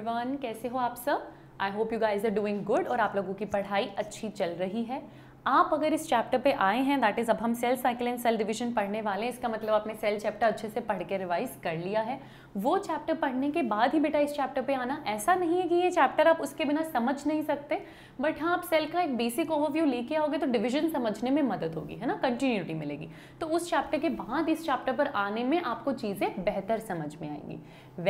Everyone कैसे हो आप सब I hope you guys are doing good और आप लोगों की पढ़ाई अच्छी चल रही है आप अगर इस चैप्टर पे आए हैं दैट इज़ अब हम cell cycle and cell division पढ़ने वाले हैं इसका मतलब आपने सेल चैप्टर अच्छे से पढ़ के रिवाइज कर लिया है वो चैप्टर पढ़ने के बाद ही बेटा इस चैप्टर पे आना ऐसा नहीं है कि ये चैप्टर आप उसके बिना समझ नहीं सकते बट हाँ आप सेल का एक बेसिक ओवरव्यू लेके आओगे तो डिविजन समझने में मदद होगी है ना कंटिन्यूटी मिलेगी तो उस चैप्टर के बाद इस चैप्टर पर आने में आपको चीज़ें बेहतर समझ में आएंगी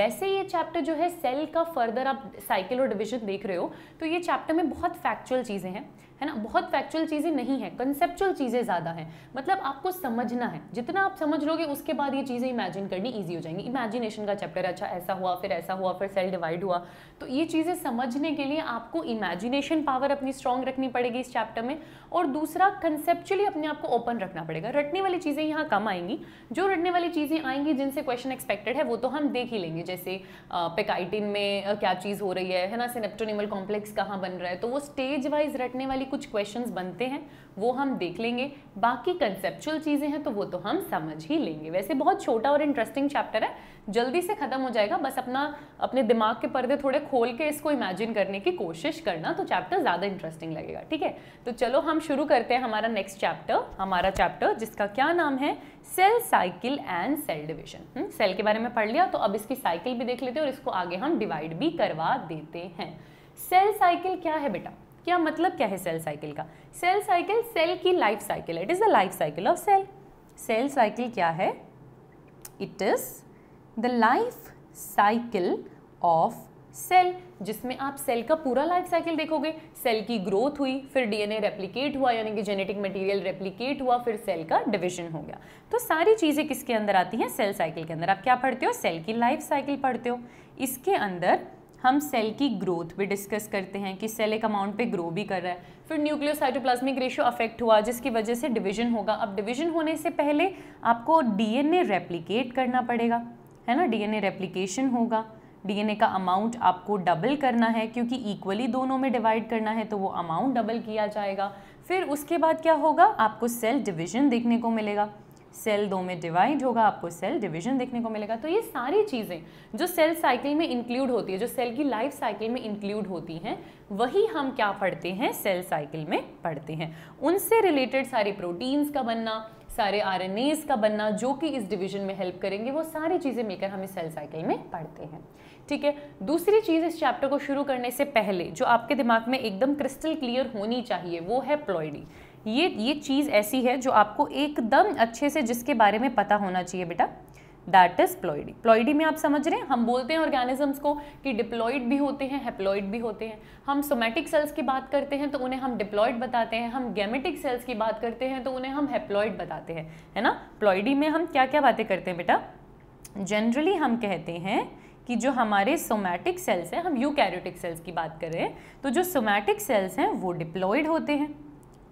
वैसे ये चैप्टर जो है सेल का फर्दर आप साइकिल और डिविजन देख रहे हो तो ये चैप्टर में बहुत फैक्चुअल चीज़ें हैं है ना बहुत फैक्चुअल चीज़ें नहीं है कंसेप्चुअल चीज़ें ज़्यादा हैं मतलब आपको समझना है जितना आप समझ लोगे उसके बाद ये चीज़ें इमेजिन करनी ईजी हो जाएंगी इमेजिनेशन का चैप्टर अच्छा ऐसा हुआ फिर ऐसा हुआ फिर सेल डिवाइड हुआ तो ये चीज़ें समझने के लिए आपको इमेजिनेशन पावर अपनी स्ट्रांग रखनी पड़ेगी इस चैप्टर में और दूसरा कंसेप्चुअली अपने आप को ओपन रखना पड़ेगा रटने वाली चीज़ें यहाँ कम आएंगी जो रटने वाली चीज़ें आएंगी जिनसे क्वेश्चन एक्सपेक्टेड है वो तो हम देख ही लेंगे जैसे पेकाइटिन में क्या चीज़ हो रही है है ना सिनेप्टोनिमल कॉम्प्लेक्स कहाँ बन रहा है तो वो स्टेज वाइज रटने वाली कुछ क्वेश्चन बनते हैं वो हम देख लेंगे बाकी कंसेप्चुअल चीज़ें हैं तो वो तो हम समझ ही लेंगे वैसे बहुत छोटा और इंटरेस्टिंग चैप्टर है जल्दी से ख़त्म हो जाएगा बस अपना अपने दिमाग के पर्दे थोड़े खोल के इसको इमेजिन करने की कोशिश करना तो चैप्टर ज़्यादा इंटरेस्टिंग लगेगा ठीक है तो चलो हम शुरू करते हैं हमारा नेक्स्ट चैप्टर हमारा चैप्टर जिसका क्या नाम है cell cycle and cell division cell के बारे में पढ़ लिया तो अब इसकी साइकिल भी देख लेते हैं और इसको आगे हम डिवाइड भी करवा देते हैं सेल साइकिल क्या है बेटा क्या मतलब क्या है सेल साइकिल का सेल साइकिल सेल की life cycle it is the life cycle of cell cell cycle क्या है it is the life cycle of cell जिसमें आप सेल का पूरा लाइफ साइकिल देखोगे सेल की ग्रोथ हुई फिर डीएनए रेप्लिकेट हुआ यानी कि जेनेटिक मटेरियल रेप्लिकेट हुआ फिर सेल का डिवीजन हो गया तो सारी चीज़ें किसके अंदर आती हैं सेल साइकिल के अंदर आप क्या पढ़ते हो सेल की लाइफ साइकिल पढ़ते हो इसके अंदर हम सेल की ग्रोथ भी डिस्कस करते हैं कि सेल एक अमाउंट पे ग्रो भी कर रहा है फिर न्यूक्लियोसाइटोप्लाज्मिक रेशियो अफेक्ट हुआ जिसकी वजह से डिवीजन होगा अब डिवीजन होने से पहले आपको डीएनए रेप्लिकेट करना पड़ेगा है ना डीएनए रेप्लिकेशन होगा डीएनए का अमाउंट आपको डबल करना है क्योंकि इक्वली दोनों में डिवाइड करना है तो वो अमाउंट डबल किया जाएगा फिर उसके बाद क्या होगा आपको सेल डिविज़न देखने को मिलेगा सेल दो में डिवाइड होगा आपको सेल डिवीजन देखने को मिलेगा तो ये सारी चीज़ें जो सेल साइकिल में इंक्लूड होती है जो सेल की लाइफ साइकिल में इंक्लूड होती हैं वही हम क्या पढ़ते हैं सेल साइकिल में पढ़ते हैं उनसे रिलेटेड सारे प्रोटीन्स का बनना सारे आर का बनना जो कि इस डिवीजन में हेल्प करेंगे वो सारी चीज़ें मिलकर हम इस सेल साइकिल में पढ़ते हैं ठीक है दूसरी चीज़ इस चैप्टर को शुरू करने से पहले जो आपके दिमाग में एकदम क्रिस्टल क्लियर होनी चाहिए वो है प्लॉयडी ये ये चीज़ ऐसी है जो आपको एकदम अच्छे से जिसके बारे में पता होना चाहिए बेटा दैट इज प्लॉइडी प्लॉइडी में आप समझ रहे हैं हम बोलते हैं ऑर्गेनिजम्स को कि डिप्लॉइड भी होते हैं हेप्लॉइड भी होते हैं हम सोमेटिक सेल्स की बात करते हैं तो उन्हें हम डिप्लॉइड बताते हैं हम गैमेटिक सेल्स की बात करते हैं तो उन्हें हम हेप्लॉइड बताते हैं है ना प्लॉइडी में हम क्या क्या बातें करते हैं बेटा जनरली हम कहते हैं कि जो हमारे सोमैटिक सेल्स हैं हम यूकैरियोटिक सेल्स की बात कर रहे हैं तो जो सोमैटिक सेल्स हैं वो डिप्लॉइड होते हैं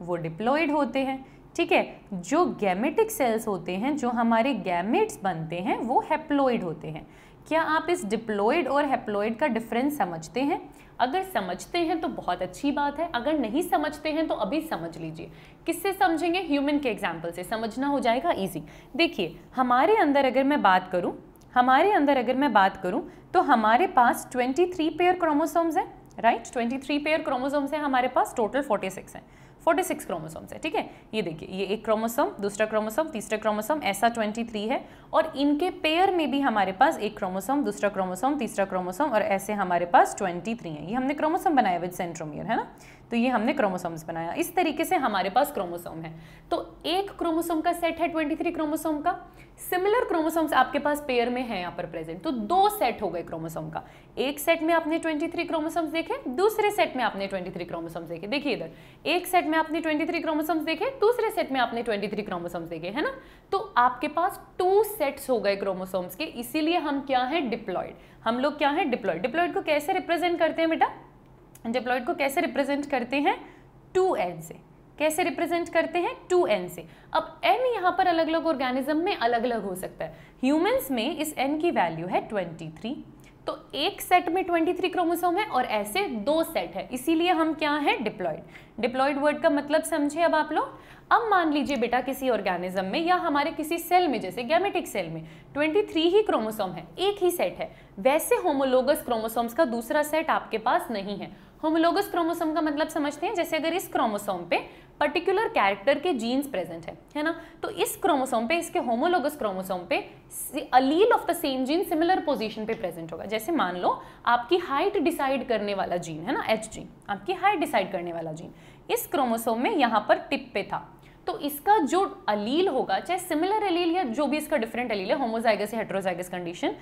वो डिप्लॉयड होते हैं ठीक है जो गैमेटिक सेल्स होते हैं जो हमारे गैमेट्स बनते हैं वो हैप्लॉयड होते हैं क्या आप इस डिप्लॉयड और हैप्लोइड का डिफरेंस समझते हैं अगर समझते हैं तो बहुत अच्छी बात है अगर नहीं समझते हैं तो अभी समझ लीजिए किससे समझेंगे ह्यूमन के एग्जाम्पल से समझना हो जाएगा ईजी देखिए हमारे अंदर अगर मैं बात करूँ हमारे अंदर अगर मैं बात करूँ तो हमारे पास ट्वेंटी थ्री पेयर क्रोमोसोम्स हैं right twenty three pair chromosomes हैं हमारे पास टोटल फोर्टी सिक्स हैं फोर्टी सिक्स क्रोमोसोम्स है ठीक है ये देखिए ये एक क्रोमोसोम दूसरा क्रोमोसोम तीसरा क्रोमोसोम ऐसा ट्वेंटी थ्री है और इनके पेयर में भी हमारे पास एक क्रोमोसोम दूसरा क्रोमोसोम तीसरा क्रोमोसोम और ऐसे हमारे पास ट्वेंटी थ्री है ये हमने क्रोमोसोम बनाया विद सेंट्रोमियर है ना तो ये हमने क्रोमोसोम्स बनाया इस तरीके से हमारे पास क्रोमोसोम है तो एक क्रोमोसोम का सेट है 23 क्रोमोसोम का सिमिलर क्रोमोसोम्स आपके पास पेयर में है यहाँ पर प्रेजेंट तो दो सेट हो गए क्रोमोसोम का एक सेट में आपने 23 क्रोमोसोम्स देखे दूसरे सेट में आपने 23 क्रोमोसोम्स देखे देखिए इधर एक सेट में आपने 23 क्रोमोसोम्स देखे दूसरे सेट में आपने 23 क्रोमोसोम्स देखे है ना तो आपके पास टू सेट्स हो गए क्रोमोसोम्स के इसीलिए हम क्या है डिप्लॉयड हम लोग क्या है डिप्लॉयड डिप्लॉयड को कैसे रिप्रेजेंट करते हैं बेटा डिप्लॉइड को कैसे रिप्रेजेंट करते हैं टू एन से कैसे रिप्रेजेंट करते हैं टू एन से अब एन यहाँ पर अलग अलग ऑर्गेनिज्म में अलग अलग हो सकता है ह्यूमंस में इस एन की वैल्यू है ट्वेंटी थ्री तो एक सेट में 23 क्रोमोसोम है और ऐसे दो सेट है इसीलिए हम क्या है डिप्लॉयड डिप्लॉयड वर्ड का मतलब समझे अब आप लोग अब मान लीजिए बेटा किसी ऑर्गेनिज्म में या हमारे किसी सेल में जैसे गैमेटिक सेल में 23 ही क्रोमोसोम है एक ही सेट है वैसे होमोलोगस क्रोमोसोम्स का दूसरा सेट आपके पास नहीं है होमोलोगस क्रोमोसोम का मतलब समझते हैं जैसे अगर इस क्रोमोसोम पे पर्टिकुलर कैरेक्टर के जीन्स प्रेजेंट है है ना तो इस क्रोमोसोम पे इसके होमोलोगस क्रोमोसोम पे allele of the same gene similar position पे प्रेजेंट होगा जैसे मान लो आपकी हाइट डिसाइड करने वाला जीन है ना एच जीन आपकी हाइट डिसाइड करने वाला जीन इस क्रोमोसोम में यहाँ पर टिप पे था तो इसका जो अलील होगा चाहे सिमिलर अलील या जो भी इसका डिफरेंट अलील है होमोजाइगस या हेट्रोजाइगस कंडीशन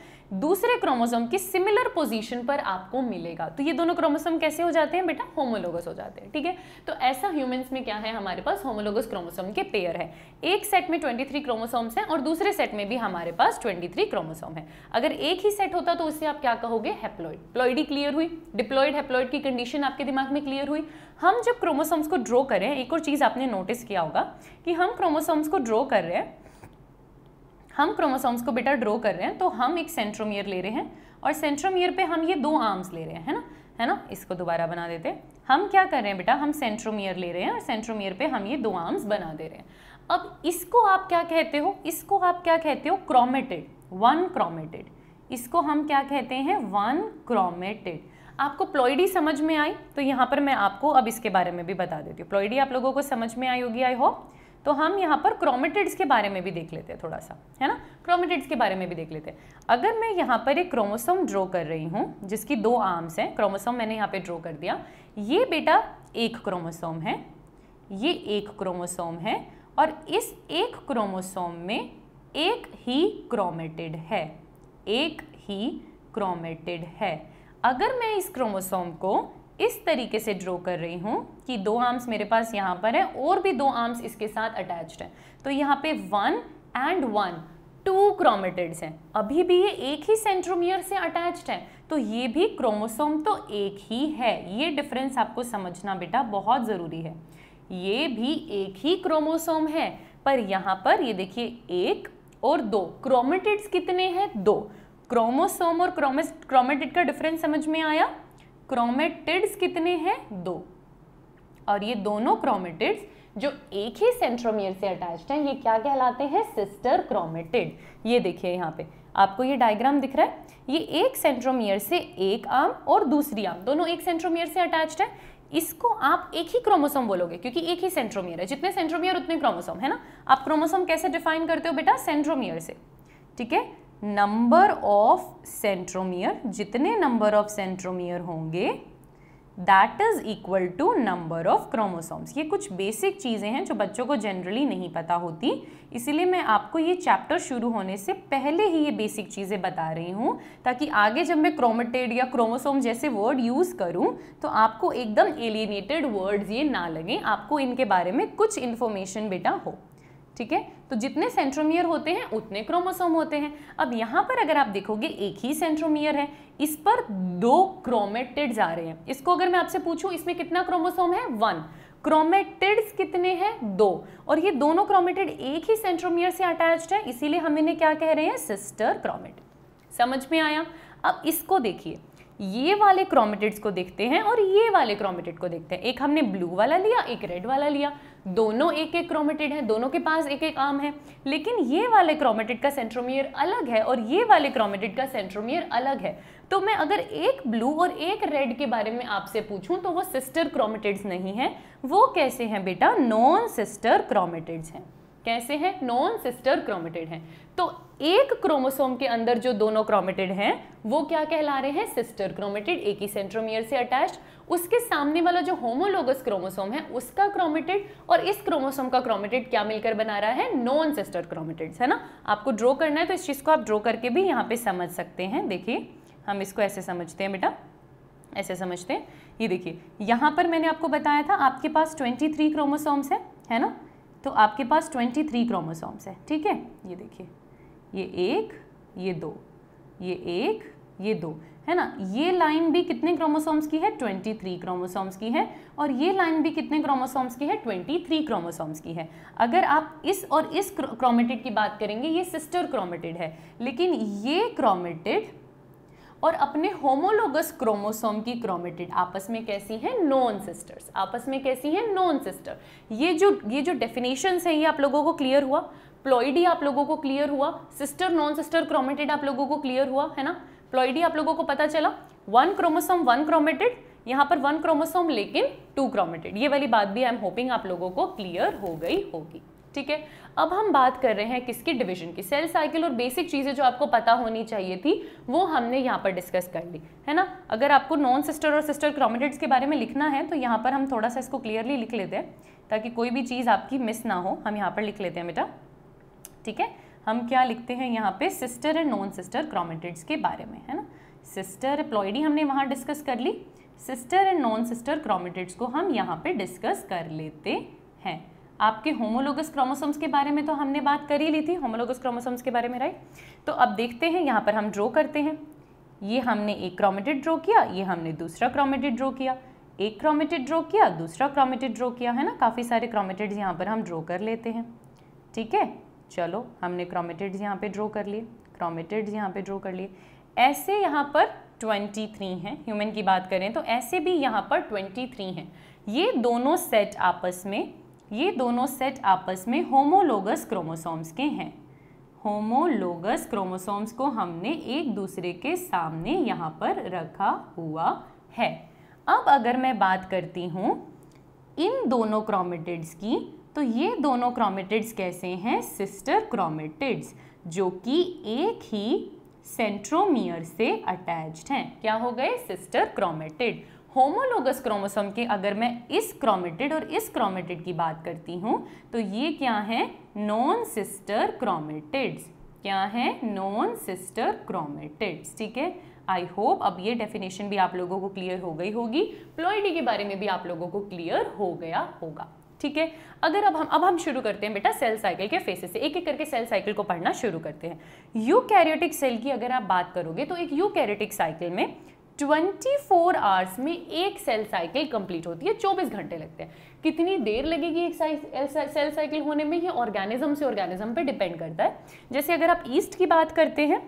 दूसरे क्रोमोसोम की सिमिलर पोजीशन पर आपको मिलेगा तो ये दोनों क्रोमोसोम कैसे हो जाते हैं बेटा होमोलोगस हो जाते हैं ठीक है तो ऐसा ह्यूमंस में क्या है हमारे पास होमोलोगस क्रोमोसोम के पेयर है एक सेट में ट्वेंटी क्रोमोसोम्स हैं और दूसरे सेट में भी हमारे पास थ्री क्रोमोसोम है अगर एक ही सेट होता तो उससे आप क्या कहोगे हेप्लॉइड ही क्लियर हुई डिप्लॉइड हेप्लॉइड की कंडीशन आपके दिमाग में क्लियर हुई हम जब क्रोमोसोम्स को ड्रॉ करें एक और चीज़ आपने नोटिस किया होगा कि हम क्रोमोसोम्स को ड्रॉ कर रहे हैं हम क्रोमोसोम्स को बेटा ड्रॉ कर रहे हैं तो हम एक सेंट्रोमियर ले रहे हैं और सेंट्रोमियर पे हम ये दो आर्म्स ले रहे हैं है ना है ना इसको दोबारा बना देते हैं हम क्या कर रहे हैं बेटा हम सेंट्रोमियर ले रहे हैं और सेंट्रोमियर पे हम ये दो आर्म्स बना दे रहे हैं अब इसको आप क्या कहते हो इसको आप क्या कहते हो क्रोमेटेड वन क्रोमेटेड इसको हम क्या कहते हैं वन क्रोमेटेड आपको प्लॉइडी समझ में आई तो यहाँ पर मैं आपको अब इसके बारे में भी बता देती हूँ प्लॉइडी आप लोगों को समझ में आई होगी आई होप तो हम यहाँ पर क्रोमेटिड्स के बारे में भी देख लेते हैं थोड़ा सा है ना क्रोमेटिड्स के बारे में भी देख लेते हैं अगर मैं यहाँ पर एक क्रोमोसोम ड्रॉ कर रही हूँ जिसकी दो आर्म्स हैं क्रोमोसोम मैंने यहाँ पे ड्रॉ कर दिया ये बेटा एक क्रोमोसोम है ये एक क्रोमोसोम है और इस एक क्रोमोसोम में एक ही क्रोमेटिड है एक ही क्रोमेटिड है अगर मैं इस क्रोमोसोम को इस तरीके से ड्रॉ कर रही हूँ कि दो आर्म्स मेरे पास यहाँ पर है और भी दो आर्म्स इसके साथ अटैच्ड हैं तो यहाँ पे one and one two chromatids हैं अभी भी ये एक ही सेंट्रोमियर से अटैच्ड है तो ये भी क्रोमोसोम तो एक ही है ये डिफरेंस आपको समझना बेटा बहुत ज़रूरी है ये भी एक ही क्रोमोसोम है पर यहाँ पर ये देखिए एक और दो क्रोमेटिड्स कितने हैं दो क्रोमोसोम और क्रोमेस क्रोमेटिड का डिफरेंस समझ में आया क्रोमेटिड्स कितने हैं दो और ये दोनों क्रोमेटिड्स जो एक ही सेंट्रोमियर से अटैच्ड हैं ये क्या कहलाते हैं सिस्टर क्रोमेटिड ये देखिए यहाँ पे आपको ये डायग्राम दिख रहा है ये एक सेंट्रोमियर से एक आम और दूसरी आम दोनों एक सेंट्रोमियर से अटैच्ड है इसको आप एक ही क्रोमोसोम बोलोगे क्योंकि एक ही सेंट्रोमियर है जितने सेंट्रोमियर उतने क्रोमोसोम है ना आप क्रोमोसोम कैसे डिफाइन करते हो बेटा सेंट्रोमियर से ठीक है नंबर ऑफ सेंट्रोमियर जितने नंबर ऑफ सेंट्रोमियर होंगे that is equal to number of chromosomes ये कुछ बेसिक चीज़ें हैं जो बच्चों को जनरली नहीं पता होती इसीलिए मैं आपको ये चैप्टर शुरू होने से पहले ही ये बेसिक चीज़ें बता रही हूँ ताकि आगे जब मैं क्रोमेटेड या क्रोमोसोम जैसे वर्ड यूज़ करूँ तो आपको एकदम एलिनेटेड वर्ड्स ये ना लगें आपको इनके बारे में कुछ इन्फॉर्मेशन बेटा हो ठीक है तो जितने सेंट्रोमियर होते हैं उतने क्रोमोसोम होते हैं अब यहाँ पर अगर आप देखोगे एक ही सेंट्रोमियर है इस पर दो क्रोमेटिड्स आ रहे हैं इसको अगर मैं आपसे पूछूँ इसमें कितना क्रोमोसोम है वन क्रोमेटिड्स कितने हैं दो और ये दोनों क्रोमेटिड एक ही सेंट्रोमियर से अटैच्ड है इसीलिए हम इन्हें क्या कह रहे हैं सिस्टर क्रोमेटिड समझ में आया अब इसको देखिए ये वाले क्रोमेटिड्स को देखते हैं और ये वाले क्रोमेटिड को देखते हैं एक हमने ब्लू वाला लिया एक रेड वाला लिया दोनों एक एक क्रोमेटिड हैं दोनों के पास एक एक आम है लेकिन ये वाले क्रोमेटिड का सेंट्रोमियर अलग है और ये वाले क्रोमेटिड का सेंट्रोमियर अलग है तो मैं अगर एक ब्लू और एक रेड के बारे में आपसे पूछूं तो वो सिस्टर क्रोमेटिड्स नहीं हैं वो कैसे हैं बेटा नॉन सिस्टर क्रोमेटिड्स हैं कैसे हैं नॉन सिस्टर क्रोमेटेड हैं तो एक क्रोमोसोम के अंदर जो दोनों क्रोमेटिड हैं वो क्या कहला रहे हैं सिस्टर क्रोमेटिड एक ही सेंट्रोमियर से अटैच्ड उसके सामने वाला जो होमोलोगस क्रोमोसोम है उसका क्रोमेटिड और इस क्रोमोसोम का क्रोमेटिड क्या मिलकर बना रहा है नॉन सिस्टर क्रोमेटिड्स है ना आपको ड्रॉ करना है तो इस चीज़ को आप ड्रॉ करके भी यहाँ पे समझ सकते हैं देखिए हम इसको ऐसे समझते हैं बेटा ऐसे समझते हैं ये देखिए यहाँ पर मैंने आपको बताया था आपके पास ट्वेंटी थ्री क्रोमोसोम्स है ना तो आपके पास ट्वेंटी थ्री क्रोमोसोम्स है ठीक है ये देखिए ये एक ये दो ये एक ये दो है ना ये लाइन भी कितने क्रोमोसोम्स की है 23 क्रोमोसोम्स की है और ये लाइन भी कितने क्रोमोसोम्स की है 23 क्रोमोसोम्स की है अगर आप इस और इस क्रोमेटिड की बात करेंगे ये सिस्टर क्रोमेटिड है लेकिन ये क्रोमेटिड और अपने होमोलोगस क्रोमोसोम की क्रोमेटिड आपस में कैसी हैं नॉन सिस्टर्स आपस में कैसी हैं नॉन सिस्टर ये जो ये जो डेफिनेशन है ये आप लोगों को क्लियर हुआ प्लॉइडी आप लोगों को क्लियर हुआ सिस्टर नॉन सिस्टर क्रोमेटेड आप लोगों को क्लियर हुआ है ना प्लॉइडी आप लोगों को पता चला वन क्रोमोसोम वन क्रोमेटेड यहाँ पर वन क्रोमोसोम लेकिन टू क्रोमेटेड ये वाली बात भी आई एम होपिंग आप लोगों को क्लियर हो गई होगी ठीक है अब हम बात कर रहे हैं किसकी डिवीजन की सेल साइकिल और बेसिक चीज़ें जो आपको पता होनी चाहिए थी वो हमने यहाँ पर डिस्कस कर ली है ना अगर आपको नॉन सिस्टर और सिस्टर क्रोमेटेड्स के बारे में लिखना है तो यहाँ पर हम थोड़ा सा इसको क्लियरली लिख लेते हैं ताकि कोई भी चीज़ आपकी मिस ना हो हम यहाँ पर लिख लेते हैं बेटा ठीक है हम क्या लिखते हैं यहाँ पे sister and non sister chromatids के बारे में है ना सिस्टर प्लॉइडी हमने वहाँ डिस्कस कर ली sister and non sister chromatids को हम यहाँ पे डिस्कस कर लेते हैं आपके होमोलोगस क्रोमोसोम्स के बारे में तो हमने बात कर ही ली थी होमोलोगस क्रोमोसोम्स के बारे में राइट तो अब देखते हैं यहाँ पर हम ड्रॉ करते हैं ये हमने एक क्रोमेटिड ड्रॉ किया ये हमने दूसरा क्रोमेटिड ड्रॉ किया एक क्रोमेटिड ड्रॉ किया दूसरा क्रोमेटिड ड्रॉ किया है ना काफ़ी सारे क्रोमेटिड्स यहाँ पर हम ड्रॉ कर लेते हैं ठीक है चलो हमने क्रोमेटिड्स यहाँ पे ड्रॉ कर लिए क्रोमेटिड्स यहाँ पे ड्रॉ कर लिए ऐसे यहाँ पर 23 हैं ह्यूमन की बात करें तो ऐसे भी यहाँ पर 23 हैं ये दोनों सेट आपस में ये दोनों सेट आपस में होमोलोगस क्रोमोसोम्स के हैं होमोलोगस क्रोमोसोम्स को हमने एक दूसरे के सामने यहाँ पर रखा हुआ है अब अगर मैं बात करती हूँ इन दोनों क्रोमेटिड्स की तो ये दोनों क्रोमेटिड्स कैसे हैं सिस्टर क्रोमेटिड्स जो कि एक ही सेंट्रोमियर से अटैच्ड हैं क्या हो गए सिस्टर क्रोमेटिड होमोलोगस क्रोमोसोम के अगर मैं इस क्रोमेटिड और इस क्रोमेटिड की बात करती हूँ तो ये क्या है नॉन सिस्टर क्रोमेटिड्स क्या है नॉन सिस्टर क्रोमेटिड्स ठीक है आई होप अब ये डेफिनेशन भी आप लोगों को क्लियर हो गई होगी प्लोइडी के बारे में भी आप लोगों को क्लियर हो गया होगा ठीक है अगर अब हम अब हम शुरू करते हैं बेटा सेल साइकिल के फेसेस से एक एक करके सेल साइकिल को पढ़ना शुरू करते हैं यूकैरियोटिक सेल की अगर आप बात करोगे तो एक यूकैरियोटिक साइकिल में 24 आवर्स में एक सेल साइकिल कंप्लीट होती है 24 घंटे लगते हैं कितनी देर लगेगी एक सेल साइकिल होने में ये ऑर्गेनिज्म से ऑर्गेनिज्म पे डिपेंड करता है जैसे अगर आप ईस्ट की बात करते हैं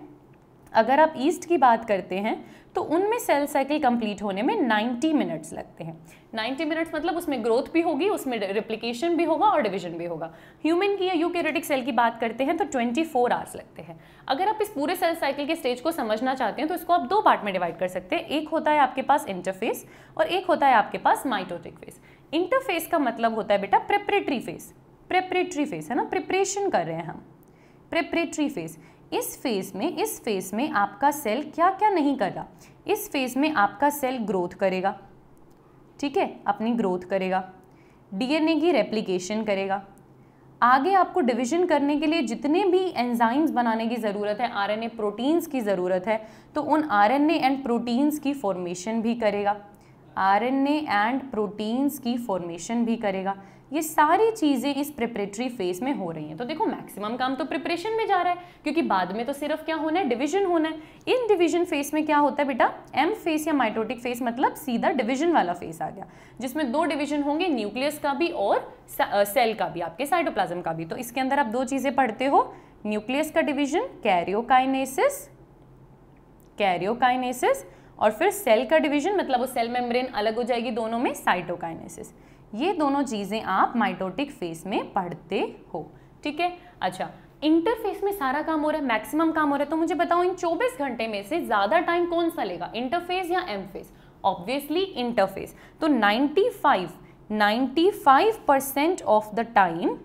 अगर आप ईस्ट की बात करते हैं तो उनमें सेल साइकिल कंप्लीट होने में 90 मिनट्स लगते हैं 90 मिनट्स मतलब उसमें ग्रोथ भी होगी उसमें रिप्लिकेशन भी होगा और डिवीजन भी होगा ह्यूमन की या यूकेरेटिक सेल की बात करते हैं तो 24 फोर आवर्स लगते हैं अगर आप इस पूरे सेल साइकिल के स्टेज को समझना चाहते हैं तो इसको आप दो पार्ट में डिवाइड कर सकते हैं एक होता है आपके पास इंटरफेस और एक होता है आपके पास माइटोटिक फेस इंटरफेस का मतलब होता है बेटा प्रेपरेटरी फेस प्रेपरेटरी फेस है ना प्रिपरेशन कर रहे हैं हम प्रेपरेटरी फेस इस फेज़ में इस फेज़ में आपका सेल क्या क्या नहीं रहा इस फेज़ में आपका सेल ग्रोथ करेगा ठीक है अपनी ग्रोथ करेगा डीएनए की रेप्लिकेशन करेगा आगे आपको डिवीजन करने के लिए जितने भी एंजाइम्स बनाने की ज़रूरत है आरएनए प्रोटीन्स की ज़रूरत है तो उन आरएनए एंड प्रोटीन्स की फॉर्मेशन भी करेगा आरएनए एंड प्रोटीन्स की फॉर्मेशन भी करेगा ये सारी चीज़ें इस प्रिपरेटरी फेज में हो रही हैं तो देखो मैक्सिमम काम तो प्रिपरेशन में जा रहा है क्योंकि बाद में तो सिर्फ क्या होना है डिवीजन होना है इन डिवीजन फेज में क्या होता है बेटा एम फेस या माइटोटिक फेस मतलब सीधा डिवीजन वाला फेस आ गया जिसमें दो डिवीजन होंगे न्यूक्लियस का भी और सेल का भी आपके साइटोप्लाज्म का भी तो इसके अंदर आप दो चीज़ें पढ़ते हो न्यूक्लियस का डिविजन कैरियोकाइनेसिस कैरियोकाइनेसिस और फिर सेल का डिविजन मतलब वो सेल मेम्ब्रेन अलग हो जाएगी दोनों में साइटोकाइनेसिस ये दोनों चीज़ें आप माइटोटिक फेस में पढ़ते हो ठीक है अच्छा इंटरफेस में सारा काम हो रहा है मैक्सिमम काम हो रहा है तो मुझे बताओ इन 24 घंटे में से ज़्यादा टाइम कौन सा लेगा इंटरफेस या एम फेस ऑब्वियसली इंटरफेस तो 95 95 percent of the time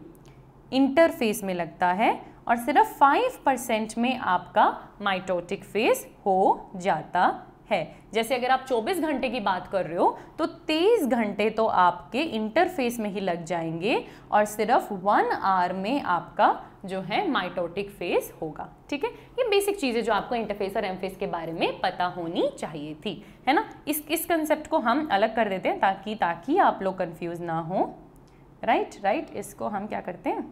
interface में लगता है और सिर्फ 5 परसेंट में आपका माइटोटिक फेस हो जाता है जैसे अगर आप 24 घंटे की बात कर रहे हो तो 23 घंटे तो आपके इंटरफेस में ही लग जाएंगे और सिर्फ वन आवर में आपका जो है माइटोटिक फेस होगा ठीक है ये बेसिक चीज़ें जो आपको इंटरफेस और एमफेस के बारे में पता होनी चाहिए थी है ना इस इस कंसेप्ट को हम अलग कर देते हैं ताकि ताकि आप लोग कन्फ्यूज़ ना हो राइट right, राइट right, इसको हम क्या करते हैं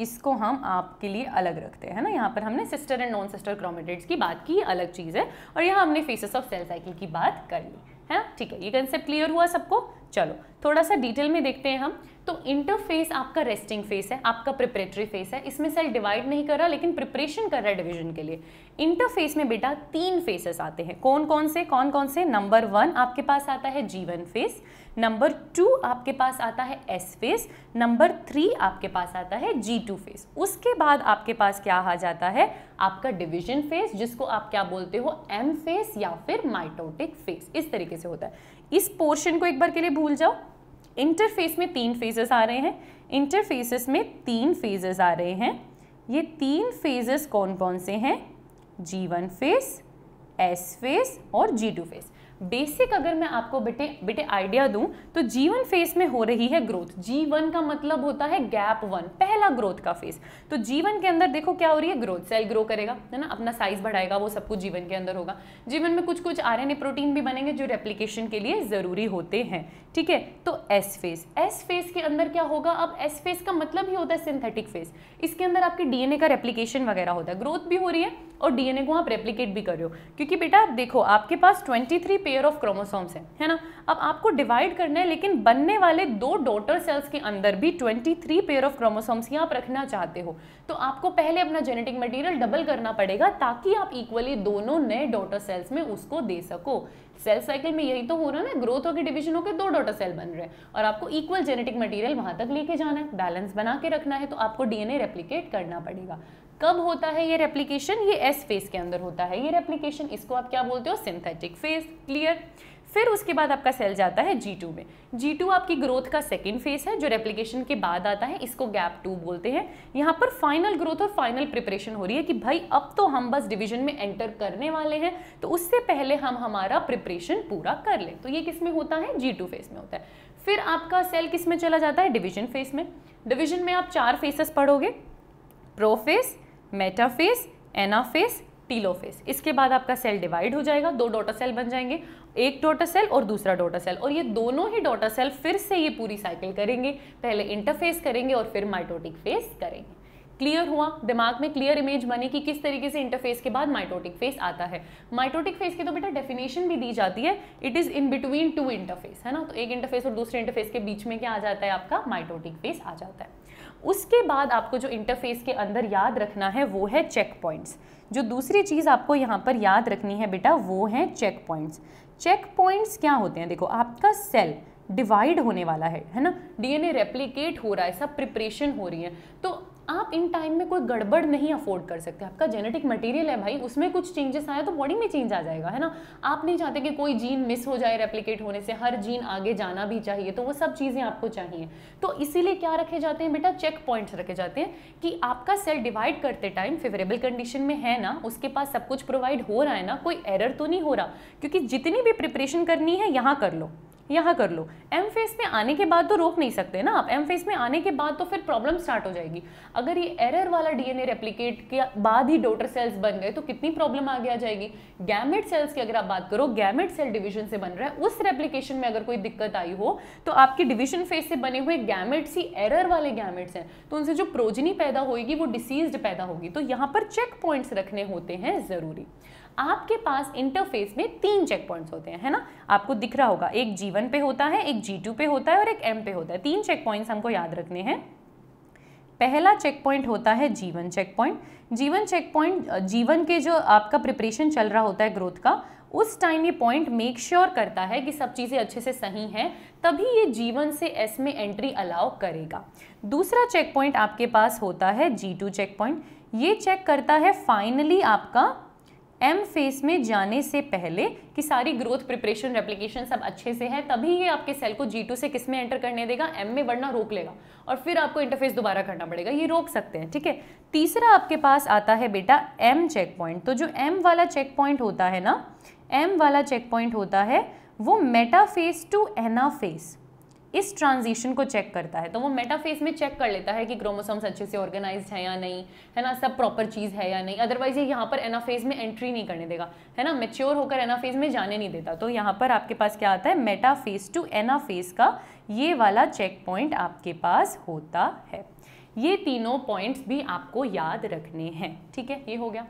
इसको हम आपके लिए अलग रखते हैं ना यहाँ पर हमने sister and non sister chromatids की बात की अलग चीज़ है और यहाँ हमने फेसेस ऑफ सेल साइकिल की बात कर ली है ना ठीक है ये कंसेप्ट क्लियर हुआ सबको चलो थोड़ा सा डिटेल में देखते हैं हम तो इंटरफेस आपका रेस्टिंग फेस है आपका प्रिपरेटरी फेस है इसमें सेल डिवाइड नहीं कर रहा लेकिन प्रिपरेशन कर रहा है डिवीजन के लिए इंटरफेस में बेटा तीन फेसेस आते हैं कौन कौन से कौन कौन से नंबर वन आपके पास आता है जीवन फेस नंबर टू आपके पास आता है एस फेस नंबर थ्री आपके पास आता है जी टू फेस उसके बाद आपके पास क्या आ जाता है आपका डिविजन फेस जिसको आप क्या बोलते हो एम फेस या फिर माइटोटिक फेस इस तरीके से होता है इस पोर्शन को एक बार के लिए भूल जाओ इंटरफेस में तीन फेजेस आ रहे हैं इंटरफेसिस में तीन फेजेस आ रहे हैं ये तीन फेजेस कौन कौन से हैं G one phase S phase और जी टू फेस बेसिक अगर मैं आपको बेटे बेटे आइडिया दूं तो जी वन फेज में हो रही है ग्रोथ जी वन का मतलब होता है गैप वन पहला ग्रोथ का फेज तो जीवन के अंदर देखो क्या हो रही है ग्रोथ सेल ग्रो करेगा है ना अपना साइज बढ़ाएगा वो सब कुछ जीवन के अंदर होगा जीवन में कुछ कुछ आर प्रोटीन भी बनेंगे जो रेप्लीकेशन के लिए ज़रूरी होते हैं ठीक है तो एस फेस एस फेस के अंदर क्या होगा अब एस फेस का मतलब ही होता है सिंथेटिक फेस इसके अंदर आपके डीएनए का रेप्लीकेशन वगैरह होता है ग्रोथ भी हो रही है और डीएनए को आप रेप्लीकेट भी कर रहे हो क्योंकि बेटा देखो आपके पास 23 पेयर ऑफ क्रोमोसोम्स हैं है ना अब आपको डिवाइड करना है लेकिन बनने वाले दो डॉटर सेल्स के अंदर भी थ्री पेयर ऑफ क्रोमोसोम्स ही आप रखना चाहते हो तो आपको पहले अपना जेनेटिक मटीरियल डबल करना पड़ेगा ताकि आप इक्वली दोनों नए डॉटर सेल्स में उसको दे सको सेल साइकिल में यही तो हो रहा है ना ग्रोथ होकर डिविजन होकर दो डॉटर सेल बन रहे हैं और आपको इक्वल जेनेटिक मटेरियल वहां तक लेके जाना है बैलेंस बना के रखना है तो आपको डीएनए रेप्लीकेट करना पड़ेगा कब होता है ये रेप्लीकेशन ये एस फेस के अंदर होता है ये रेप्लीकेशन इसको आप क्या बोलते हो सिंथेटिक फेस क्लियर फिर उसके बाद आपका सेल जाता है जी में जी आपकी ग्रोथ का सेकेंड फेज है जो रेप्लीकेशन के बाद आता है इसको गैप टू बोलते हैं यहाँ पर फाइनल ग्रोथ और फाइनल प्रिपरेशन हो रही है कि भाई अब तो हम बस डिविजन में एंटर करने वाले हैं तो उससे पहले हम हमारा प्रिपरेशन पूरा कर लें तो ये किस में होता है जी फेज में होता है फिर आपका सेल किस में चला जाता है डिविजन फेज में डिवीजन में आप चार फेसेस पढ़ोगे प्रोफेस मेटाफेस एनाफेस टीलोफेस इसके बाद आपका सेल डिवाइड हो जाएगा दो डॉटर सेल बन जाएंगे एक डॉटर सेल और दूसरा डॉटर सेल और ये दोनों ही डॉटर सेल फिर से ये पूरी साइकिल करेंगे पहले इंटरफेस करेंगे और फिर माइटोटिक फेस करेंगे क्लियर हुआ दिमाग में क्लियर इमेज बने कि किस तरीके से इंटरफेस के बाद माइटोटिक फेस आता है माइटोटिक फेस की तो बेटा डेफिनेशन भी दी जाती है it is in between two interface है ना तो एक इंटरफेस और दूसरे इंटरफेस के बीच में क्या आ जाता है आपका माइटोटिक फेस आ जाता है उसके बाद आपको जो इंटरफेस के अंदर याद रखना है वो है चेक पॉइंट्स जो दूसरी चीज़ आपको यहाँ पर याद रखनी है बेटा वो है चेक पॉइंट्स चेक पॉइंट्स क्या होते हैं देखो आपका सेल डिवाइड होने वाला है है ना डीएनए रेप्लिकेट हो रहा है सब प्रिपरेशन हो रही है तो आप इन टाइम में कोई गड़बड़ नहीं अफोर्ड कर सकते आपका जेनेटिक मटेरियल है भाई उसमें कुछ चेंजेस आया तो बॉडी में चेंज आ जाएगा है ना आप नहीं चाहते कि कोई जीन मिस हो जाए रेप्लीकेट होने से हर जीन आगे जाना भी चाहिए तो वो सब चीज़ें आपको चाहिए तो इसीलिए क्या रखे जाते हैं बेटा चेक पॉइंट्स रखे जाते हैं कि आपका सेल डिवाइड करते टाइम फेवरेबल कंडीशन में है ना उसके पास सब कुछ प्रोवाइड हो रहा है ना कोई एरर तो नहीं हो रहा क्योंकि जितनी भी प्रिपरेशन करनी है यहाँ कर लो यहाँ कर लो एम फेस में आने के बाद तो रोक नहीं सकते ना आप एम फेस में आने के बाद तो फिर प्रॉब्लम स्टार्ट हो जाएगी अगर ये एरर वाला डीएनए रेप्लिकेट के बाद ही डोटर सेल्स बन गए तो कितनी प्रॉब्लम आगे आ जाएगी गैमेट सेल्स की अगर आप बात करो गैमेट सेल डिविजन से बन रहा है उस रेप्लीकेशन में अगर कोई दिक्कत आई हो तो आपके डिविजन फेज से बने हुए गैमेट्स ही एरर वाले गैमेट्स हैं तो उनसे जो प्रोजनी पैदा होगी वो डिसीज पैदा होगी तो यहाँ पर चेक पॉइंट्स रखने होते हैं ज़रूरी आपके पास इंटरफेस में तीन चेक पॉइंट्स होते हैं है ना आपको दिख रहा होगा एक जी पे होता है एक जी पे होता है और एक एम पे होता है तीन चेक पॉइंट्स हमको याद रखने हैं पहला चेक पॉइंट होता है G one checkpoint G one checkpoint G one के जो आपका प्रिपरेशन चल रहा होता है ग्रोथ का उस टाइम ये पॉइंट मेक श्योर करता है कि सब चीज़ें अच्छे से सही हैं तभी ये जीवन से एस में एंट्री अलाउ करेगा दूसरा चेक पॉइंट आपके पास होता है जी टू चेक पॉइंट ये चेक करता है फाइनली आपका एम फेस में जाने से पहले कि सारी ग्रोथ प्रिपरेशन रेप्लीकेशन सब अच्छे से है तभी ये आपके सेल को जी टू से किस में एंटर करने देगा एम में बढ़ना रोक लेगा और फिर आपको इंटरफेस दोबारा करना पड़ेगा ये रोक सकते हैं ठीक है तीसरा आपके पास आता है बेटा एम चेक पॉइंट तो जो एम वाला चेक पॉइंट होता है ना एम वाला चेक पॉइंट होता है वो मेटाफेस टू एनाफेस इस ट्रांजिशन को चेक करता है तो वो मेटाफेज में चेक कर लेता है कि क्रोमोसोम्स अच्छे से ऑर्गेनाइज है या नहीं है ना सब प्रॉपर चीज़ है या नहीं अदरवाइज ये यहाँ पर एनाफेज में एंट्री नहीं करने देगा है ना मेच्योर होकर एनाफेज में जाने नहीं देता तो यहाँ पर आपके पास क्या आता है मेटाफेज टू एनाफेज का ये वाला चेक पॉइंट आपके पास होता है ये तीनों पॉइंट्स भी आपको याद रखने हैं ठीक है ये हो गया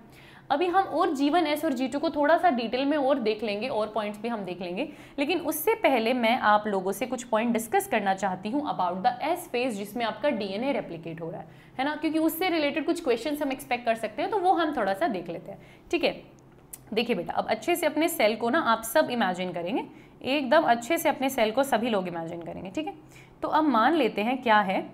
अभी हम और जी वन एस और जी टू को थोड़ा सा डिटेल में और देख लेंगे और पॉइंट्स भी हम देख लेंगे लेकिन उससे पहले मैं आप लोगों से कुछ पॉइंट डिस्कस करना चाहती हूँ अबाउट द एस फेज जिसमें आपका डीएनए रेप्लीकेट हो रहा है है ना क्योंकि उससे रिलेटेड कुछ क्वेश्चन हम एक्सपेक्ट कर सकते हैं तो वो हम थोड़ा सा देख लेते हैं ठीक है देखिए बेटा अब अच्छे से अपने सेल को ना आप सब इमेजिन करेंगे एकदम अच्छे से अपने सेल को सभी लोग इमेजिन करेंगे ठीक है तो अब मान लेते हैं क्या है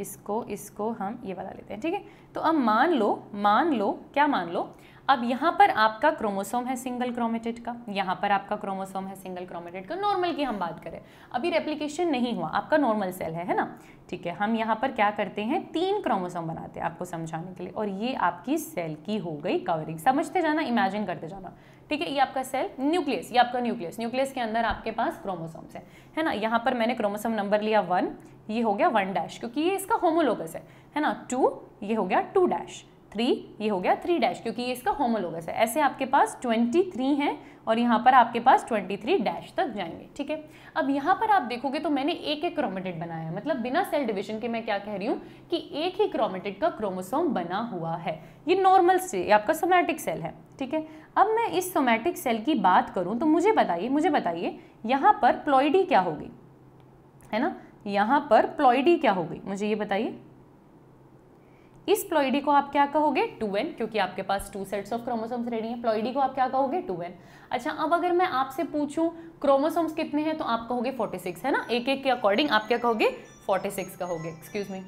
इसको इसको हम ये वाला लेते हैं ठीक है तो अब मान लो मान लो क्या मान लो अब यहाँ पर आपका क्रोमोसोम है सिंगल क्रोमेटेड का यहाँ पर आपका क्रोमोसोम है सिंगल क्रोमेटेड का नॉर्मल की हम बात करें अभी रेप्लीकेशन नहीं हुआ आपका नॉर्मल सेल है है ना ठीक है हम यहाँ पर क्या करते हैं तीन क्रोमोसोम बनाते हैं आपको समझाने के लिए और ये आपकी सेल की हो गई कवरिंग समझते जाना इमेजिन करते जाना ठीक है ये आपका सेल न्यूक्लियस ये आपका न्यूक्लियस न्यूक्लियस के अंदर आपके पास क्रोमोसोम्स है है ना यहाँ पर मैंने क्रोमोसोम नंबर लिया वन ये हो गया वन डैश क्योंकि ये इसका होमोलोगस है है ना टू ये हो गया टू डैश थ्री ये हो गया थ्री डैश क्योंकि ये इसका होमोलोगस है ऐसे आपके पास ट्वेंटी थ्री हैं और यहाँ पर आपके पास ट्वेंटी थ्री डैश तक जाएंगे ठीक है अब यहाँ पर आप देखोगे तो मैंने एक एक क्रोमेटेड बनाया है मतलब बिना सेल डिविजन के मैं क्या कह रही हूँ कि एक ही क्रोमेटेड का क्रोमोसोम बना हुआ है ये नॉर्मल से आपका सोमैटिक सेल है ठीक है अब मैं इस सोमैटिक सेल की बात करूँ तो मुझे बताइए मुझे बताइए यहाँ पर प्लॉइडी क्या होगी है ना यहाँ पर प्लॉइडी क्या होगी मुझे ये बताइए इस प्लॉइडी को आप क्या कहोगे टू एन क्योंकि आपके पास two sets of chromosomes ready हैं प्लॉइडी को आप क्या कहोगे टू एन अच्छा अब अगर मैं आपसे पूछूं क्रोमोसोम्स कितने हैं तो आप कहोगे फोर्टी सिक्स है ना एक एक के अकॉर्डिंग आप क्या कहोगे फोर्टी सिक्स कहोगे एक्सक्यूज मी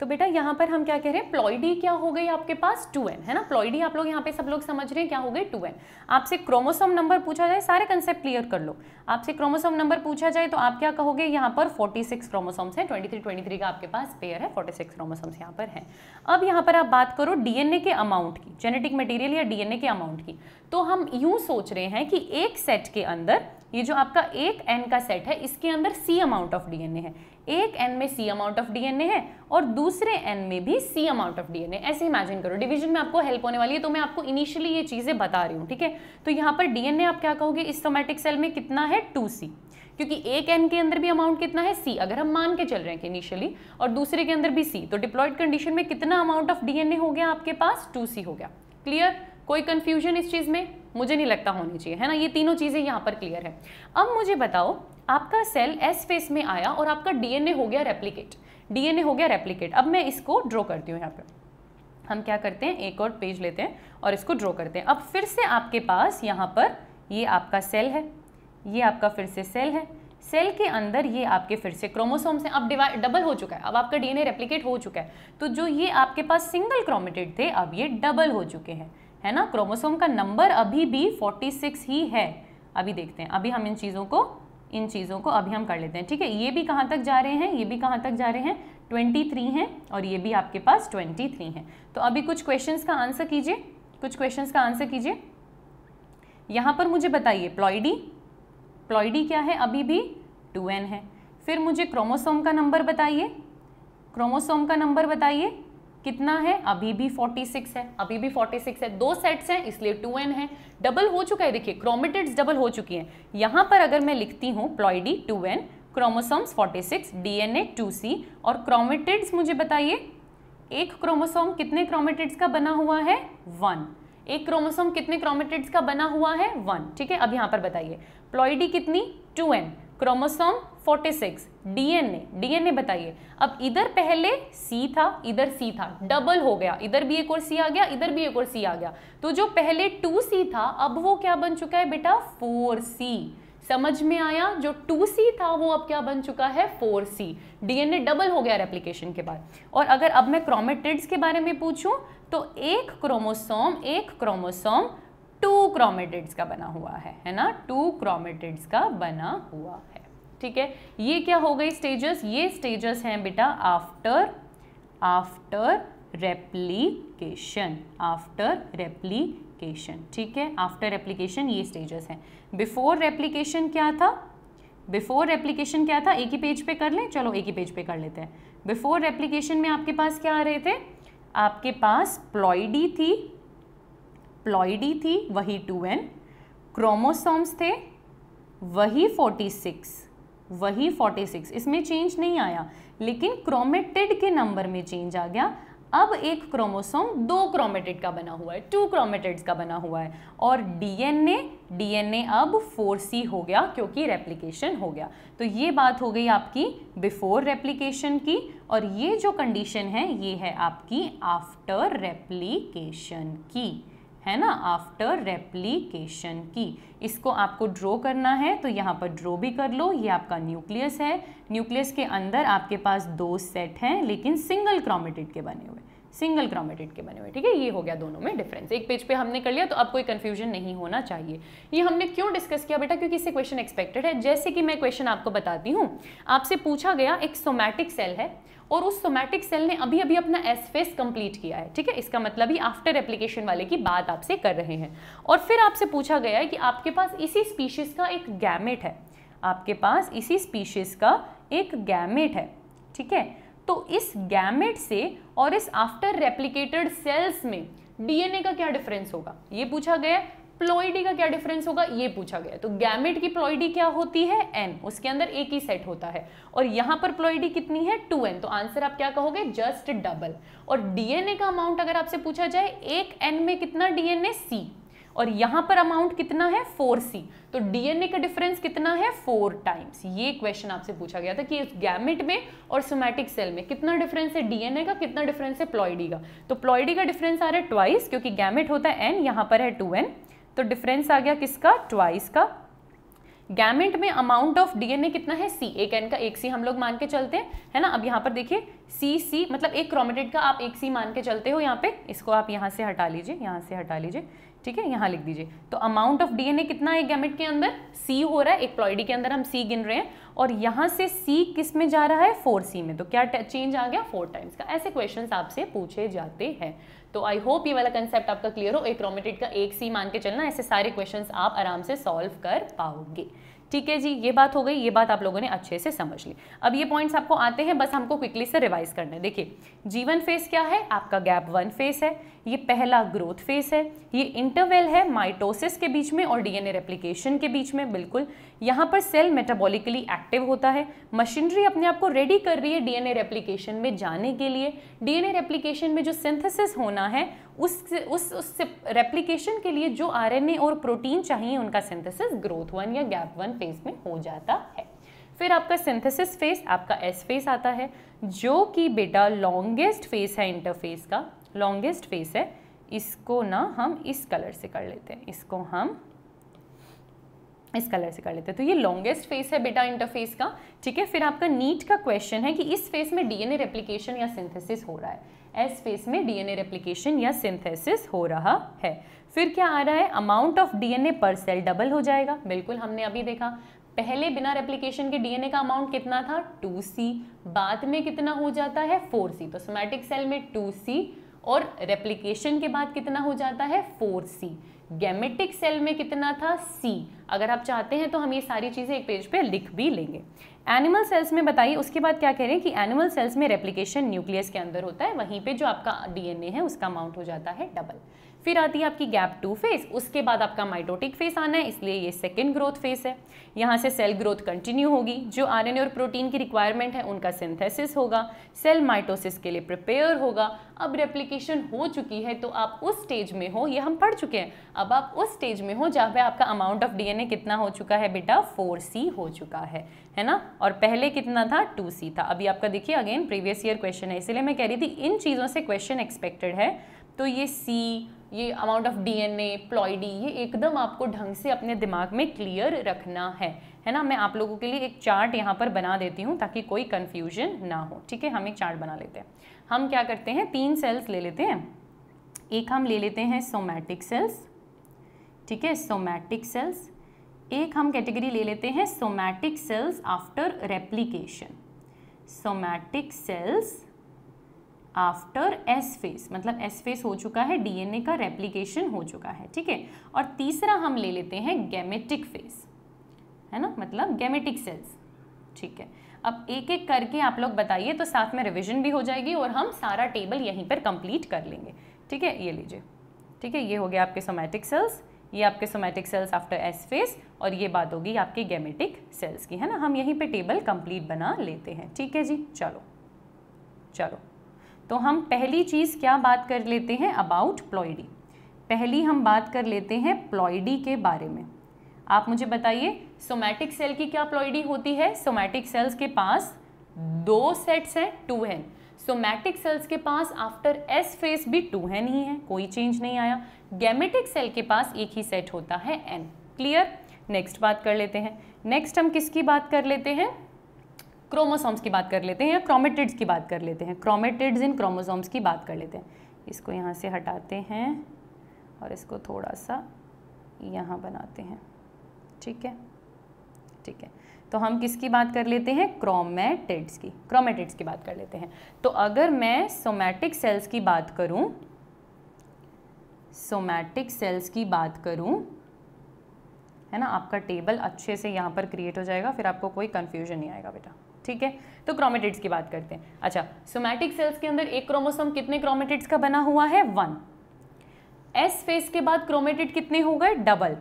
तो बेटा यहाँ पर हम क्या कह रहे हैं प्लॉइडी क्या हो गई आपके पास टू एन है ना प्लॉइडी आप लोग यहाँ पे सब लोग समझ रहे हैं क्या हो गई 2n आपसे क्रोमोसोम नंबर पूछा जाए सारे कंसेप्ट क्लियर कर लो आपसे क्रोमोसोम नंबर पूछा जाए तो आप क्या कहोगे यहाँ पर 46 सिक्स क्रोमोसोम्स हैं 23 23 का आपके पास पेयर है 46 सिक्स क्रोमोसोम्स यहाँ पर है अब यहाँ पर आप बात करो डीएनए के अमाउंट की जेनेटिक मटीरियल या डीएनए के अमाउंट की तो हम यूँ सोच रहे हैं कि एक सेट के अंदर ये जो आपका एक एन का सेट है इसके अंदर सी अमाउंट ऑफ डीएनए है एक एन में सी अमाउंट ऑफ डीएनए है और दूसरे एन में भी सी अमाउंट ऑफ डीएनए ऐसे इमेजिन करो डिवीजन में आपको हेल्प होने वाली है तो मैं आपको इनिशियली ये चीज़ें बता रही हूँ ठीक है तो यहाँ पर डीएनए आप क्या कहोगे इस सोमेटिक सेल में कितना है टू सी क्योंकि एक एन के अंदर भी अमाउंट कितना है सी अगर हम मान के चल रहे हैं कि इनिशियली और दूसरे के अंदर भी सी तो डिप्लॉयड कंडीशन में कितना अमाउंट ऑफ डीएनए हो गया आपके पास टू सी हो गया क्लियर कोई कंफ्यूजन इस चीज़ में मुझे नहीं लगता होनी चाहिए है ना ये तीनों चीज़ें यहां पर क्लियर है अब मुझे बताओ आपका सेल एस फेस में आया और आपका डीएनए हो गया रेप्लीकेट डीएनए हो गया रेप्लीकेट अब मैं इसको ड्रॉ करती हूँ यहाँ पर हम क्या करते हैं एक और पेज लेते हैं और इसको ड्रॉ करते हैं अब फिर से आपके पास यहाँ पर ये आपका सेल है ये आपका फिर से सेल है सेल के अंदर ये आपके फिर से क्रोमोसोम्स हैं अब डिवाइड डबल हो चुका है अब आपका डीएनए रेप्लिकेट हो चुका है तो जो ये आपके पास सिंगल क्रोमेटेड थे अब ये डबल हो चुके हैं है ना क्रोमोसोम का नंबर अभी भी 46 ही है अभी देखते हैं अभी हम इन चीज़ों को इन चीज़ों को अभी हम कर लेते हैं ठीक है ये भी कहाँ तक जा रहे हैं ये भी कहाँ तक जा रहे हैं 23 हैं और ये भी आपके पास 23 हैं तो अभी कुछ क्वेश्चंस का आंसर कीजिए कुछ क्वेश्चंस का आंसर कीजिए यहाँ पर मुझे बताइए प्लॉइडी प्लॉइडी क्या है अभी भी 2n है फिर मुझे क्रोमोसोम का नंबर बताइए क्रोमोसोम का नंबर बताइए कितना है अभी भी 46 है अभी भी 46 है दो सेट्स हैं इसलिए 2n है डबल हो चुका है देखिए क्रोमेटिड्स डबल हो चुकी हैं यहाँ पर अगर मैं लिखती हूँ ploidy 2n chromosomes 46 DNA 2c और क्रोमेटिड्स मुझे बताइए एक क्रोमोसोम कितने क्रोमेटिड्स का बना हुआ है वन एक क्रोमोसोम कितने क्रोमेटिड्स का बना हुआ है वन ठीक है अब यहाँ पर बताइए प्लॉइडी कितनी टू क्रोमोसोम 46 डीएनए डीएनए बताइए अब इधर पहले सी था इधर सी था डबल हो गया इधर भी एक और सी आ गया इधर भी एक और सी आ गया तो जो पहले टू सी था अब वो क्या बन चुका है बेटा सी समझ में आया जो 2c था वो अब क्या बन चुका है 4c डीएनए डबल हो गया रेप्लिकेशन के बाद और अगर अब मैं क्रोमेटिड्स के बारे में पूछूं तो एक क्रोमोसोम एक क्रोमोसोम टू क्रोमेटिड्स का बना हुआ है है ना टू क्रोमेटिड्स का बना हुआ ठीक है ये क्या हो गई स्टेजेस ये स्टेजेस हैं बेटा after after replication after replication ठीक है आफ्टर रेप्लीकेशन ये स्टेजेस हैं बिफोर रेप्लीकेशन क्या था बिफोर रेप्लीकेशन क्या था एक ही पेज पे कर लें चलो एक ही पेज पे कर लेते हैं बिफोर रेप्लीकेशन में आपके पास क्या आ रहे थे आपके पास प्लॉइडी थी प्लॉइडी थी वही टू एन क्रोमोसोम्स थे वही फोर्टी सिक्स वही 46 इसमें चेंज नहीं आया लेकिन क्रोमेटिड के नंबर में चेंज आ गया अब एक क्रोमोसोम दो क्रोमेटिड का बना हुआ है टू क्रोमेटिड्स का बना हुआ है और डीएनए डीएनए अब 4C हो गया क्योंकि रेप्लिकेशन हो गया तो ये बात हो गई आपकी बिफोर रेप्लिकेशन की और ये जो कंडीशन है ये है आपकी आफ्टर रेप्लिकेशन की है ना आफ्टर रेप्लीकेशन की इसको आपको ड्रॉ करना है तो यहाँ पर ड्रॉ भी कर लो ये आपका न्यूक्लियस है न्यूक्लियस के अंदर आपके पास दो सेट हैं लेकिन सिंगल क्रोमेटेड के बने हुए सिंगल क्रोमेटेड के बने हुए ठीक है ये हो गया दोनों में डिफरेंस एक पेज पे हमने कर लिया तो अब कोई कन्फ्यूजन नहीं होना चाहिए ये हमने क्यों डिस्कस किया बेटा क्योंकि इससे क्वेश्चन एक्सपेक्टेड है जैसे कि मैं क्वेश्चन आपको बताती हूँ आपसे पूछा गया एक सोमैटिक सेल है और उस सोमैटिक सेल ने अभी अभी अपना एस फेस कंप्लीट किया है ठीक है इसका मतलब ही आफ्टर एप्लीकेशन वाले की बात आपसे कर रहे हैं और फिर आपसे पूछा गया है कि आपके पास इसी स्पीशीज़ का एक गैमेट है आपके पास इसी स्पीशीज़ का एक गैमेट है ठीक है तो इस गैमेट से और इस आफ्टर रेप्लीकेटेड सेल्स में डीएनए का क्या डिफरेंस होगा ये पूछा गया है प्लोइडी का क्या डिफरेंस होगा ये पूछा गया तो गैमेट की प्लोइडी क्या होती है एन उसके अंदर एक ही सेट होता है और यहां पर प्लोइडी कितनी है टू एन तो आंसर आप क्या कहोगे जस्ट डबल और डीएनए का अमाउंट अगर आपसे पूछा जाए एक एन में कितना डीएनए सी और यहां पर अमाउंट कितना है फोर सी तो डीएनए का डिफरेंस कितना है फोर टाइम्स ये क्वेश्चन आपसे पूछा गया था कि गैमेट में और सोमैटिक सेल में कितना डिफरेंस है डीएनए का कितना डिफरेंस है प्लॉइडी का तो प्लॉइडी का डिफरेंस आ रहा है ट्वाइस क्योंकि गैमेट होता है एन यहां पर है टू एन तो डिफरेंस आ गया किसका ट्वाइस का गैमेट में अमाउंट ऑफ डीएनए कितना है सी एक एन का एक सी हम लोग मान के चलते हैं है ना अब यहाँ पर देखिए सी सी मतलब एक क्रोमेटेड का आप एक सी मान के चलते हो यहाँ पे इसको आप यहाँ से हटा लीजिए यहाँ से हटा लीजिए ठीक है यहाँ लिख दीजिए तो अमाउंट ऑफ डीएनए कितना है गैमेट के अंदर सी हो रहा है एक प्लॉइडी के अंदर हम सी गिन रहे हैं और यहाँ से सी किस में जा रहा है फोर सी में तो क्या चेंज आ गया फोर टाइम्स का ऐसे क्वेश्चन आपसे पूछे जाते हैं तो आई होप ये वाला कंसेप्ट आपका क्लियर हो एक रोमेटेड का एक सी मान के चलना ऐसे सारे क्वेश्चंस आप आराम से सॉल्व कर पाओगे ठीक है जी ये बात हो गई ये बात आप लोगों ने अच्छे से समझ ली अब ये पॉइंट्स आपको आते हैं बस हमको क्विकली से रिवाइज करना है देखिए जीवन फेस क्या है आपका गैप वन फेस है ये पहला ग्रोथ फेज है ये इंटरवेल है माइटोसिस के बीच में और डीएनए रेप्लिकेशन के बीच में बिल्कुल यहाँ पर सेल मेटाबॉलिकली एक्टिव होता है मशीनरी अपने आप को रेडी कर रही है डीएनए रेप्लिकेशन में जाने के लिए डीएनए रेप्लिकेशन में जो सिंथेसिस होना है उस उस, उस रेप्लीकेशन के लिए जो आर और प्रोटीन चाहिए उनका सिंथेसिस ग्रोथ वन या गैप वन फेज में हो जाता है फिर आपका सिंथेसिस फेस आपका एस फेस आता है जो कि बेटा लॉन्गेस्ट फेस है इंटरफेस का लॉन्गेस्ट फेस है इसको ना हम इस कलर से कर लेते हैं इसको हम इस कलर से कर लेते हैं तो ये लॉन्गेस्ट फेस है बेटा इंटरफेस का ठीक है फिर आपका नीट का क्वेश्चन है कि इस फेस में डीएनए रेप्लीकेशन या सिंथेसिस हो रहा है एस फेस में डीएनए रेप्लीकेशन या सिंथेसिस हो रहा है फिर क्या आ रहा है amount of DNA per cell double हो जाएगा बिल्कुल हमने अभी देखा पहले बिना रेप्लीकेशन के डीएनए का अमाउंट कितना था सी बाद में कितना हो जाता है सी तो सोमैटिक सेल में सी और रेप्लीकेशन के बाद कितना हो जाता है फोर सी गैमेटिक सेल में कितना था सी अगर आप चाहते हैं तो हम ये सारी चीज़ें एक पेज पे लिख भी लेंगे एनिमल सेल्स में बताइए उसके बाद क्या कह रहे हैं कि एनिमल सेल्स में रेप्लीकेशन न्यूक्लियस के अंदर होता है वहीं पे जो आपका डीएनए है उसका अमाउंट हो जाता है डबल फिर आती है आपकी गैप टू फेज उसके बाद आपका माइटोटिक फेज आना है इसलिए ये सेकेंड ग्रोथ फेज है यहाँ से सेल ग्रोथ कंटिन्यू होगी जो आरएनए और प्रोटीन की रिक्वायरमेंट है उनका सिंथेसिस होगा सेल माइटोसिस के लिए प्रिपेयर होगा अब रेप्लीकेशन हो चुकी है तो आप उस स्टेज में हो ये हम पढ़ चुके हैं अब आप उस स्टेज में हो जहाँ पे आपका अमाउंट ऑफ डी कितना हो चुका है बेटा फोर सी हो चुका है है ना और पहले कितना था टू सी था अभी आपका देखिए अगेन प्रीवियस ईयर क्वेश्चन है इसलिए मैं कह रही थी इन चीज़ों से क्वेश्चन एक्सपेक्टेड है तो ये सी ये अमाउंट ऑफ डीएनए प्लॉइडी ये एकदम आपको ढंग से अपने दिमाग में क्लियर रखना है है ना मैं आप लोगों के लिए एक चार्ट यहाँ पर बना देती हूँ ताकि कोई कन्फ्यूजन ना हो ठीक है हम एक चार्ट बना लेते हैं हम क्या करते हैं तीन सेल्स ले लेते हैं एक हम ले लेते हैं सोमैटिक सेल्स ठीक है सोमैटिक सेल्स एक हम कैटेगरी ले लेते हैं somatic cells after replication somatic cells after S phase मतलब एस फेस हो चुका है डीएनए का रेप्लीकेशन हो चुका है ठीक है और तीसरा हम ले लेते हैं गैमेटिक फेस है ना मतलब गैमेटिक सेल्स ठीक है अब एक एक करके आप लोग बताइए तो साथ में रिविजन भी हो जाएगी और हम सारा टेबल यहीं पर कंप्लीट कर लेंगे ठीक है ये लीजिए ठीक है ये हो गया आपके सोमैटिक सेल्स ये आपके somatic cells after S phase और ये बात होगी आपके गैमेटिक सेल्स की है ना हम यहीं पे टेबल कंप्लीट बना लेते हैं ठीक है जी चलो चलो तो हम पहली चीज़ क्या बात कर लेते हैं अबाउट प्लॉइडी पहली हम बात कर लेते हैं प्लॉइडी के बारे में आप मुझे बताइए सोमैटिक सेल की क्या प्लॉयडी होती है सोमैटिक सेल्स के पास दो सेट्स हैं टू हैं सोमैटिक सेल्स के पास आफ्टर एस फेस भी टू हैं नहीं है कोई चेंज नहीं आया गैमेटिक सेल के पास एक ही सेट होता है एन क्लियर नेक्स्ट बात कर लेते हैं नेक्स्ट हम किसकी बात कर लेते हैं क्रोमोसोम्स की बात कर लेते हैं या क्रोमेटिड्स की बात कर लेते हैं क्रोमेटिड्स इन क्रोमोसोम्स की बात कर लेते हैं इसको यहाँ से हटाते हैं और इसको थोड़ा सा यहाँ बनाते हैं ठीक है ठीक है तो हम किसकी बात कर लेते हैं क्रोमेटिड्स की क्रोमेटिड्स की बात कर लेते हैं तो अगर मैं सोमैटिक सेल्स की बात करूँ सोमैटिक सेल्स की बात करूँ है ना आपका टेबल अच्छे से यहाँ पर क्रिएट हो जाएगा फिर आपको कोई कन्फ्यूजन नहीं आएगा बेटा ठीक है तो क्रोमेटिड्स की बात करते हैं अच्छा सोमैटिक सेल्स के अंदर एक क्रोमोसोम कितने क्रोमेटिड्स का बना हुआ है वन एस फेस के बाद क्रोमेटिड कितने हो गए डबल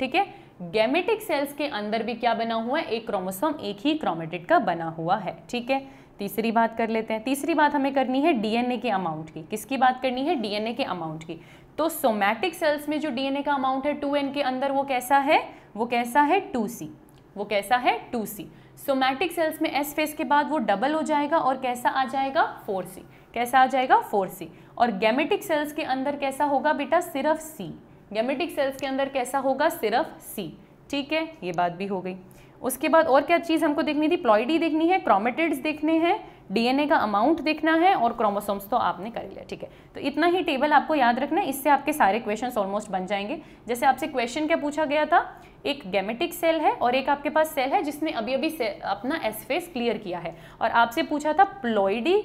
ठीक है गैमेटिक सेल्स के अंदर भी क्या बना हुआ है एक क्रोमोसोम एक ही क्रोमेटिड का बना हुआ है ठीक है तीसरी बात कर लेते हैं तीसरी बात हमें करनी है डीएनए के अमाउंट की किसकी बात करनी है डीएनए के अमाउंट की तो सोमैटिक सेल्स में जो डीएनए का अमाउंट है टू के अंदर वो कैसा है वो कैसा है टू वो कैसा है टू सी सोमैटिक सेल्स में एस फेज के बाद वो डबल हो जाएगा और कैसा आ जाएगा फोर सी कैसा आ जाएगा फोर सी और गैमेटिक सेल्स के अंदर कैसा होगा बेटा सिर्फ सी गैमेटिक सेल्स के अंदर कैसा होगा सिर्फ सी ठीक है ये बात भी हो गई उसके बाद और क्या चीज़ हमको देखनी थी प्लॉइडी देखनी है क्रोमेटिड्स देखने हैं डीएनए का अमाउंट देखना है और क्रोमोसोम्स तो आपने कर लिया ठीक है तो इतना ही टेबल आपको याद रखना है इससे आपके सारे क्वेश्चंस ऑलमोस्ट बन जाएंगे जैसे आपसे क्वेश्चन क्या पूछा गया था एक गैमेटिक सेल है और एक आपके पास सेल है जिसने अभी अभी अपना एस फेस क्लियर किया है और आपसे पूछा था प्लोइडी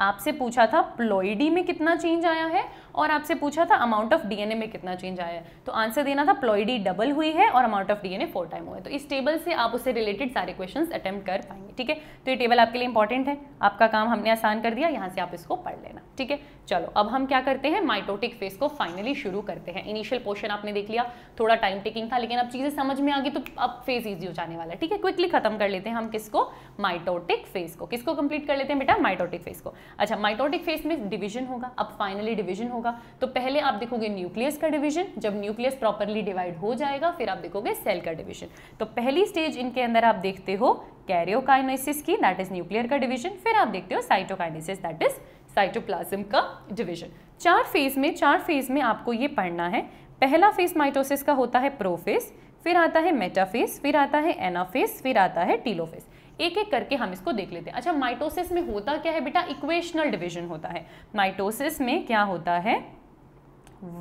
आपसे पूछा था प्लोइडी में कितना चेंज आया है और आपसे पूछा था अमाउंट ऑफ डीएनए में कितना चेंज आया है तो आंसर देना था प्लॉइडी डबल हुई है और amount of DNA four time हुआ है तो इस टेबल से आप उससे रिलेटेड सारे क्वेश्चन अटेम्प्ट कर पाएंगे ठीक है तो ये टेबल आपके लिए इंपॉर्टेंट है आपका काम हमने आसान कर दिया यहाँ से आप इसको पढ़ लेना ठीक है चलो अब हम क्या करते हैं माइटोटिक फेस को फाइनली शुरू करते हैं इनिशियल पोर्शन आपने देख लिया थोड़ा टाइम टेकिंग था लेकिन अब चीज़ें समझ में आ गई तो अब फेज ईजी हो जाने वाला है ठीक है क्विकली खत्म कर लेते हैं हम किसको माइटोटिक फेस को किसको कंप्लीट कर लेते हैं बेटा माइटोटिक फेस को अच्छा माइटोटिक फेस में डिविजन होगा अब फाइनली डिविजन होगा होगा तो पहले आप देखोगे न्यूक्लियस का डिवीजन जब न्यूक्लियस प्रॉपरली डिवाइड हो जाएगा फिर आप देखोगे सेल का डिवीजन तो पहली स्टेज इनके अंदर आप देखते हो कैरियोकाइनेसिस की दैट इज न्यूक्लियर का डिवीजन फिर आप देखते हो साइटोकाइनेसिस दैट इज साइटोप्लाज्म का डिवीजन चार फेज में चार फेज में आपको ये पढ़ना है पहला फेज माइटोसिस का होता है प्रोफेज फिर आता है मेटाफेज फिर आता है एनाफेज फिर आता है टीलोफेज एक एक करके हम इसको देख लेते हैं अच्छा माइटोसिस में होता क्या है बेटा इक्वेशनल डिविजन होता है माइटोसिस में क्या होता है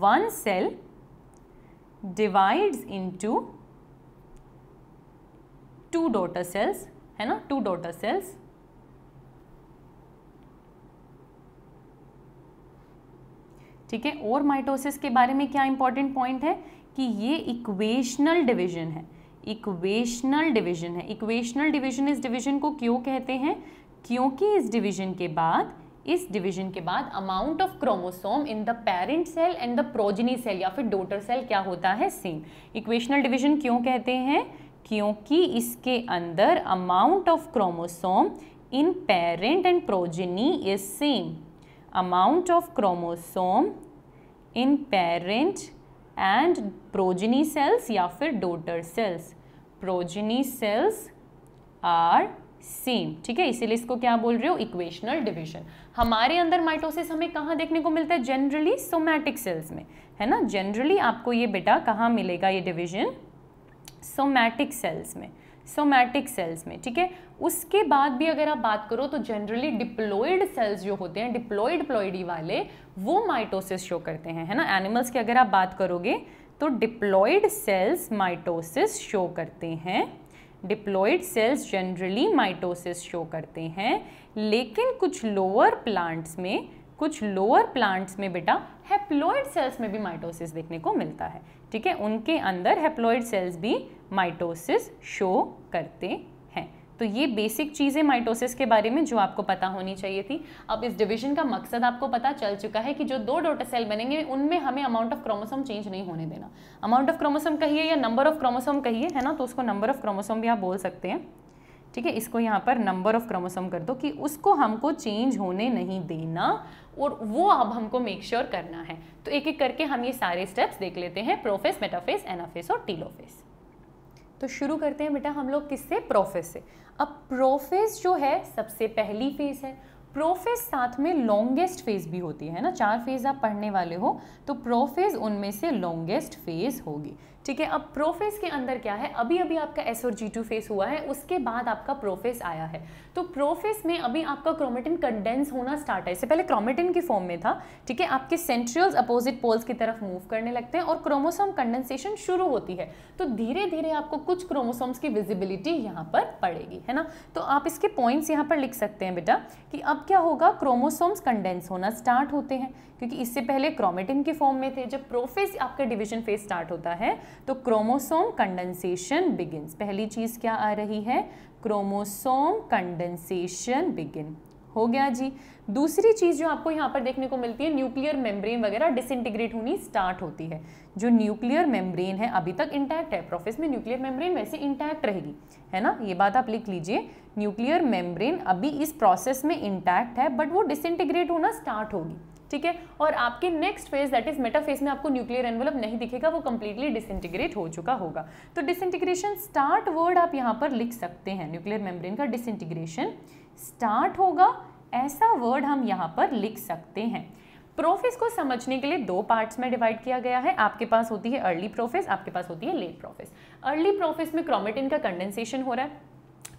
one cell divides into two daughter cells है ना टू डॉटर सेल्स ठीक है और माइटोसिस के बारे में क्या इंपॉर्टेंट पॉइंट है कि ये इक्वेशनल डिवीजन है इक्वेशनल डिवीजन है इक्वेशनल डिवीजन इस डिवीजन को क्यों कहते हैं क्योंकि इस डिवीजन के बाद इस डिवीजन के बाद amount of chromosome in the parent cell and the progeny cell या फिर डोटर सेल क्या होता है सेम इक्वेशनल डिवीजन क्यों कहते हैं क्योंकि इसके अंदर amount of chromosome in parent and progeny is same amount of chromosome in parent and progeny cells या फिर daughter cells progeny cells are same ठीक है इसीलिए इसको क्या बोल रहे हो इक्वेशनल डिवीजन हमारे अंदर माइटोसिस हमें कहाँ देखने को मिलता है जनरली सोमैटिक सेल्स में है ना जनरली आपको ये बेटा कहाँ मिलेगा ये डिवीजन सोमैटिक सेल्स में सोमैटिक सेल्स में ठीक है उसके बाद भी अगर आप बात करो तो जनरली डिप्लॉयड सेल्स जो होते हैं डिप्लॉयड प्लॉयडी वाले वो माइटोसिस शो करते हैं है ना एनिमल्स की अगर आप बात करोगे तो डिप्लॉयड सेल्स माइटोसिस शो करते हैं diploid cells generally mitosis show करते हैं लेकिन कुछ लोअर प्लांट्स में कुछ लोअर प्लांट्स में बेटा हैप्लोइड सेल्स में भी माइटोसिस देखने को मिलता है ठीक है उनके अंदर हैप्लॉयड सेल्स भी माइटोसिस शो करते तो ये बेसिक चीज़ें माइटोसिस के बारे में जो आपको पता होनी चाहिए थी अब इस डिवीजन का मकसद आपको पता चल चुका है कि जो दो डोटा सेल बनेंगे उनमें हमें अमाउंट ऑफ क्रोमोसोम चेंज नहीं होने देना अमाउंट ऑफ क्रोमोसोम कहिए या नंबर ऑफ क्रोमोसोम कहिए है ना तो उसको नंबर ऑफ क्रोमोसोम भी आप बोल सकते हैं ठीक है इसको यहाँ पर नंबर ऑफ क्रोमोसोम कर दो कि उसको हमको चेंज होने नहीं देना और वो अब हमको मेक श्योर sure करना है तो एक एक करके हम ये सारे स्टेप्स देख लेते हैं प्रोफेस मेटाफेस एनाफेस और टीलोफेस तो शुरू करते हैं बेटा हम लोग किससे प्रोफेस से अब प्रोफेस जो है सबसे पहली फेज है प्रोफेस साथ में लॉन्गेस्ट फेज भी होती है ना चार फेज आप पढ़ने वाले हो तो प्रोफेज उनमें से लॉन्गेस्ट फेज होगी ठीक है अब प्रोफेस के अंदर क्या है अभी अभी आपका एस और जी टू फेस हुआ है उसके बाद आपका प्रोफेस आया है तो प्रोफेस में अभी आपका क्रोमेटिन कंडेंस होना स्टार्ट है इससे पहले क्रोमेटिन की फॉर्म में था ठीक है आपके सेंट्रियल्स अपोजिट पोल्स की तरफ मूव करने लगते हैं और क्रोमोसोम कंडेंसेशन शुरू होती है तो धीरे धीरे आपको कुछ क्रोमोसोम्स की विजिबिलिटी यहाँ पर पड़ेगी है ना तो आप इसके पॉइंट्स यहाँ पर लिख सकते हैं बेटा कि अब क्या होगा क्रोमोसोम्स कंडेंस होना स्टार्ट होते हैं क्योंकि इससे पहले क्रोमेटिन के फॉर्म में थे जब प्रोफेस आपका डिविजन फेज स्टार्ट होता है तो क्रोमोसोम कंडेंसेशन बिगिनस पहली चीज़ क्या आ रही है क्रोमोसोम कंडेंसेशन बिगिन हो गया जी दूसरी चीज़ जो आपको यहाँ पर देखने को मिलती है न्यूक्लियर मेम्ब्रेन वगैरह डिसइंटीग्रेट होनी स्टार्ट होती है जो न्यूक्लियर मेम्ब्रेन है अभी तक इंटैक्ट है प्रोफेस में न्यूक्लियर मेम्ब्रेन वैसे इंटैक्ट रहेगी है ना ये बात आप लिख लीजिए न्यूक्लियर मेम्ब्रेन अभी इस प्रोसेस में इंटैक्ट है बट वो डिसइंटीग्रेट होना स्टार्ट होगी ठीक है और आपके next phase that is metaphase में आपको न्यूक्लियर एनवलप नहीं दिखेगा वो कंप्लीटली डिसइंटीग्रेट हो चुका होगा तो डिसइंटीग्रेशन स्टार्ट वर्ड आप यहाँ पर लिख सकते हैं न्यूक्लियर मेम्ब्रेन का डिसइंटीग्रेशन स्टार्ट होगा ऐसा वर्ड हम यहाँ पर लिख सकते हैं प्रोफेस को समझने के लिए दो पार्ट्स में डिवाइड किया गया है आपके पास होती है अर्ली प्रोफेस आपके पास होती है लेट प्रोफेस अर्ली प्रोफेस में क्रोमेटिन का कंडेंसेशन हो रहा है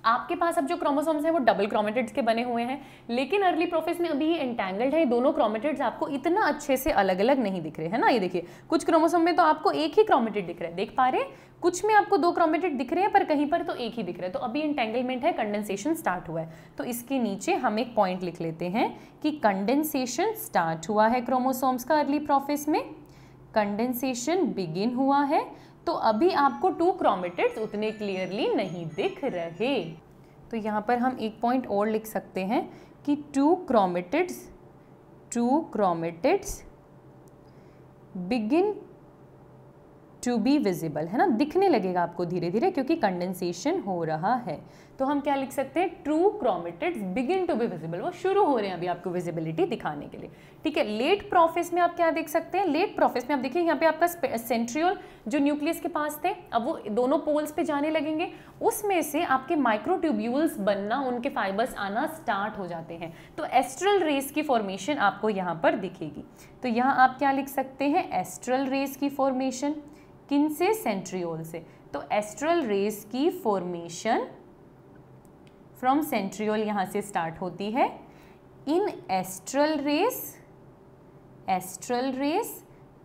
आपके पास अब जो क्रोमोसोम्स हैं वो डबल क्रोमेटिड्स के बने हुए हैं लेकिन अर्ली प्रोफेस में अभी ये एंटेंगल्ड है दोनों क्रोमेटिड्स आपको इतना अच्छे से अलग अलग नहीं दिख रहे हैं ना ये देखिए कुछ क्रोमोसोम में तो आपको एक ही क्रोमेटिड दिख रहा है देख पा रहे कुछ में आपको दो क्रोमेटिड दिख रहे हैं पर कहीं पर तो एक ही दिख रहा है तो अभी इंटेंगलमेंट है कंडेंसेशन स्टार्ट हुआ है तो इसके नीचे हम एक पॉइंट लिख लेते हैं कि कंडेंसेशन स्टार्ट हुआ है क्रोमोसोम्स का अर्ली प्रोफेस में कंडेंसेशन बिगिन हुआ है तो अभी आपको टू क्रोमेटिड्स उतने क्लियरली नहीं दिख रहे तो यहाँ पर हम एक पॉइंट और लिख सकते हैं कि two chromatids two chromatids begin to be visible है ना दिखने लगेगा आपको धीरे धीरे क्योंकि कंडेंसेशन हो रहा है तो हम क्या लिख सकते हैं two chromatids begin to be visible वो शुरू हो रहे हैं अभी आपको विजिबिलिटी दिखाने के लिए ठीक है लेट प्रोफेस में आप क्या देख सकते हैं लेट प्रोफेस में आप देखिए यहाँ पे आपका सेंट्रियोल जो न्यूक्लियस के पास थे अब वो दोनों पोल्स पे जाने लगेंगे उसमें से आपके माइक्रोट्यूब्यूल्स बनना उनके फाइबर्स आना स्टार्ट हो जाते हैं तो एस्ट्रल रेस की फॉर्मेशन आपको यहाँ पर दिखेगी तो यहाँ आप क्या लिख सकते हैं एस्ट्रल रेस की फॉर्मेशन किन से सेंट्रियोल से तो एस्ट्रल रेस की फॉर्मेशन फ्रॉम सेंट्रियोल यहाँ से स्टार्ट होती है in astral rays astral rays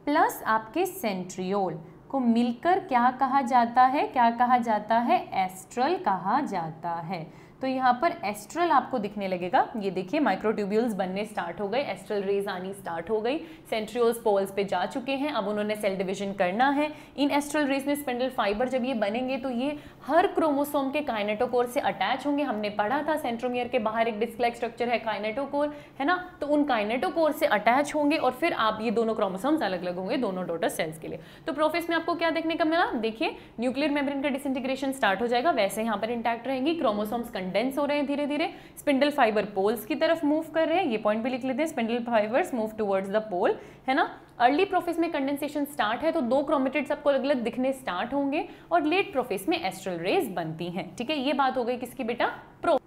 plus आपके सेंट्रियोल को मिलकर क्या कहा जाता है क्या कहा जाता है एस्ट्रल कहा जाता है तो यहाँ पर एस्ट्रल आपको दिखने लगेगा ये देखिए माइक्रोट्यूब्यूल्स बनने स्टार्ट हो गए एस्ट्रल रेज आनी स्टार्ट हो गई सेंट्रियोल्स पोल्स पे जा चुके हैं अब उन्होंने सेल डिवीजन करना है इन एस्ट्रल रेज में स्पेंडल फाइबर जब ये बनेंगे तो ये हर क्रोमोसोम के काइनेटोकोर से अटैच होंगे हमने पढ़ा था सेंट्रोमियर के बाहर एक डिस्कलाइक स्ट्रक्चर है काइनेटोकोर है ना तो उन काइनेटोकोर से अटैच होंगे और फिर आप ये दोनों क्रोमोसोम्स अलग अलग होंगे दोनों डोटर सेल्स के लिए तो प्रोफेस में आपको क्या देखने का मिला देखिए न्यूक्लियर मेम्ब्रेन का डिसइंटीग्रेशन स्टार्ट हो जाएगा वैसे यहाँ पर इंटैक्ट रहेंगी क्रोमोसोम्स कंडेंस हो रहे हैं धीरे धीरे स्पिंडल फाइबर पोल्स की तरफ मूव कर रहे हैं ये पॉइंट भी लिख लेते हैं spindle fibres move towards the pole है ना अर्ली प्रोफेस में कंडेंसेशन स्टार्ट है तो दो क्रोमेटिड्स आपको अलग अलग दिखने स्टार्ट होंगे और लेट प्रोफेस में एस्ट्रल रेज बनती हैं ठीक है ये बात हो गई किसकी बेटा प्रो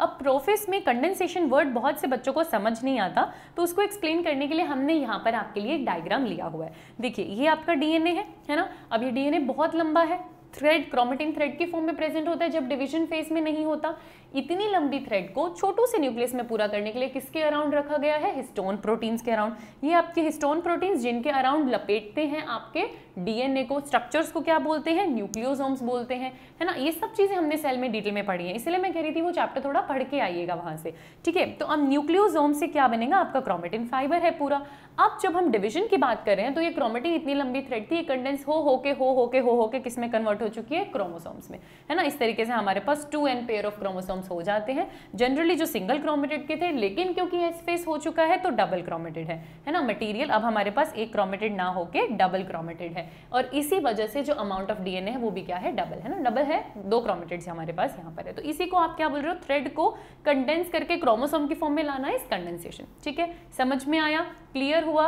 अब प्रोफेस में कंडेंसेशन वर्ड बहुत से बच्चों को समझ नहीं आता तो उसको एक्सप्लेन करने के लिए हमने यहाँ पर आपके लिए एक डायग्राम लिया हुआ है देखिए ये आपका डीएनए है है ना अब ये डीएनए बहुत लंबा है थ्रेड क्रोमेटिन थ्रेड की फॉर्म में प्रेजेंट होता है जब डिवीजन फेज में नहीं होता इतनी लंबी थ्रेड को छोटू से न्यूक्लियस में पूरा करने के लिए किसके अराउंड रखा गया है हिस्टोन प्रोटीन्स के अराउंड ये आपके हिस्टोन प्रोटीन्स जिनके अराउंड लपेटते हैं आपके डीएनए को स्ट्रक्चर्स को क्या बोलते हैं न्यूक्लियोजोम्स बोलते हैं है ना ये सब चीज़ें हमने सेल में डिटेल में पढ़ी हैं इसलिए मैं कह रही थी वो चैप्टर थोड़ा पढ़ के आइएगा वहाँ से ठीक है तो अब न्यूक्लियोजोम से क्या बनेगा आपका क्रोमेटिन फाइबर है पूरा अब जब हम डिविजन की बात कर रहे हैं तो ये क्रोमेटिन इतनी लंबी थ्रेड थी कंडेंस हो हो के हो हो के हो हो के किस में कन्वर्ट हो चुकी है क्रोमोसोम्स में है ना इस तरीके से हमारे पास two N pair of chromosomes forms हो जाते हैं जनरली जो सिंगल क्रोमेटेड के थे लेकिन क्योंकि ये स्पेस हो चुका है तो डबल क्रोमेटेड है है ना मटेरियल अब हमारे पास एक क्रोमेटेड ना होके डबल क्रोमेटेड है और इसी वजह से जो अमाउंट ऑफ डीएनए है वो भी क्या है डबल है ना डबल है दो क्रोमेटेड्स हमारे पास यहाँ पर है तो इसी को आप क्या बोल रहे हो थ्रेड को कंडेंस करके क्रोमोसोम के फॉर्म में लाना है इस कंडेंसेशन ठीक है समझ में आया क्लियर हुआ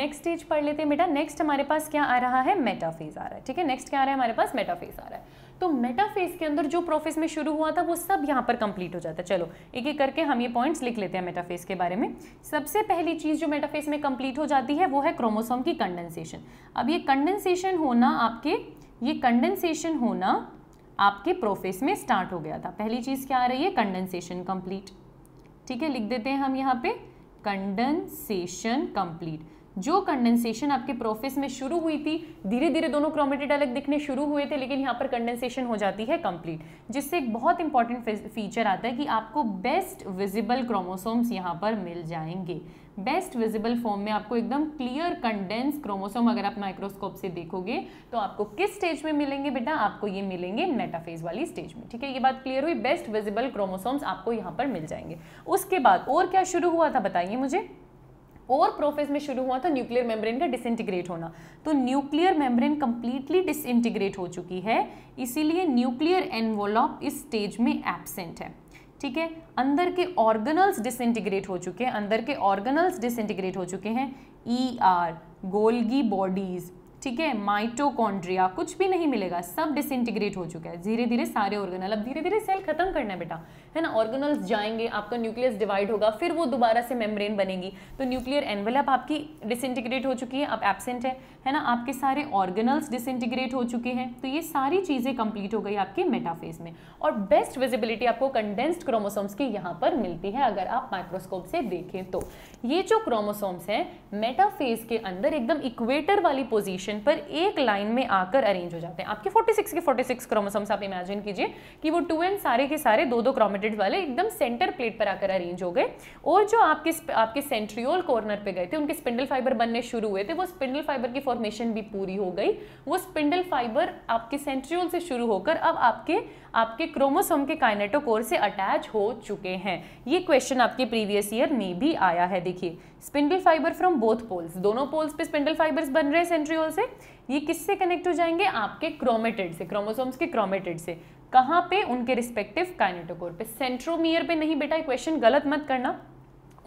नेक्स्ट स्टेज पढ़ लेते हैं बेटा नेक्स्ट हमारे पास क्या आ रहा है मेटाफेज आ रहा है ठीक है नेक्स्ट क्या आ रहा है हमारे पास मेटाफेज आ रहा है तो मेटाफेज के अंदर जो प्रोसेस में शुरू हुआ था वो सब यहाँ पर कंप्लीट हो जाता है चलो एक एक करके हम ये पॉइंट्स लिख लेते हैं मेटाफेज के बारे में सबसे पहली चीज़ जो मेटाफेज में कंप्लीट हो जाती है वो है क्रोमोसोम की कंडेंसेशन अब ये कंडेंसेशन होना आपके ये कंडेंसेशन होना आपके प्रोफेस में स्टार्ट हो गया था पहली चीज़ क्या आ रही है कंडेंसेशन कंप्लीट ठीक है लिख देते हैं हम यहाँ पे कंडेंसेशन कंप्लीट जो कंडेंसेशन आपके प्रोफेस में शुरू हुई थी धीरे धीरे दोनों क्रोमेटेड अलग दिखने शुरू हुए थे लेकिन यहाँ पर कंडेंसेशन हो जाती है कंप्लीट जिससे एक बहुत इंपॉर्टेंट फीचर आता है कि आपको बेस्ट विजिबल क्रोमोसोम्स यहाँ पर मिल जाएंगे बेस्ट विजिबल फॉर्म में आपको एकदम क्लियर कंडेंस क्रोमोसोम अगर आप माइक्रोस्कोप से देखोगे तो आपको किस स्टेज में मिलेंगे बेटा आपको ये मिलेंगे मेटाफेज वाली स्टेज में ठीक है ये बात क्लियर हुई बेस्ट विजिबल क्रोमोसोम्स आपको यहाँ पर मिल जाएंगे उसके बाद और क्या शुरू हुआ था बताइए मुझे और प्रोफेज में शुरू हुआ था न्यूक्लियर मेम्ब्रेन का डिसइंटीग्रेट होना तो न्यूक्लियर मेम्ब्रेन कंप्लीटली डिसइंटीग्रेट हो चुकी है इसीलिए न्यूक्लियर एनवोलॉप इस स्टेज में एबसेंट है ठीक है अंदर के ऑर्गनल्स डिसइंटीग्रेट हो चुके हैं अंदर के ऑर्गनल्स डिसइंटीग्रेट हो चुके हैं ई आर गोल्गी बॉडीज़ ठीक है माइटोकॉन्ड्रिया कुछ भी नहीं मिलेगा सब डिसइंटीग्रेट हो चुका है धीरे धीरे सारे ऑर्गेनल अब धीरे धीरे सेल खत्म करना है बेटा है ना ऑर्गेनल्स जाएंगे आपका न्यूक्लियस डिवाइड होगा फिर वो दोबारा से मेम्ब्रेन बनेगी तो न्यूक्लियर एनवेलप आपकी डिसइंटीग्रेट हो चुकी है आप एबसेंट है है ना आपके सारे ऑर्गेनल्स डिसइंटीग्रेट हो चुके हैं तो ये सारी चीज़ें कंप्लीट हो गई आपके मेटाफेज में और बेस्ट विजिबिलिटी आपको कंडेंस्ड क्रोमोसोम्स की यहाँ पर मिलती है अगर आप माइक्रोस्कोप से देखें तो ये जो क्रोमोसोम्स हैं मेटाफेज के अंदर एकदम इक्वेटर वाली पोजिशन पोजीशन पर एक लाइन में आकर अरेंज हो जाते हैं आपके 46 के 46 सिक्स क्रोमोसोम्स आप इमेजिन कीजिए कि वो टू एन सारे के सारे दो दो क्रोमेटेड वाले एकदम सेंटर प्लेट पर आकर अरेंज हो गए और जो आपके आपके सेंट्रियोल कॉर्नर पे गए थे उनके स्पिंडल फाइबर बनने शुरू हुए थे वो स्पिंडल फाइबर की फॉर्मेशन भी पूरी हो गई वो स्पिंडल फाइबर आपके सेंट्रियोल से शुरू होकर अब आपके आपके क्रोमोसोम के काइनेटोकोर से अटैच हो चुके हैं ये क्वेश्चन आपके प्रीवियस ईयर में भी आया है देखिए spindle fibre from both poles दोनों पोल्स पे स्पिंडल फाइबर्स बन रहे हैं सेंट्रियोल से ये किससे कनेक्ट हो जाएंगे आपके क्रोमेटेड से क्रोमोसोम्स के क्रोमेटेड से कहाँ पे उनके रिस्पेक्टिव काइनेटोकोर पे सेंट्रोमियर पे नहीं बेटा क्वेश्चन गलत मत करना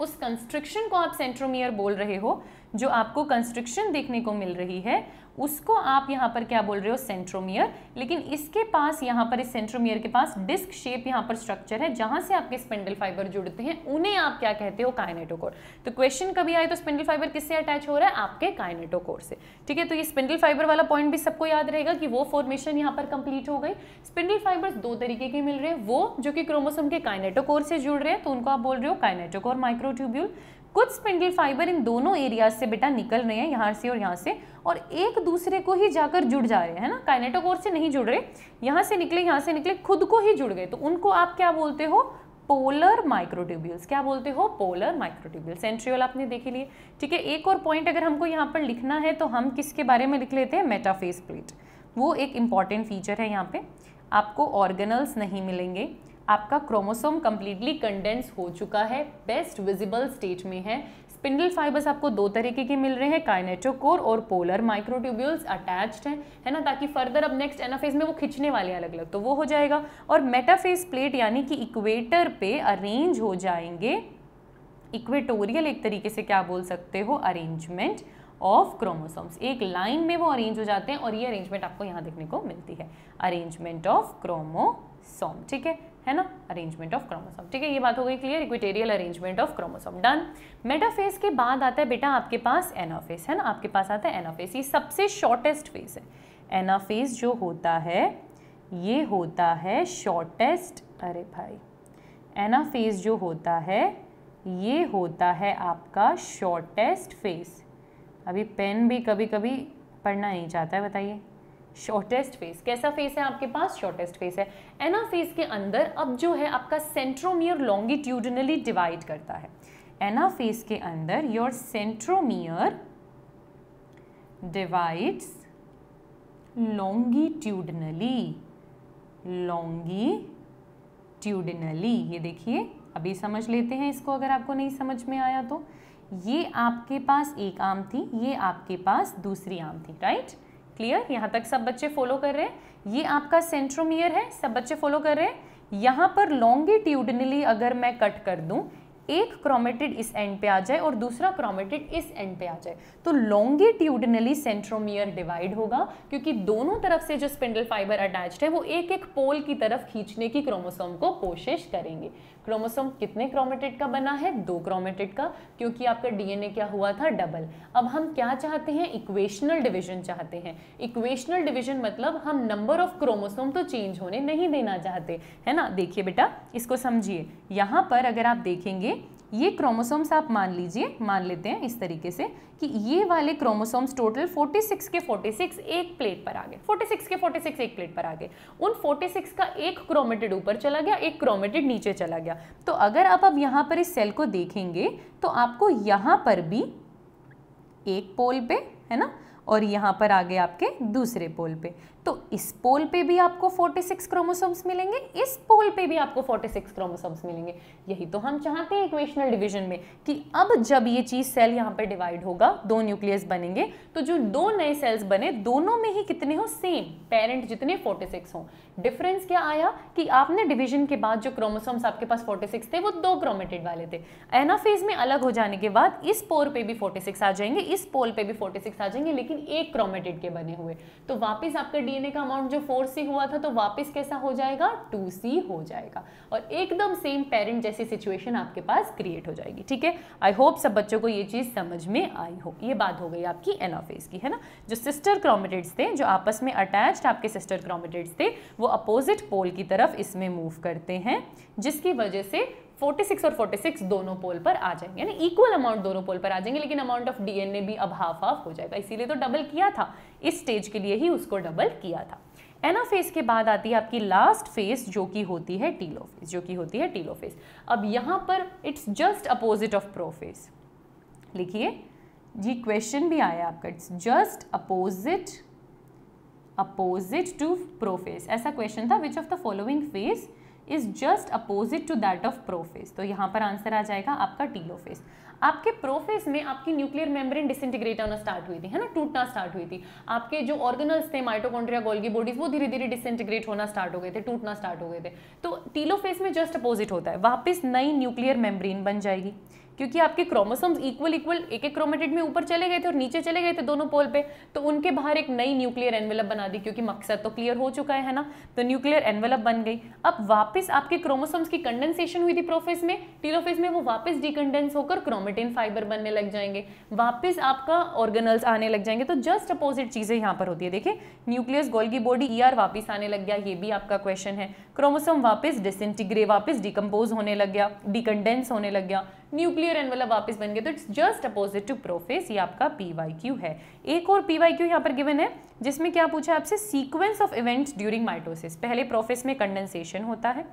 उस कंस्ट्रिक्शन को आप सेंट्रोमियर बोल रहे हो जो आपको कंस्ट्रिक्शन देखने को मिल रही है उसको आप यहाँ पर क्या बोल रहे हो सेंट्रोमियर लेकिन इसके पास यहाँ पर इस सेंट्रोमियर के पास डिस्क शेप यहाँ पर स्ट्रक्चर है जहाँ से आपके स्पेंडल फाइबर जुड़ते हैं उन्हें आप क्या कहते हो काइनेटोकोर तो क्वेश्चन कभी आए तो स्पेंडल फाइबर किससे अटैच हो रहा है आपके काइनेटोकोर से ठीक है तो ये स्पेंडल फाइबर वाला पॉइंट भी सबको याद रहेगा कि वो फॉर्मेशन यहाँ पर कंप्लीट हो गई स्पिंडल फाइबर्स दो तरीके के मिल रहे हैं वो जो कि क्रोमोसोम के काइनेटोकोर से जुड़ रहे हैं तो उनको आप बोल रहे हो काइनेटोकोर माइक्रोट्यूब्यूल कुछ स्पिंडल फाइबर इन दोनों एरियाज से बेटा निकल रहे हैं यहाँ से और यहाँ से और एक दूसरे को ही जाकर जुड़ जा रहे हैं ना काइनेटोकोर से नहीं जुड़ रहे यहाँ से निकले यहाँ से निकले खुद को ही जुड़ गए तो उनको आप क्या बोलते हो पोलर माइक्रोट्यूब्यूल्स क्या बोलते हो पोलर माइक्रोट्यूब्यूल्स एंट्रियोल आपने देख लिए ठीक है एक और पॉइंट अगर हमको यहाँ पर लिखना है तो हम किसके बारे में लिख लेते हैं मेटाफेस प्लेट वो एक इम्पॉर्टेंट फीचर है यहाँ पे आपको ऑर्गेनल्स नहीं मिलेंगे आपका क्रोमोसोम कम्प्लीटली कंडेंस हो चुका है बेस्ट विजिबल स्टेट में है स्पिंडल फाइबर्स आपको दो तरीके के मिल रहे हैं काइनेटोकोर और पोलर माइक्रोट्यूब्यूल्स अटैच्ड हैं है ना ताकि फर्दर अब नेक्स्ट एनाफेज में वो खिंचने वाले अलग अलग तो वो हो जाएगा और मेटाफेज प्लेट यानी कि इक्वेटर पे अरेंज हो जाएंगे इक्वेटोरियल एक तरीके से क्या बोल सकते हो अरेंजमेंट ऑफ क्रोमोसोम्स एक लाइन में वो अरेंज हो जाते हैं और ये अरेंजमेंट आपको यहाँ देखने को मिलती है अरेंजमेंट ऑफ क्रोमोसोम ठीक है है ना अरेंजमेंट ऑफ क्रोमोसोम ठीक है ये बात हो गई clear equatorial arrangement of chromosome done metaphase के बाद आता है बेटा आपके पास एनाफेस है ना आपके पास आता है एनाफेस ये सबसे शॉर्टेस्ट फेज है एनाफेज जो होता है ये होता है शॉर्टेस्ट अरे भाई एनाफेज जो होता है ये होता है आपका शॉर्टेस्ट फेस अभी पेन भी कभी कभी पढ़ना नहीं चाहता है बताइए शॉर्टेस्ट फेस कैसा फेस है आपके पास शॉर्टेस्ट फेस है एना फेस के अंदर अब जो है आपका सेंट्रोमियर लॉन्गिट्यूडनली डिवाइड करता है एना फेस के अंदर your centromere divides longitudinally longitudinally ये देखिए अभी समझ लेते हैं इसको अगर आपको नहीं समझ में आया तो ये आपके पास एक आम थी ये आपके पास दूसरी आम थी राइट right? क्लियर यहाँ तक सब बच्चे फॉलो कर रहे हैं ये आपका सेंट्रोमियर है सब बच्चे फॉलो कर रहे हैं यहाँ पर लॉन्गिट्यूडनली अगर मैं कट कर दूँ एक क्रोमेटिड इस एंड पे आ जाए और दूसरा क्रोमेटिड इस एंड पे आ जाए तो लॉन्गिट्यूडनली सेंट्रोमियर डिवाइड होगा क्योंकि दोनों तरफ से जो स्पिंडल फाइबर अटैच्ड है वो एक एक पोल की तरफ खींचने की क्रोमोसोम को कोशिश करेंगे क्रोमोसोम कितने क्रोमेटेड का बना है दो क्रोमेटेड का क्योंकि आपका डीएनए क्या हुआ था डबल अब हम क्या चाहते हैं इक्वेशनल डिविजन चाहते हैं इक्वेशनल डिविजन मतलब हम नंबर ऑफ क्रोमोसोम तो चेंज होने नहीं देना चाहते है ना देखिए बेटा इसको समझिए यहाँ पर अगर आप देखेंगे ये क्रोमोसोम्स आप मान लीजिए मान लेते हैं इस तरीके से कि ये वाले क्रोमोसोम्स टोटल 46 के 46 एक प्लेट पर आ गए 46 के 46 एक प्लेट पर आ गए उन 46 का एक क्रोमेटेड ऊपर चला गया एक क्रोमेटेड नीचे चला गया तो अगर आप अब यहाँ पर इस सेल को देखेंगे तो आपको यहाँ पर भी एक पोल पे है ना और यहाँ पर आ गए आपके दूसरे पोल पे तो इस पोल पे भी आपको 46 सिक्स क्रोमोसोम्स मिलेंगे इस पोल पे भी आपको 46 सिक्स क्रोमोसोम्स मिलेंगे यही तो हम चाहते हैं इक्वेशनल डिवीजन में कि अब जब ये चीज़ सेल यहाँ पे डिवाइड होगा दो न्यूक्लियस बनेंगे तो जो दो नए सेल्स बने दोनों में ही कितने हो सेम पेरेंट जितने 46 सिक्स हों डिफरेंस क्या आया कि आपने डिविजन के बाद जो क्रोमोसोम्स आपके पास फोर्टी थे वो दो क्रोमेटेड वाले थे एनाफेज में अलग हो जाने के बाद इस पोर पे भी फोर्टी आ जाएंगे इस पोल पे भी फोर्टी आ जाएंगे लेकिन एक क्रोमेटेड के बने हुए तो वापिस आपका डी डीएनए का अमाउंट जो फोर सी हुआ था तो वापस कैसा हो जाएगा टू सी हो जाएगा और एकदम सेम पेरेंट जैसी सिचुएशन आपके पास क्रिएट हो जाएगी ठीक है आई होप सब बच्चों को ये चीज़ समझ में आई हो ये बात हो गई आपकी एनाफेज की है ना जो सिस्टर क्रोमेटेड्स थे जो आपस में अटैच्ड आपके सिस्टर क्रोमेटेड्स थे वो अपोजिट पोल की तरफ इसमें मूव करते हैं जिसकी वजह से 46 और 46 दोनों पोल पर आ जाएंगे यानी इक्वल अमाउंट दोनों पोल पर आ जाएंगे लेकिन अमाउंट ऑफ डीएनए भी अब हाफ हाफ हो जाएगा इसीलिए तो डबल किया था इस स्टेज के लिए ही उसको डबल किया था एना एनाफेज के बाद आती है आपकी लास्ट फेज जो कि होती है टीलोफेज जो कि होती है टीलोफेज अब यहां पर it's just opposite of prophase लिखिए जी क्वेश्चन भी आया आपका it's just opposite opposite to prophase ऐसा क्वेश्चन था which of the following phase is just opposite to that of prophase तो यहाँ पर आंसर आ जाएगा आपका टीलोफेस आपके प्रोफेस में आपकी न्यूक्लियर मेम्ब्रेन डिसइंटीग्रेट होना स्टार्ट हुई थी है ना टूटना स्टार्ट हुई थी आपके जो ऑर्गनल्स थे माइटोकॉन्ड्रिया गोल्गी बॉडीज वो धीरे धीरे डिसइंटीग्रेट होना स्टार्ट हो गए थे टूटना स्टार्ट हो गए थे तो टीलोफेस में जस्ट अपोजिट होता है वापस नई न्यूक्लियर मेम्ब्रेन बन जाएगी क्योंकि आपके क्रोमोसोम्स इक्वल इक्वल एक एक क्रोमेटेड में ऊपर चले गए थे और नीचे चले गए थे दोनों पोल पे तो उनके बाहर एक नई न्यूक्लियर एनवेलप बना दी क्योंकि मकसद तो क्लियर हो चुका है ना तो न्यूक्लियर एनवेलप बन गई अब वापस आपके क्रोमोसोम्स की कंडेंसेशन हुई थी प्रोफेस में टीलोफेस में वो वापस डिकंडेंस होकर क्रोमेटिन फाइबर बनने लग जाएंगे वापस आपका ऑर्गेनल्स आने लग जाएंगे तो जस्ट अपोजिट चीज़ें यहाँ पर होती है देखिए न्यूक्लियस गोल्गी बॉडी ई वापस आने लग गया ये भी आपका क्वेश्चन है क्रोमोसोम वापस डिसइंटीग्रे वापस डिकम्पोज होने लग गया डिकंडेंस होने लग गया न्यूक्लियर एनवेलप वापस बन गया तो it's just opposite to prophase ये आपका पी वाई क्यू है एक और पी वाई क्यू यहाँ पर गिवन है जिसमें क्या पूछा आपसे sequence of events during mitosis पहले प्रोफेस में कंडेंसेशन होता है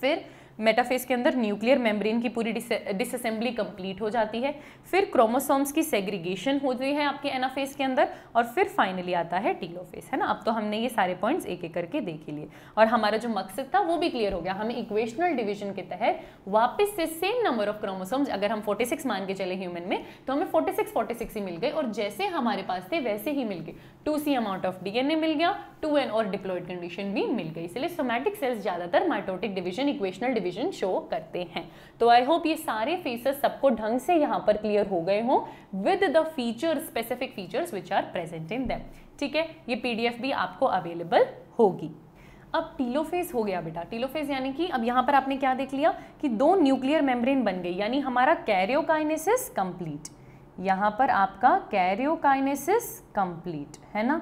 फिर मेटाफेज के अंदर न्यूक्लियर मेम्ब्रेन की पूरी डिसअसेंबली कंप्लीट हो जाती है फिर क्रोमोसोम्स की सेग्रीगेशन होती है आपके एनाफेज के अंदर और फिर फाइनली आता है टीलोफेज है ना अब तो हमने ये सारे पॉइंट्स एक एक करके देख लिए और हमारा जो मकसद था वो भी क्लियर हो गया हमें इक्वेशनल डिविजन के तहत वापस से सेम नंबर ऑफ क्रोमोसोम्स अगर हम 46 मान के चले ह्यूमन में तो हमें 46 46 ही मिल गए और जैसे हमारे पास थे वैसे ही मिल गए two C amount of DNA मिल गया टू एन और डिप्लॉयड कंडीशन भी मिल गई इसलिए सोमैटिक सेल्स ज़्यादातर mitotic division equational division division show करते हैं तो आई होप ये सारे फेसेस सबको ढंग से यहाँ पर क्लियर हो गए हों with the feature specific features which are present in them ठीक है ये पी भी आपको अवेलेबल होगी अब टीलोफेज हो गया बेटा टीलोफेज यानी कि अब यहाँ पर आपने क्या देख लिया कि दो न्यूक्लियर मेम्ब्रेन बन गई यानी हमारा कैरियोकाइनेसिस कंप्लीट यहाँ पर आपका कैरियोकाइनेसिस कंप्लीट है ना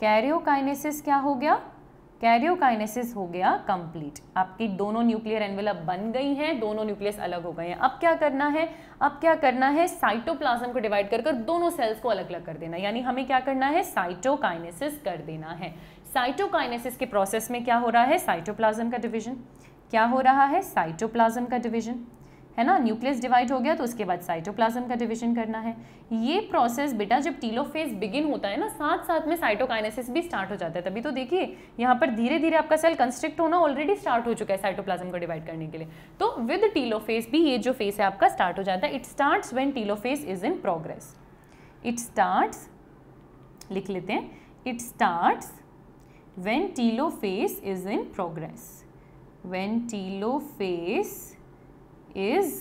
कैरियोकाइनेसिस क्या हो गया कैरियोकाइनेसिस हो गया कंप्लीट आपकी दोनों न्यूक्लियर एनवेलप बन गई हैं दोनों न्यूक्लियस अलग हो गए हैं अब क्या करना है अब क्या करना है साइटोप्लाज्म को डिवाइड कर कर दोनों सेल्स को अलग अलग कर देना यानी हमें क्या करना है साइटोकाइनेसिस कर देना है साइटोकाइनेसिस के प्रोसेस में क्या हो रहा है साइटोप्लाज्म का डिवीजन क्या हो रहा है साइटोप्लाज्म का डिवीजन है ना न्यूक्लियस डिवाइड हो गया तो उसके बाद साइटोप्लाज्म का डिवीजन करना है ये प्रोसेस बेटा जब टीलोफेज बिगिन होता है ना साथ साथ में साइटोकाइनेसिस भी स्टार्ट हो जाता है तभी तो देखिए यहाँ पर धीरे धीरे आपका सेल कंस्ट्रिक्ट होना ऑलरेडी स्टार्ट हो चुका है साइटोप्लाज्म को डिवाइड करने के लिए तो विद टीलोफेज भी ये जो फेस है आपका स्टार्ट हो जाता है it start when telophase is in progress it start लिख लेते हैं it start when telophase is in progress when telophase is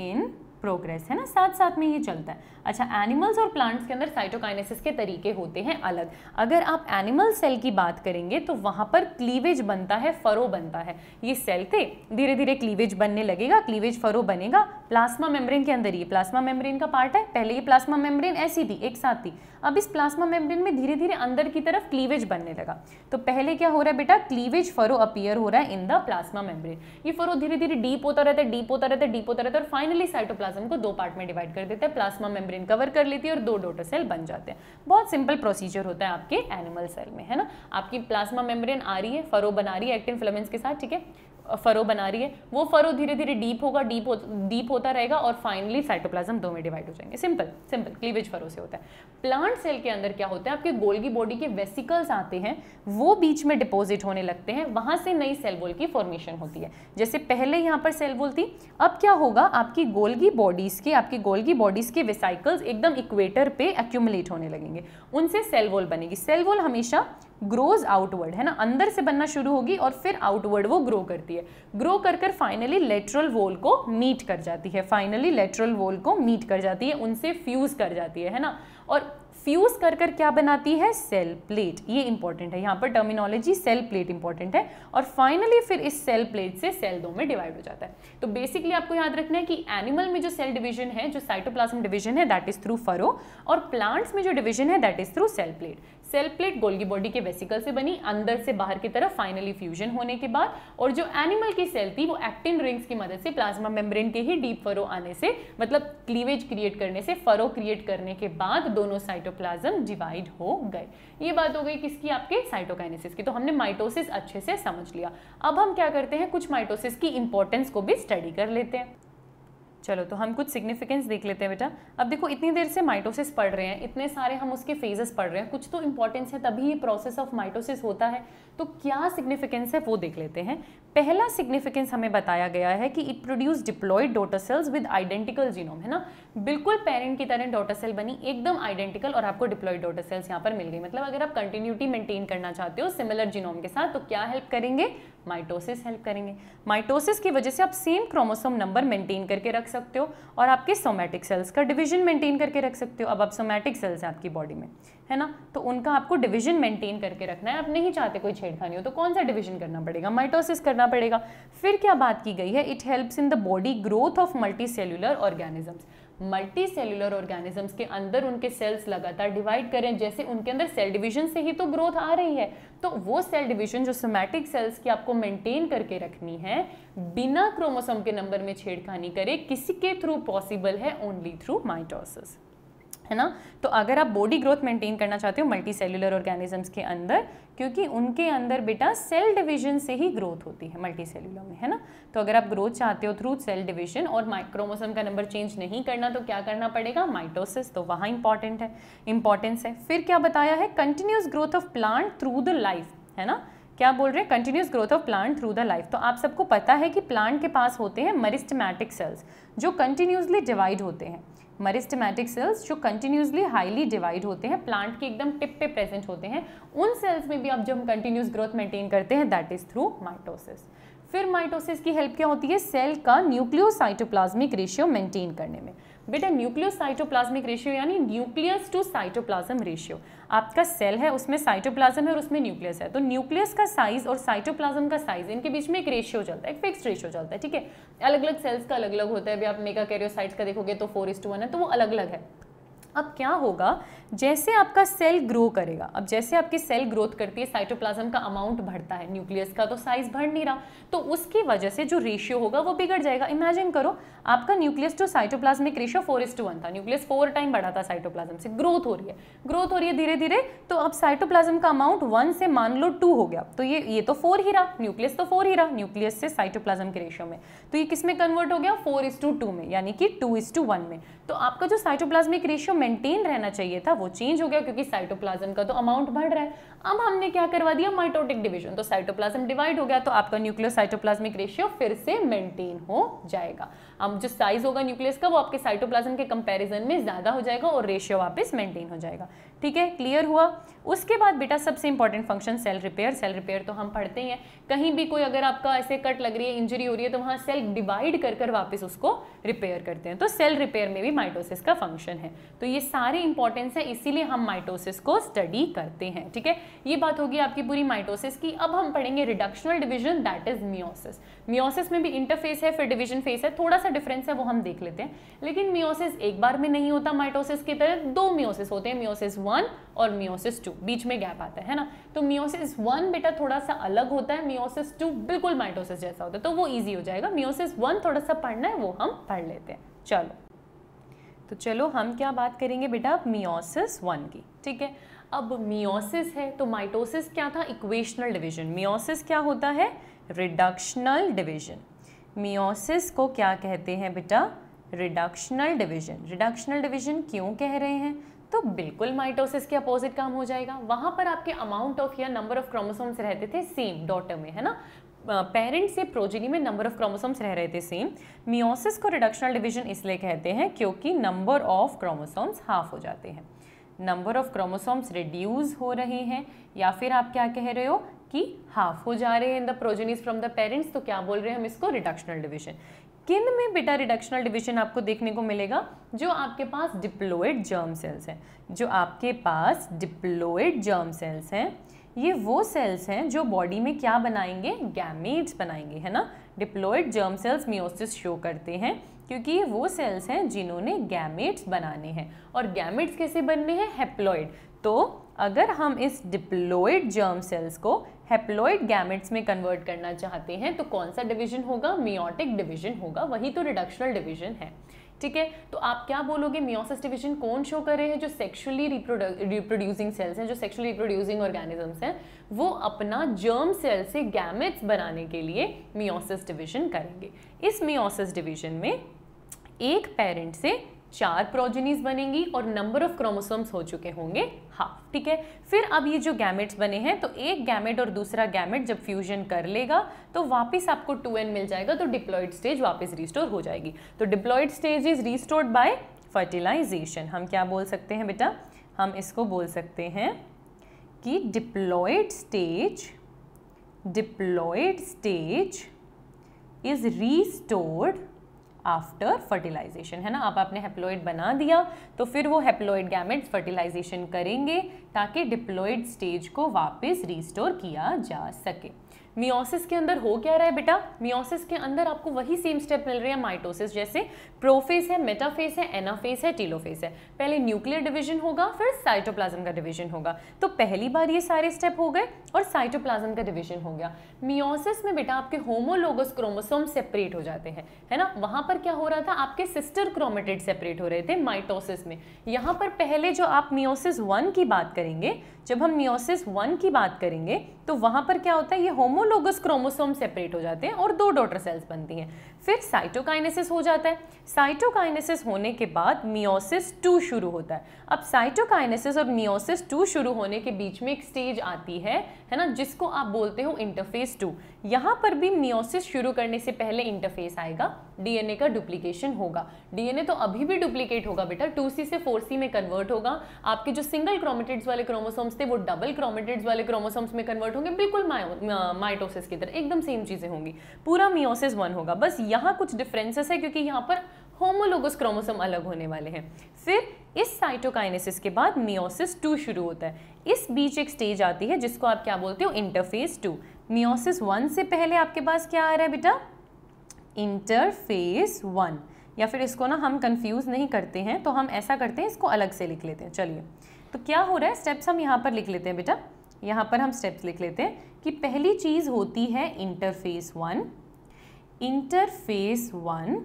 in progress है ना साथ साथ में ये चलता है अच्छा एनिमल्स और प्लांट्स के अंदर साइटोकाइनेसिस के तरीके होते हैं अलग अगर आप एनिमल सेल की बात करेंगे तो वहां पर क्लीवेज बनता है फरो बनता है ये सेल थे धीरे धीरे क्लीवेज बनने लगेगा क्लीवेज फरो बनेगा प्लाज्मा मेम्ब्रेन के अंदर ये प्लाज्मा मेम्ब्रेन का पार्ट है पहले ये प्लाज्मा मेम्ब्रेन ऐसी थी एक साथ थी अब इस प्लाज्मा मेम्ब्रेन में धीरे धीरे अंदर की तरफ क्लीवेज बनने लगा तो पहले क्या हो रहा है बेटा क्लीवेज फरो अपियर हो रहा है इन द प्लाज्मा मेम्ब्रेन ये फरो धीरे धीरे डीप होता रहता है डीप होता रहता है डीप होता रहता है और फाइनली साइटोप्लाज्म को दो पार्ट में डिवाइड कर देता है प्लाज्मा मेम्ब्रेन मेम्ब्रेन कवर कर लेती है और दो डोटर सेल बन जाते हैं बहुत सिंपल प्रोसीजर होता है आपके एनिमल सेल में है ना आपकी प्लाज्मा मेम्ब्रेन आ रही है फरो बना रही है एक्टिन फिलामेंट्स के साथ ठीक है फरो बना रही है वो फरो धीरे धीरे डीप होगा डीप हो डीप होता रहेगा और फाइनली साइटोप्लाज्म दो में डिवाइड हो जाएंगे सिंपल सिंपल क्लीवेज फरो से होता है प्लांट सेल के अंदर क्या होता है आपके गोल्गी बॉडी के वेसिकल्स आते हैं वो बीच में डिपोजिट होने लगते हैं वहां से नई सेल वॉल की फॉर्मेशन होती है जैसे पहले यहाँ पर सेल वॉल थी अब क्या होगा आपकी गोल्गी बॉडीज़ के आपकी गोल्गी बॉडीज़ के वेसाइकल्स एकदम इक्वेटर पे एक्यूमुलेट होने लगेंगे उनसे सेल वॉल बनेगी सेल वॉल हमेशा ग्रोज आउटवर्ड है ना अंदर से बनना शुरू होगी और फिर आउटवर्ड वो ग्रो करती है ग्रो कर कर फाइनली लेटरल वोल को मीट कर जाती है फाइनली लेटरल वोल को मीट कर जाती है उनसे फ्यूज़ कर जाती है है ना और फ्यूज कर कर क्या बनाती है सेल प्लेट ये इंपॉर्टेंट है यहाँ पर टर्मिनोलॉजी सेल प्लेट इंपॉर्टेंट है और फाइनली फिर इस सेल प्लेट से सेल दो में डिवाइड हो जाता है तो बेसिकली आपको याद रखना है कि एनिमल में जो सेल डिवीजन है जो साइटोप्लाज्म डिवीजन है दैट इज थ्रू फरो और प्लांट्स में जो डिवीजन है that is through cell plate cell plate Golgi body के वेसिकल से बनी अंदर से बाहर की तरफ फाइनली फ्यूजन होने के बाद और जो एनिमल की सेल थी वो एक्टिन रिंग्स की मदद से प्लाज्मा मेम्ब्रेन के ही डीप फरो आने से मतलब क्लीवेज क्रिएट करने से फरो क्रिएट करने के बाद दोनों साइटोप्लाज्म डिवाइड हो गए ये बात हो गई किसकी आपके साइटोकाइनेसिस की तो हमने माइटोसिस अच्छे से समझ लिया अब हम क्या करते हैं कुछ माइटोसिस की इंपॉर्टेंस को भी स्टडी कर लेते हैं चलो तो हम कुछ सिग्निफिकेंस देख लेते हैं बेटा अब देखो इतनी देर से माइटोसिस पढ़ रहे हैं इतने सारे हम उसके फेजेस पढ़ रहे हैं कुछ तो इंपॉर्टेंस है तभी ये प्रोसेस ऑफ माइटोसिस होता है तो क्या सिग्निफिकेंस है वो देख लेते हैं पहला सिग्निफिकेंस हमें बताया गया है कि it produce diploid daughter cells with identical genome है ना बिल्कुल पेरेंट की तरह डोटर सेल बनी एकदम आइडेंटिकल और आपको डिप्लॉयड डोटर सेल्स यहाँ पर मिल गई मतलब अगर आप कंटिन्यूटी मेंटेन करना चाहते हो सिमिलर जीनोम के साथ तो क्या हेल्प करेंगे माइटोसिस हेल्प करेंगे माइटोसिस की वजह से आप सेम क्रोमोसोम नंबर मेंटेन करके रख सकते हो और आपके सोमैटिक सेल्स का डिवीजन मेंटेन करके रख सकते हो अब आप सोमैटिक सेल्स हैं आपकी बॉडी में है ना तो उनका आपको डिवीजन मेंटेन करके रखना है आप नहीं चाहते कोई छेड़खानी हो तो कौन सा डिवीजन करना पड़ेगा माइटोसिस करना पड़ेगा फिर क्या बात की गई है it helps in the body growth of multicellular organisms multicellular organisms के अंदर उनके सेल्स लगातार डिवाइड करें जैसे उनके अंदर सेल डिवीजन से ही तो ग्रोथ आ रही है तो वो सेल डिवीजन जो सोमैटिक सेल्स की आपको मेंटेन करके रखनी है बिना क्रोमोसोम के नंबर में छेड़खानी करे किसी के थ्रू पॉसिबल है ओनली थ्रू माइटोसिस है ना तो अगर आप बॉडी ग्रोथ मेंटेन करना चाहते हो मल्टी सेलुलर ऑर्गेनिजम्स के अंदर क्योंकि उनके अंदर बेटा सेल डिवीजन से ही ग्रोथ होती है मल्टी सेलुलर में है ना तो अगर आप ग्रोथ चाहते हो थ्रू सेल डिवीजन और माइक्रोमोसम का नंबर चेंज नहीं करना तो क्या करना पड़ेगा माइटोसिस तो वहाँ इंपॉर्टेंट है इंपॉर्टेंस है फिर क्या बताया है continuous growth of plant through the life है ना क्या बोल रहे हैं continuous growth of plant through the life तो आप सबको पता है कि प्लांट के पास होते हैं मरिस्टमैटिक सेल्स जो कंटिन्यूसली डिवाइड होते हैं मरिस्टमैटिक सेल्स जो कंटिन्यूसली हाईली डिवाइड होते हैं प्लांट के एकदम टिप पे प्रेजेंट होते हैं उन सेल्स में भी अब जो हम कंटिन्यूस ग्रोथ मेंटेन करते हैं दैट इज थ्रू माइटोसिस फिर माइटोसिस की हेल्प क्या होती है सेल का न्यूक्लियोसाइटोप्लाज्मिक रेशियो मेंटेन करने में बेटा न्यूक्लियोसाइटोप्लाज्मिक रेशियो यानी न्यूक्लियस टू साइटोप्लाज्म रेशियो आपका सेल है उसमें साइटोप्लाज्म है और उसमें न्यूक्लियस है तो न्यूक्लियस का साइज और साइटोप्लाज्म का साइज इनके बीच में एक रेशियो चलता है एक फिक्स रेशियो चलता है ठीक है अलग अलग सेल्स का अलग अलग होता है अभी आप मेगा कैरियोसाइट्स का देखोगे तो फोर इस टू वन है तो वो अलग अलग है अब क्या होगा जैसे आपका सेल ग्रो करेगा अब जैसे आपकी सेल ग्रोथ करती है साइटोप्लाज्म का अमाउंट बढ़ता है न्यूक्लियस का तो साइज बढ़ नहीं रहा तो उसकी वजह से जो रेशियो होगा वो बिगड़ जाएगा इमेजिन करो आपका nucleus to cytoplasmic ratio four is to one था न्यूक्लियस फोर टाइम बढ़ा था साइटोप्लाज्म से ग्रोथ हो रही है ग्रोथ हो रही है धीरे धीरे तो अब साइटोप्लाज्म का अमाउंट वन से मान लो टू हो गया तो ये ये तो फोर ही रहा न्यूक्लियस तो फोर ही रहा न्यूक्लियस से साइटोप्लाज्म के रेशियो में तो ये किस में कन्वर्ट हो गया फोर इज टू टू में यानी कि टू इज टू वन में तो आपका जो साइटोप्लाज्मिक रेशियो मेंटेन रहना चाहिए था वो चेंज हो गया क्योंकि साइटोप्लाज्म का तो अमाउंट बढ़ रहा है अब हमने क्या करवा दिया माइटोटिक डिविजन तो साइटोप्लाज्म डिवाइड हो गया तो आपका न्यूक्लियस साइटोप्लाज्मिक रेशियो फिर से मेंटेन हो जाएगा अब जो साइज होगा न्यूक्लियस का वो आपके साइटोप्लाज्म के कंपेरिजन में ज़्यादा हो जाएगा और रेशियो वापस मेंटेन हो जाएगा ठीक है क्लियर हुआ उसके बाद बेटा सबसे important function cell repair cell repair तो हम पढ़ते हैं कहीं भी कोई अगर आपका ऐसे कट लग रही है इंजरी हो रही है तो वहां सेल डिवाइड कर कर वापस उसको रिपेयर करते हैं तो सेल रिपेयर में भी माइटोसिस का फंक्शन है तो ये सारे इंपॉर्टेंस है इसीलिए हम माइटोसिस को स्टडी करते हैं ठीक है ये बात होगी आपकी पूरी माइटोसिस की अब हम पढ़ेंगे reductional division that is meiosis meiosis में भी इंटरफेस है फिर डिविजन फेस है थोड़ा सा डिफरेंस है वो हम देख लेते हैं लेकिन मियोसिस एक बार में नहीं होता माइटोसिस की तरह दो मियोसिस होते हैं मियोसिस वन और मियोसिस टू बीच में गैप आता है ना तो मियोसिस वन बेटा थोड़ा सा अलग होता है मियोसिस टू बिल्कुल माइटोसिस जैसा होता है तो वो ईजी हो जाएगा मियोसिस वन थोड़ा सा पढ़ना है वो हम पढ़ लेते हैं चलो तो चलो हम क्या बात करेंगे बेटा अब मियोसिस वन की ठीक है अब मियोसिस है तो माइटोसिस क्या था इक्वेशनल डिवीजन मियोसिस क्या होता है रिडक्शनल डिवीजन मियोसिस को क्या कहते हैं बेटा रिडक्शनल डिवीजन रिडक्शनल डिवीजन क्यों कह रहे हैं तो बिल्कुल माइटोसिस के अपोजिट काम हो जाएगा वहां पर आपके अमाउंट ऑफ या नंबर ऑफ क्रोमोसोम्स रहते थे सेम डॉटर में है ना पेरेंट्स से प्रोजेनी में नंबर ऑफ क्रोमोसोम्स रह रहे थे सेम मियोसिस को रिडक्शनल डिवीजन इसलिए कहते हैं क्योंकि नंबर ऑफ क्रोमोसोम्स हाफ हो जाते हैं नंबर ऑफ क्रोमोसोम्स रिड्यूज हो रहे हैं या फिर आप क्या कह रहे हो कि हाफ हो जा रहे हैं in the progenies from the parents तो क्या बोल रहे हैं हम इसको रिडक्शनल डिवीजन किन में बेटा रिडक्शनल डिविजन आपको देखने को मिलेगा जो आपके पास डिप्लोइड जर्म सेल्स हैं जो आपके पास डिप्लोइड जर्म सेल्स हैं ये वो सेल्स हैं जो बॉडी में क्या बनाएंगे गैमेट्स बनाएंगे है ना diploid germ cells meiosis show करते हैं क्योंकि ये वो सेल्स हैं जिन्होंने गैमेट्स बनाने हैं और गैमेट्स कैसे बनने हैं हेप्लॉइड तो अगर हम इस डिप्लोइड जर्म सेल्स को हैप्लॉइड गैमेट्स में कन्वर्ट करना चाहते हैं तो कौन सा डिवीजन होगा मियोटिक डिवीजन होगा वही तो रिडक्शनल डिवीजन है ठीक है तो आप क्या बोलोगे मियोसिस डिवीजन कौन शो कर रहे हैं जो सेक्सुअली रिप्रोड्यूसिंग सेल्स हैं जो सेक्सुअली रिप्रोड्यूसिंग ऑर्गेनिजम्स हैं वो अपना जर्म सेल से गैमेट्स बनाने के लिए मियोसिस डिवीजन करेंगे इस मियोसिस डिवीजन में एक पेरेंट से चार प्रोजेनीज बनेंगी और नंबर ऑफ क्रोमोसोम्स हो चुके होंगे हाफ ठीक है फिर अब ये जो गैमेट्स बने हैं तो एक गैमेट और दूसरा गैमेट जब फ्यूजन कर लेगा तो वापस आपको टू एन मिल जाएगा तो डिप्लॉयड स्टेज वापस रिस्टोर हो जाएगी तो diploid stage is restored by fertilisation हम क्या बोल सकते हैं बेटा हम इसको बोल सकते हैं कि diploid stage diploid stage is restored after fertilisation है ना आप आपने हेप्लोइड बना दिया तो फिर वो हेप्लोइड गैमेट्स फर्टिलाइजेशन करेंगे ताकि डिप्लोइड स्टेज को वापस रिस्टोर किया जा सके मियोसिस के अंदर हो क्या रहा है बेटा मियोसिस के अंदर आपको वही सेम स्टेप मिल रहे हैं माइटोसिस जैसे प्रोफेस है मेटाफेस है एनाफेस है टीलोफेस है पहले न्यूक्लियर डिवीजन होगा फिर साइटोप्लाज्म का डिवीजन होगा तो पहली बार ये सारे स्टेप हो गए और साइटोप्लाज्म का डिवीजन हो गया मियोसिस में बेटा आपके होमोलोगस क्रोमोसोम सेपरेट हो जाते हैं है ना वहां पर क्या हो रहा था आपके सिस्टर क्रोमेटेड सेपरेट हो रहे थे माइटोसिस में यहां पर पहले जो आप मियोसिस वन की बात करेंगे जब हम मियोसिस वन की बात करेंगे तो वहाँ पर क्या होता है ये होमोलोगस क्रोमोसोम सेपरेट हो जाते हैं और दो डॉटर सेल्स बनती हैं फिर साइटोकाइनेसिस हो जाता है साइटोकाइनेसिस होने के बाद मियोसिस टू शुरू होता है अब साइटोकाइनेसिस और मियोसिस टू शुरू होने के बीच में एक स्टेज आती है है ना जिसको आप बोलते हो इंटरफेस टू यहाँ पर भी मियोसिस शुरू करने से पहले इंटरफेस आएगा डीएनए का डुप्लीकेशन होगा डीएनए तो अभी भी डुप्लीकेट होगा बेटा 2C से 4C में कन्वर्ट होगा आपके जो सिंगल क्रोमेटिड्स वाले क्रोमोसोम्स थे वो डबल क्रोमेटिड्स वाले क्रोमोसोम्स में कन्वर्ट होंगे बिल्कुल माइटोसिस uh, की तरह एकदम सेम चीज़ें होंगी पूरा मियोसिस वन होगा बस यहाँ कुछ डिफरेंसेस है क्योंकि यहाँ पर होमोलोगस क्रोमोसोम अलग होने वाले हैं फिर इस साइटोकाइनेसिस के बाद मियोसिस टू शुरू होता है इस बीच एक स्टेज आती है जिसको आप क्या बोलते हो इंटरफेस टू मियोसिस वन से पहले आपके पास क्या आ रहा है बेटा इंटरफेस वन या फिर इसको ना हम कंफ्यूज नहीं करते हैं तो हम ऐसा करते हैं इसको अलग से लिख लेते हैं चलिए तो क्या हो रहा है स्टेप्स हम यहाँ पर लिख लेते हैं बेटा यहाँ पर हम स्टेप्स लिख लेते हैं कि पहली चीज़ होती है interphase one interphase one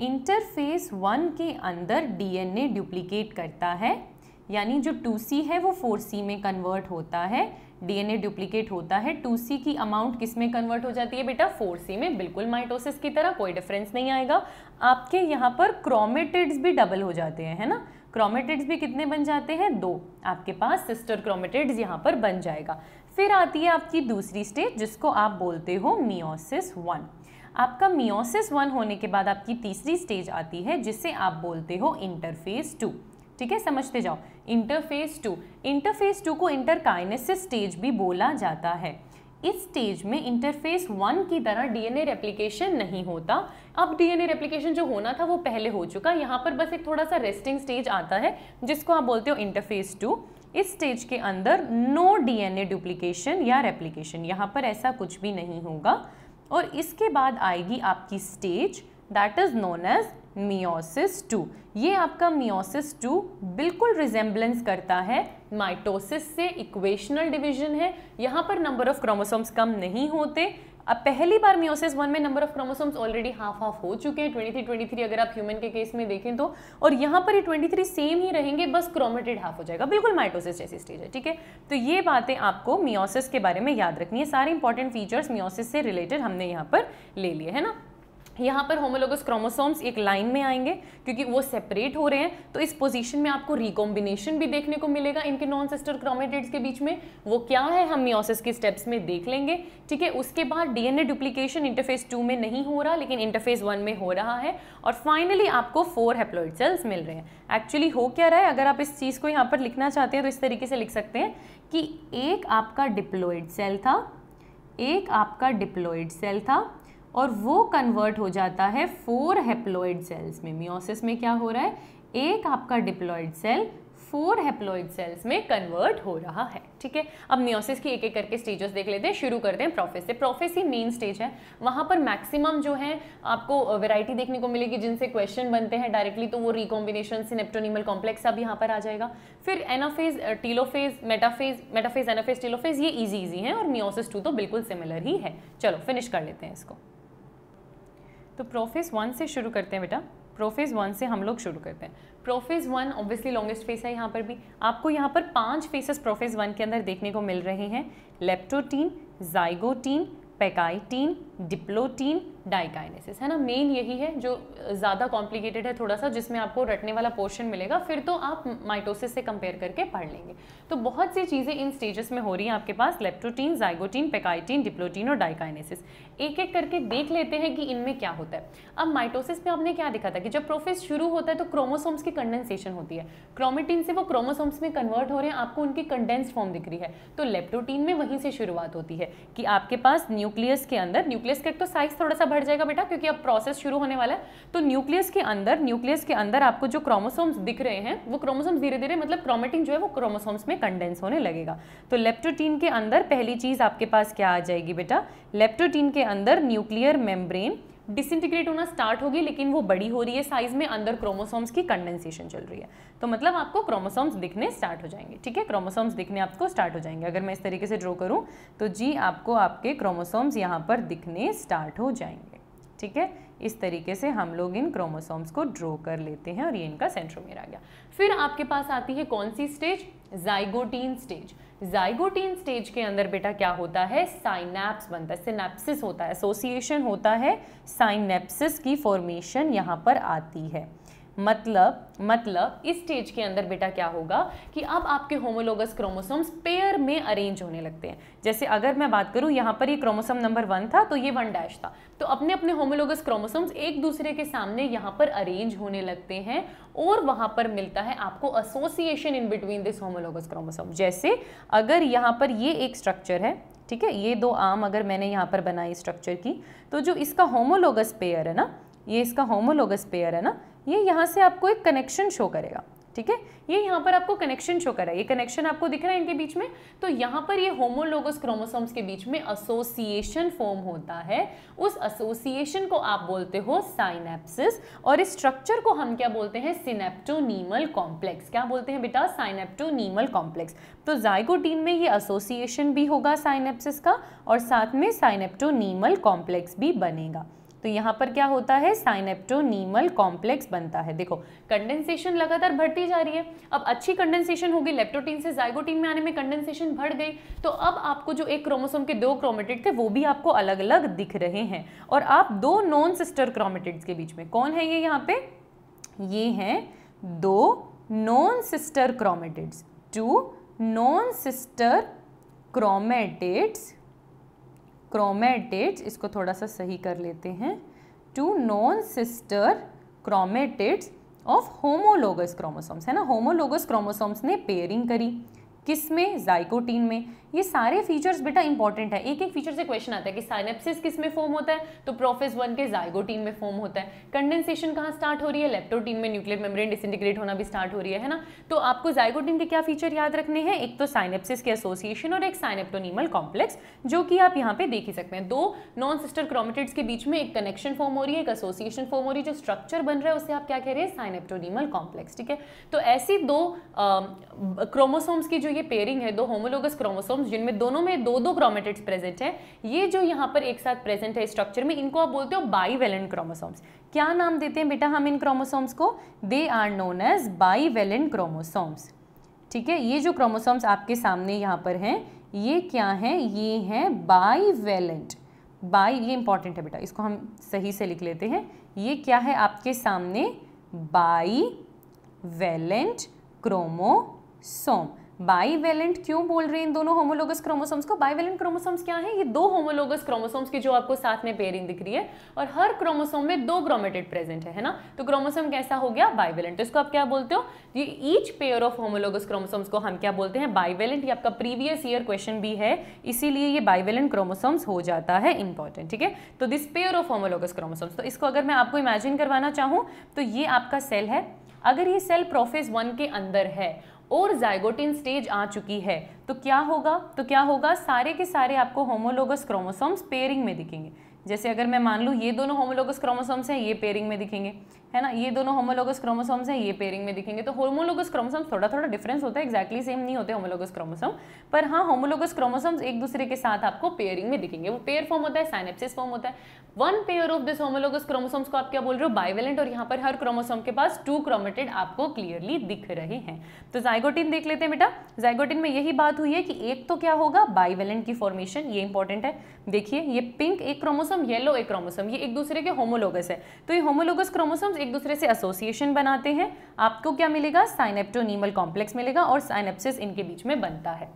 interphase one के अंदर डीएनए डुप्लीकेट करता है यानी जो टू सी है वो फोर सी में कन्वर्ट होता है डीएनए डुप्लीकेट होता है टू सी की अमाउंट किस में कन्वर्ट हो जाती है बेटा फोर सी में बिल्कुल माइटोसिस की तरह कोई डिफरेंस नहीं आएगा आपके यहाँ पर क्रोमेटिड्स भी डबल हो जाते हैं है ना क्रोमेटिड्स भी कितने बन जाते हैं दो आपके पास सिस्टर क्रोमेटिड्स यहाँ पर बन जाएगा फिर आती है आपकी दूसरी स्टेज जिसको आप बोलते हो मियोसिस वन आपका मियोसिस वन होने के बाद आपकी तीसरी स्टेज आती है जिसे आप बोलते हो इंटरफेस टू ठीक है समझते जाओ इंटरफेस टू इंटरफेस टू को इंटरकाइनेसिस स्टेज भी बोला जाता है इस स्टेज में इंटरफेस वन की तरह डीएनए रेप्लिकेशन नहीं होता अब डीएनए रेप्लिकेशन जो होना था वो पहले हो चुका यहाँ पर बस एक थोड़ा सा रेस्टिंग स्टेज आता है जिसको आप बोलते हो इंटरफेस टू इस स्टेज के अंदर नो डीएनए डुप्लीकेशन या रेप्लिकेशन यहाँ पर ऐसा कुछ भी नहीं होगा और इसके बाद आएगी आपकी stage that is known as meiosis two ये आपका मियोसिस टू बिल्कुल रिजेंबलेंस करता है माइटोसिस से इक्वेशनल डिवीजन है यहाँ पर नंबर ऑफ क्रोमोसोम्स कम नहीं होते अब पहली बार मियोसिस वन में number of chromosomes already half half हो चुके हैं 23 23 अगर आप ह्यूमन के केस में देखें तो और यहाँ पर ये 23 सेम ही रहेंगे बस क्रोमेटेड हाफ हो जाएगा बिल्कुल माइटोसिस जैसी स्टेज है ठीक है तो ये बातें आपको मियोसिस के बारे में याद रखनी है सारे इंपॉर्टेंट फीचर्स मियोसिस से रिलेटेड हमने यहाँ पर ले लिए है ना यहाँ पर होमोलोगस क्रोमोसोम्स एक लाइन में आएंगे क्योंकि वो सेपरेट हो रहे हैं तो इस पोजीशन में आपको रिकॉम्बिनेशन भी देखने को मिलेगा इनके नॉन सिस्टर क्रोमेटेड्स के बीच में वो क्या है हम मियोसिस के स्टेप्स में देख लेंगे ठीक है उसके बाद डीएनए डुप्लीकेशन इंटरफेस टू में नहीं हो रहा लेकिन इंटरफेस वन में हो रहा है और फाइनली आपको फोर हेप्लॉइड सेल्स मिल रहे हैं एक्चुअली हो क्या रहा है अगर आप इस चीज़ को यहाँ पर लिखना चाहते हैं तो इस तरीके से लिख सकते हैं कि एक आपका डिप्लोइड सेल था एक आपका डिप्लोइड सेल था और वो कन्वर्ट हो जाता है फोर हेप्लॉइड सेल्स में मियोसिस में क्या हो रहा है एक आपका diploid cell four haploid cells में कन्वर्ट हो रहा है ठीक है अब मियोसिस की एक एक करके स्टेजेस देख लेते हैं शुरू करते हैं प्रोफेस से प्रोफेस ही मेन स्टेज है वहाँ पर मैक्सिमम जो है आपको वैरायटी uh, देखने को मिलेगी जिनसे क्वेश्चन बनते हैं डायरेक्टली तो वो रिकॉम्बिनेशन से नेप्टोनिमल कॉम्प्लेक्स अब यहाँ पर आ जाएगा फिर anaphase telophase metaphase metaphase anaphase telophase ये ईजी ईजी है और मियोसिस टू तो बिल्कुल सिमिलर ही है चलो फिनिश कर लेते हैं इसको तो प्रोफेस वन से शुरू करते हैं बेटा प्रोफेज वन से हम लोग शुरू करते हैं prophase one obviously longest phase है यहाँ पर भी आपको यहाँ पर पांच फेसेस प्रोफेज वन के अंदर देखने को मिल रहे हैं leptotene zygotene pachytene diplotene diakinesis है ना मेन यही है जो ज़्यादा कॉम्प्लिकेटेड है थोड़ा सा जिसमें आपको रटने वाला पोर्शन मिलेगा फिर तो आप माइटोसिस से कंपेयर करके पढ़ लेंगे तो बहुत सी चीज़ें इन स्टेजेस में हो रही हैं आपके पास लेप्टोटीन जाइगोटीन पेकाइटीन डिप्लोटीन और डाइकाइनेसिस एक एक करके देख लेते हैं कि इनमें क्या होता है अब माइटोसिस में आपने क्या देखा था कि जब प्रोफेस शुरू होता है तो क्रोमोसोम्स की कंडेंसेशन होती है क्रोमेटीन से वो क्रोमोसोम्स में कन्वर्ट हो रहे हैं आपको उनकी कंडेंस फॉर्म दिख रही है तो लेप्टोटीन में वहीं से शुरुआत होती है कि आपके पास न्यूक्लियस के अंदर न्यूक्लियस न्यूक्लियस का एक तो साइज थोड़ा सा बढ़ जाएगा बेटा क्योंकि अब प्रोसेस शुरू होने वाला है तो न्यूक्लियस के अंदर न्यूक्लियस के अंदर आपको जो क्रोमोसोम्स दिख रहे हैं वो क्रोमोसोम्स धीरे धीरे मतलब क्रोमेटिन जो है वो क्रोमोसोम्स में कंडेंस होने लगेगा तो लेप्टोटीन के अंदर पहली चीज़ आपके पास क्या आ जाएगी बेटा लेप्टोटीन के अंदर न्यूक्लियर मेम्ब्रेन डिसइंटीग्रेट होना स्टार्ट होगी लेकिन वो बड़ी हो रही है साइज में अंदर क्रोमोसोम्स की कंडेंसेशन चल रही है तो मतलब आपको क्रोमोसोम्स दिखने स्टार्ट हो जाएंगे ठीक है क्रोमोसोम्स दिखने आपको स्टार्ट हो जाएंगे अगर मैं इस तरीके से ड्रॉ करूँ तो जी आपको आपके क्रोमोसोम्स यहाँ पर दिखने स्टार्ट हो जाएंगे ठीक है इस तरीके से हम लोग इन क्रोमोसोम्स को ड्रॉ कर लेते हैं और ये इनका सेंट्रोमेर आ गया फिर आपके पास आती है कौन सी stage zygotene stage zygotene stage के अंदर बेटा क्या होता है साइनेप्स बनता है सिनेप्सिस होता है एसोसिएशन होता है साइनेप्सिस की फॉर्मेशन यहाँ पर आती है मतलब मतलब इस स्टेज के अंदर बेटा क्या होगा कि अब आपके होमोलोगस क्रोमोसोम्स पेयर में अरेंज होने लगते हैं जैसे अगर मैं बात करूं यहाँ पर ये क्रोमोसोम नंबर वन था तो ये वन डैश था तो अपने अपने होमोलोगस क्रोमोसोम्स एक दूसरे के सामने यहाँ पर अरेंज होने लगते हैं और वहां पर मिलता है आपको association in between this homologous chromosome जैसे अगर यहाँ पर ये एक स्ट्रक्चर है ठीक है ये दो आम अगर मैंने यहाँ पर बनाई स्ट्रक्चर की तो जो इसका होमोलोगस पेयर है ना ये इसका होमोलोगस पेयर है ना ये यहाँ से आपको एक कनेक्शन शो करेगा ठीक है ये यहाँ पर आपको कनेक्शन शो करा है ये कनेक्शन आपको दिख रहा है इनके बीच में तो यहाँ पर ये होमोलोगस क्रोमोसोम्स के बीच में एसोसिएशन फॉर्म होता है उस एसोसिएशन को आप बोलते हो साइनेप्सिस और इस स्ट्रक्चर को हम क्या बोलते हैं सिनेप्टोनीमल कॉम्प्लेक्स क्या बोलते हैं बेटा साइनेप्टोनीमल कॉम्प्लेक्स तो जाइकोटीन में ये एसोसिएशन भी होगा साइनेप्सिस का और साथ में साइनेप्टोनीमल कॉम्प्लेक्स भी बनेगा तो यहाँ पर क्या होता है साइनेप्टोनीमल कॉम्प्लेक्स बनता है देखो कंडेंसेशन लगातार बढ़ती जा रही है अब अच्छी कंडेंसेशन होगी लेप्टोटीन से जाइगोटीन में आने में कंडेंसेशन बढ़ गई तो अब आपको जो एक क्रोमोसोम के दो क्रोमेटिड थे वो भी आपको अलग अलग दिख रहे हैं और आप दो नॉन सिस्टर क्रोमेटिड्स के बीच में कौन है ये यहाँ पे ये हैं दो non sister chromatids two non sister chromatids chromatids इसको थोड़ा सा सही कर लेते हैं two non sister chromatids of homologous chromosomes है ना होमोलोगस क्रोमोसोम्स ने पेयरिंग करी किस में जाइकोटीन में ये सारे फीचर्स बेटा इंपॉर्टेंट है एक एक फीचर से क्वेश्चन आता है कि साइनेप्सिस किस में फॉर्म होता है तो प्रोफेस वन के जाइगोटीन में फॉर्म होता है कंडेंसेशन कहाँ स्टार्ट हो रही है लेप्टोटीन में न्यूक्लियर मेम्ब्रेन डिसइंटीग्रेट होना भी स्टार्ट हो रही है ना तो आपको जाइगोटीन के क्या फीचर याद रखने हैं एक तो साइनेप्सिस के एसोसिएशन और एक साइनेप्टोनिमल कॉम्प्लेक्स जो कि आप यहाँ पे देख ही सकते हैं दो नॉन सिस्टर क्रोमेटिड्स के बीच में एक कनेक्शन फॉर्म हो रही है एक एसोसिएशन फॉर्म हो रही है जो स्ट्रक्चर बन रहा है उसे आप क्या कह रहे हैं साइनेप्टोनिमल कॉम्प्लेक्स ठीक है तो ऐसी दो क्रोमोसोम्स की जो ये पेयरिंग है दो होमोलोगस क्रोमोसोम क्रोमोसोम्स जिनमें दोनों में दो दो क्रोमेटिड्स प्रेजेंट है ये जो यहाँ पर एक साथ प्रेजेंट है स्ट्रक्चर में इनको आप बोलते हो बाईवेलेंट क्रोमोसोम्स क्या नाम देते हैं बेटा हम इन क्रोमोसोम्स को they are known as bivalent chromosomes ठीक है ये जो क्रोमोसोम्स आपके सामने यहाँ पर हैं ये क्या हैं ये हैं बाईवेलेंट बाई ये इंपॉर्टेंट है बेटा इसको हम सही से लिख लेते हैं ये क्या है आपके सामने बाई वेलेंट क्रोमोसोम बाईवेलेंट क्यों बोल रहे हैं इन दोनों होमोलोगस क्रोमोसोम्स को बाईवेलेंट क्रोमोसोम्स क्या है ये दो होमोलोगस क्रोमोसोम्स की जो आपको साथ में पेयरिंग दिख रही है और हर क्रोमोसोम में दो क्रोमेटेड प्रेजेंट है, है ना तो क्रोमोसोम कैसा हो गया बाईवेलेंट तो इसको आप क्या बोलते हो ये each pair of homologous chromosomes को हम क्या बोलते हैं बाईवेलेंट ये आपका प्रीवियस ईयर क्वेश्चन भी है इसीलिए ये बाईवेलेंट क्रोमोसोम्स हो जाता है इंपॉर्टेंट ठीक है तो this pair of homologous chromosomes तो इसको अगर मैं आपको इमेजिन करवाना चाहूँ तो ये आपका सेल है अगर ये सेल प्रोफेज वन के अंदर है और जाइगोटिन स्टेज आ चुकी है तो क्या होगा तो क्या होगा सारे के सारे आपको होमोलोगस क्रोमोसोम्स पेयरिंग में दिखेंगे जैसे अगर मैं मान लूँ ये दोनों होमोलोगस क्रोमोसोम्स हैं ये पेयरिंग में दिखेंगे है ना ये दोनों होमोलोगस क्रोमोसोम्स हैं ये पेयरिंग में दिखेंगे तो होमोलोगस क्रोमोसोम्स थोड़ा थोड़ा डिफरेंस होता है एक्जैक्टली सेम नहीं होते होमोलोगस क्रोमोसोम पर हाँ होमोलोगस क्रोमोसोम्स एक दूसरे के साथ आपको पेयरिंग में दिखेंगे वो पेयर फॉर्म होता है साइनेप्सिस फॉर्म होता है one pair of this homologous chromosomes को आप क्या बोल रहे हो बाइवेलेंट और यहाँ पर हर क्रोमोसोम के पास टू क्रोमेटेड आपको क्लियरली दिख रहे हैं तो जाइगोटिन देख लेते हैं बेटा जाइगोटिन में यही बात हुई है कि एक तो क्या होगा बाइवेलेंट की फॉर्मेशन ये इंपॉर्टेंट है देखिए ये पिंक एक क्रोमोसोम येलो एक क्रोमोसोम ये एक दूसरे के होमोलोगस है तो ये होमोलोगस क्रोमोसोम्स एक दूसरे से एसोसिएशन बनाते हैं आपको क्या मिलेगा साइनेप्टोनीमल कॉम्प्लेक्स मिलेगा और साइनेप्सिस इनके बीच में बनता है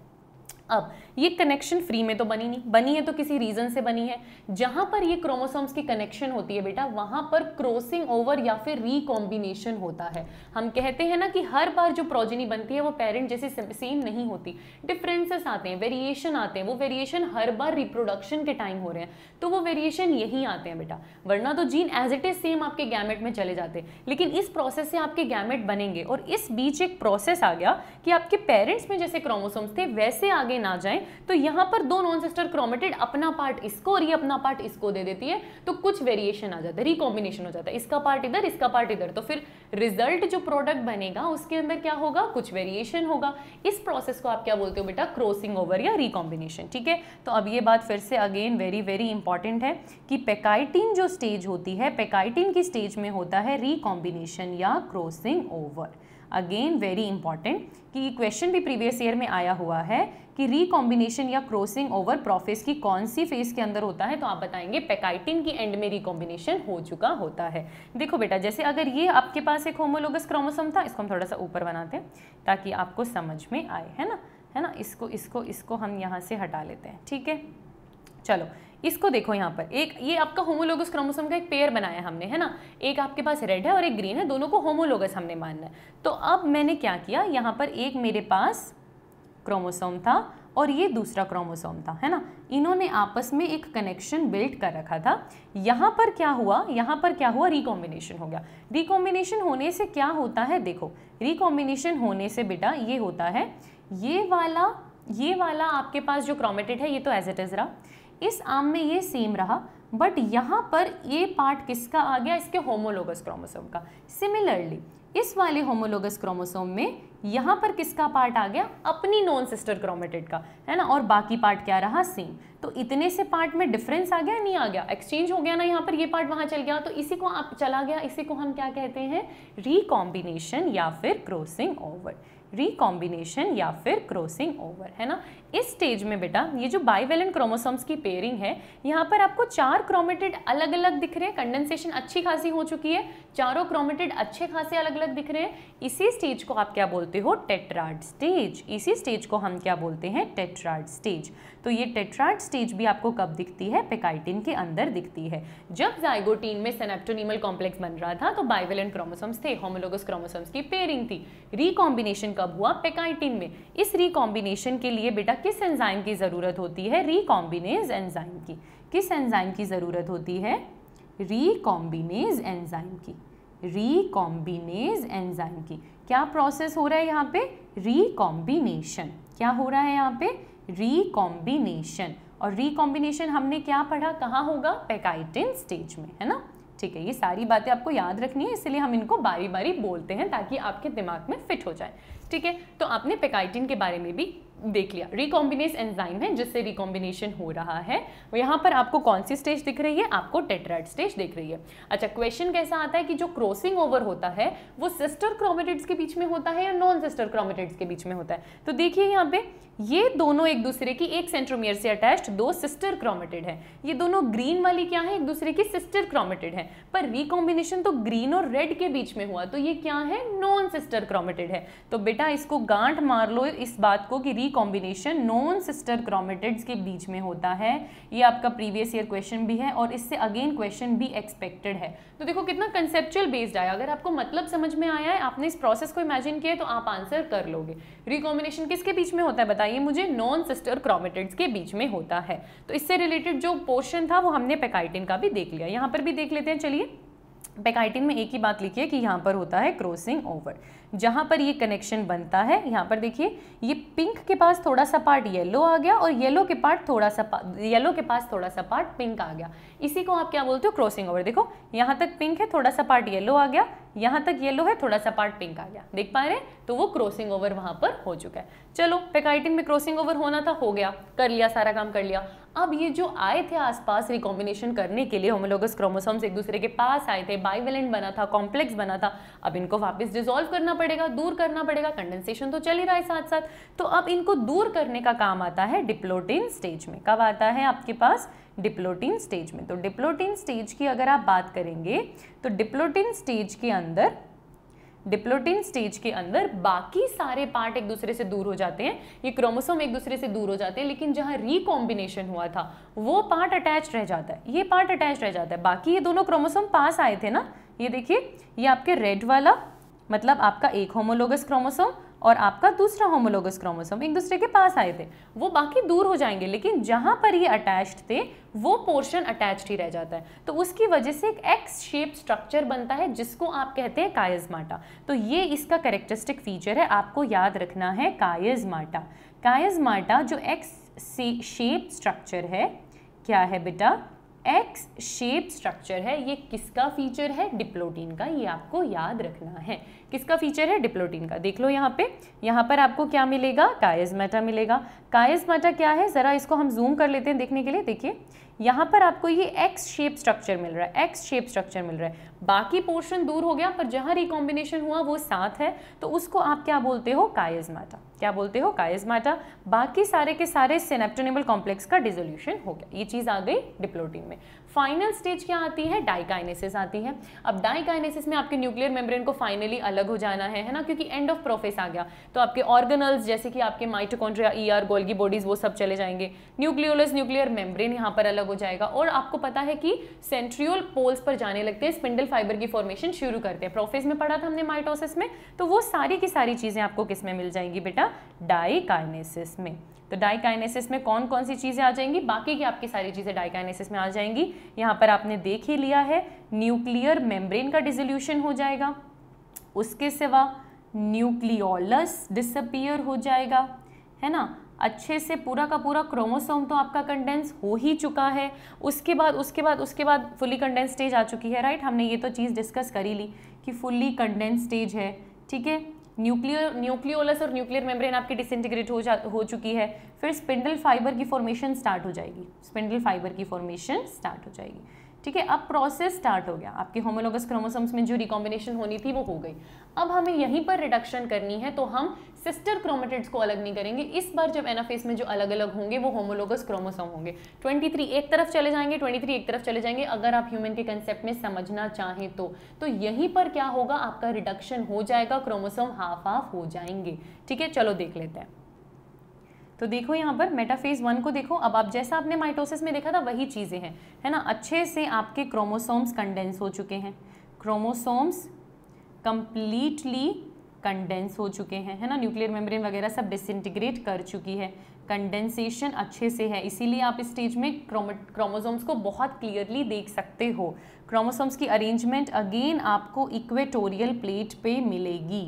अब ये कनेक्शन फ्री में तो बनी नहीं बनी है तो किसी रीज़न से बनी है जहां पर ये क्रोमोसोम्स की कनेक्शन होती है बेटा वहां पर क्रॉसिंग ओवर या फिर रिकॉम्बिनेशन होता है हम कहते हैं ना कि हर बार जो प्रोजिनी बनती है वो पेरेंट जैसे सेम नहीं होती डिफरेंसेस आते हैं वेरिएशन आते हैं वो वेरिएशन हर बार रिप्रोडक्शन के टाइम हो रहे हैं तो वो वेरिएशन यही आते हैं बेटा वरना तो gene as it is same आपके गैमेट में चले जाते लेकिन इस प्रोसेस से आपके गैमेट बनेंगे और इस बीच एक प्रोसेस आ गया कि आपके पेरेंट्स में जैसे क्रोमोसोम्स थे वैसे आगे ना जाएं तो यहां पर दो नॉन सिस्टर क्रोमेटेड अपना पार्ट इसको और ये अपना पार्ट इसको दे देती है तो कुछ वेरिएशन आ जाता है रिकॉम्बिनेशन हो जाता है इसका पार्ट इधर इसका पार्ट इधर तो फिर रिजल्ट जो प्रोडक्ट बनेगा उसके अंदर क्या होगा कुछ वेरिएशन होगा इस प्रोसेस को आप क्या बोलते हो बेटा क्रॉसिंग ओवर या रिकॉम्बिनेशन ठीक है तो अब ये बात फिर से अगेन वेरी वेरी इंपॉर्टेंट है कि पेकाइटिन जो स्टेज होती है पेकाइटिन की स्टेज में होता है रिकॉम्बिनेशन या crossing over again very important कि क्वेश्चन भी प्रीवियस ईयर में आया हुआ है कि रिकॉम्बिनेशन या क्रॉसिंग ओवर प्रोफेस की कौन सी फेज के अंदर होता है तो आप बताएंगे पेकाइटिन की एंड में रिकॉम्बिनेशन हो चुका होता है देखो बेटा जैसे अगर ये आपके पास एक होमोलोगस क्रोमोसोम था इसको हम थोड़ा सा ऊपर बनाते हैं ताकि आपको समझ में आए है ना है ना इसको इसको इसको हम यहाँ से हटा लेते हैं ठीक है चलो इसको देखो यहाँ पर एक ये आपका होमोलोगस क्रोमोसोम का एक पेयर बनाया हमने है ना एक आपके पास रेड है और एक ग्रीन है दोनों को होमोलोगस हमने मानना है तो अब मैंने क्या किया यहाँ पर एक मेरे पास क्रोमोसोम था और ये दूसरा क्रोमोसोम था है ना इन्होंने आपस में एक कनेक्शन बिल्ड कर रखा था यहाँ पर क्या हुआ यहाँ पर क्या हुआ रिकॉम्बिनेशन हो गया रिकॉम्बिनेशन होने से क्या होता है देखो रिकॉम्बिनेशन होने से बेटा ये होता है ये वाला ये वाला आपके पास जो क्रोमेटेड है ये तो एज इट इज़ रहा इस आम में ये सेम रहा बट यहाँ पर ये पार्ट किसका आ गया इसके होमोलोगस क्रोमोसोम का सिमिलरली इस वाले होमोलोगस क्रोमोसोम में यहाँ पर किसका पार्ट आ गया अपनी नॉन सिस्टर क्रोमेटेड का है ना और बाकी पार्ट क्या रहा सेम तो इतने से पार्ट में डिफरेंस आ गया नहीं आ गया एक्सचेंज हो गया ना यहाँ पर ये पार्ट वहाँ चल गया तो इसी को आप चला गया इसी को हम क्या कहते हैं रिकॉम्बिनेशन या फिर क्रोसिंग ओवर रिकॉम्बिनेशन या फिर क्रॉसिंग ओवर है ना इस स्टेज में बेटा ये जो बाईवेलेंट क्रोमोसोम्स की पेयरिंग है यहाँ पर आपको चार क्रोमेटेड अलग अलग दिख रहे हैं कंडेंसेशन अच्छी खासी हो चुकी है चारों क्रोमेटेड अच्छे खासे अलग अलग दिख रहे हैं इसी स्टेज को आप क्या बोलते हो टेट्राड स्टेज इसी स्टेज को हम क्या बोलते हैं टेट्राड स्टेज तो ये टेट्राड स्टेज भी आपको कब दिखती है पेकाइटिन के अंदर दिखती है जब जाइगोटीन में सेनेप्टोनिमल कॉम्प्लेक्स बन रहा था तो बाइवेलेंट क्रोमोसोम्स थे होमोलोगस क्रोमोसोम्स की पेयरिंग थी रिकॉम्बिनेशन कब हुआ पेकाइटिन में इस रिकॉम्बिनेशन के लिए बेटा किस एंजाइम की ज़रूरत होती है रिकॉम्बिनेज एंजाइम की किस एंजाइम की ज़रूरत होती है रिकॉम्बिनेज एंजाइम की रिकॉम्बिनेज एंजाइम की क्या प्रोसेस हो रहा है यहाँ पे रिकॉम्बिनेशन क्या हो रहा है यहाँ पे रिकॉम्बिनेशन और रिकॉम्बिनेशन हमने क्या पढ़ा कहाँ होगा पेकाइटिन स्टेज में है ना ठीक है ये सारी बातें आपको याद रखनी है इसलिए हम इनको बारी बारी बोलते हैं ताकि आपके दिमाग में फिट हो जाए ठीक है तो आपने पेकाइटिन के बारे में भी देख लिया रिकॉम्बिनेस एंजाइम है जिससे रिकॉम्बिनेशन हो रहा है वो यहाँ पर आपको कौन सी स्टेज दिख रही है आपको टेट्राइड स्टेज दिख रही है अच्छा क्वेश्चन कैसा आता है कि जो क्रॉसिंग ओवर होता है वो सिस्टर क्रोमेटिड्स के बीच में होता है या नॉन सिस्टर क्रोमेटिड्स के बीच में होता है तो देखिए यहाँ पे ये दोनों एक दूसरे की एक सेंट्रोमियर से अटैच्ड दो सिस्टर क्रोमेटेड है ये दोनों ग्रीन वाली क्या है एक दूसरे की सिस्टर क्रोमेटेड है पर रिकॉम्बिनेशन तो ग्रीन और रेड के बीच में हुआ तो ये क्या है नॉन सिस्टर क्रोमेटेड है तो बेटा इसको गांठ मार लो इस बात को कि रिकॉम्बिनेशन नॉन सिस्टर क्रोमेटेड के बीच में होता है ये आपका प्रीवियस ईयर क्वेश्चन भी है और इससे अगेन क्वेश्चन भी एक्सपेक्टेड है तो देखो कितना कंसेप्चुअल बेस्ड आया अगर आपको मतलब समझ में आया है आपने इस प्रोसेस को इमेजिन किया तो आप आंसर कर लोगे रिकॉम्बिनेशन किसके बीच में होता है बताया होता है ये मुझे नॉन सिस्टर क्रोमेटिड्स के बीच में होता है तो इससे रिलेटेड जो पोर्शन था वो हमने पेकाइटिन का भी देख लिया यहाँ पर भी देख लेते हैं चलिए पेकाइटिन में एक ही बात लिखी है कि यहाँ पर होता है क्रॉसिंग ओवर जहाँ पर ये कनेक्शन बनता है यहाँ पर देखिए ये पिंक के पास थोड़ा सा पार्ट येलो आ गया और येलो के पार्ट थोड़ा सा येलो के पास थोड़ा सा पार्ट पिंक आ गया इसी को आप क्या बोलते हो क्रॉसिंग ओवर देखो यहाँ तक पिंक है थोड़ा सा पार्ट येलो आ गया यहाँ तक येलो है थोड़ा सा पार्ट पिंक आ गया देख पा रहे हैं तो वो क्रॉसिंग ओवर वहाँ पर हो चुका है चलो पेकाइटिन में क्रॉसिंग ओवर होना था हो गया कर लिया सारा काम कर लिया अब ये जो आए थे आसपास रिकॉम्बिनेशन करने के लिए होमोलोगस क्रोमोसोम्स एक दूसरे के पास आए थे बाइवेलेंट बना था कॉम्प्लेक्स बना था अब इनको वापस डिजोल्व करना पड़ेगा दूर करना पड़ेगा कंडेंसेशन तो चल ही रहा है साथ साथ तो अब इनको दूर करने का काम आता है डिप्लोटिन स्टेज में कब आता है आपके पास डिप्लोटीन स्टेज में तो डिप्लोटीन स्टेज की अगर आप बात करेंगे तो डिप्लोटीन स्टेज के अंदर डिप्लोटीन स्टेज के अंदर बाकी सारे पार्ट एक दूसरे से दूर हो जाते हैं ये क्रोमोसोम एक दूसरे से दूर हो जाते हैं लेकिन जहाँ रिकॉम्बिनेशन हुआ था वो पार्ट अटैच रह जाता है ये पार्ट अटैच रह जाता है बाकी ये दोनों क्रोमोसोम पास आए थे ना ये देखिए ये आपके रेड वाला मतलब आपका एक होमोलोगस क्रोमोसोम और आपका दूसरा होमोलोगस क्रोमोसोम एक दूसरे के पास आए थे वो बाकी दूर हो जाएंगे लेकिन जहाँ पर ये अटैच्ड थे वो पोर्शन अटैच्ड ही रह जाता है तो उसकी वजह से एक एक्स शेप स्ट्रक्चर बनता है जिसको आप कहते हैं कायजमाटा तो ये इसका करेक्टरिस्टिक फीचर है आपको याद रखना है कायजमाटा कायजमाटा जो एक्स शेप स्ट्रक्चर है क्या है बेटा एक्स शेप स्ट्रक्चर है ये किसका फीचर है डिप्लोटीन का ये आपको याद रखना है किसका फीचर है डिप्लोटीन का देख लो यहाँ पे यहाँ पर आपको क्या मिलेगा कायजमाटा मिलेगा कायजमाटा क्या है ज़रा इसको हम जूम कर लेते हैं देखने के लिए देखिए यहाँ पर आपको ये एक्स शेप स्ट्रक्चर मिल रहा है एक्स शेप स्ट्रक्चर मिल रहा है बाकी पोर्शन दूर हो गया पर जहाँ रिकॉम्बिनेशन हुआ वो साथ है तो उसको आप क्या बोलते हो कायजमाटा क्या बोलते हो कायजमाटा बाकी सारे के सारे सेनेप्टोनेबल कॉम्प्लेक्स का डिजोल्यूशन हो गया ये चीज़ आ गई डिप्लोटीन में फाइनल स्टेज क्या आती है डाइकाइनेसिस आती है अब डाइकाइनेसिस में आपके न्यूक्लियर मेम्ब्रेन को फाइनली अलग हो जाना है है ना क्योंकि एंड ऑफ प्रोफेस आ गया तो आपके ऑर्गनल्स जैसे कि आपके माइटोकॉन्ड्रिया ईआर गोल्गी बॉडीज वो सब चले जाएंगे न्यूक्लियोलस न्यूक्लियर मेम्ब्रेन यहाँ पर अलग हो जाएगा और आपको पता है कि सेंट्रियोल पोल्स पर जाने लगते हैं स्पिंडल फाइबर की फॉर्मेशन शुरू करते हैं प्रोफेस में पढ़ा था हमने माइटोसिस में तो वो सारी की सारी चीज़ें आपको किस में मिल जाएंगी बेटा डाइकाइनेसिस में तो डाइकाइनेसिस में कौन कौन सी चीज़ें आ जाएंगी बाकी की आपकी सारी चीज़ें डाइकाइनेसिस में आ जाएंगी यहाँ पर आपने देख ही लिया है न्यूक्लियर मेम्ब्रेन का डिजोल्यूशन हो जाएगा उसके सिवा न्यूक्लियोलस डिसअपियर हो जाएगा है ना अच्छे से पूरा का पूरा क्रोमोसोम तो आपका कंडेंस हो ही चुका है उसके बाद उसके बाद उसके बाद फुली कंडेंस स्टेज आ चुकी है राइट हमने ये तो चीज़ डिस्कस करी ली कि फुल्ली कंडेंस स्टेज है ठीक है न्यूक्लियर न्यूक्लियोलस और न्यूक्लियर मेम्ब्रेन आपकी डिसइंटीग्रेट हो जा हो चुकी है फिर स्पिंडल फाइबर की फॉर्मेशन स्टार्ट हो जाएगी स्पिंडल फाइबर की फॉर्मेशन स्टार्ट हो जाएगी ठीक है अब प्रोसेस स्टार्ट हो गया आपके होमोलोगस क्रोमोसोम्स में जो रिकॉम्बिनेशन होनी थी वो हो गई अब हमें यहीं पर रिडक्शन करनी है तो हम सिस्टर क्रोमेटिड्स को अलग नहीं करेंगे इस बार जब एनाफेस में जो अलग अलग होंगे वो होमोलोगस क्रोमोसोम होंगे 23 एक तरफ चले जाएंगे 23 एक तरफ चले जाएंगे अगर आप ह्यूमन के कंसेप्ट में समझना चाहें तो तो यहीं पर क्या होगा आपका रिडक्शन हो जाएगा क्रोमोसोम हाफ हाफ हो जाएंगे ठीक है चलो देख लेते हैं तो देखो यहाँ पर मेटाफेज वन को देखो अब आप जैसा आपने माइटोसिस में देखा था वही चीज़ें हैं है ना अच्छे से आपके क्रोमोसोम्स कंडेंस हो चुके हैं क्रोमोसोम्स कंप्लीटली कंडेंस हो चुके हैं है ना न्यूक्लियर मेम्ब्रेन वगैरह सब डिसइंटीग्रेट कर चुकी है कंडेंसेशन अच्छे से है इसीलिए आप इस स्टेज में क्रोमोसोम्स को बहुत क्लियरली देख सकते हो क्रोमोसोम्स की अरेंजमेंट अगेन आपको इक्वेटोरियल प्लेट पे मिलेगी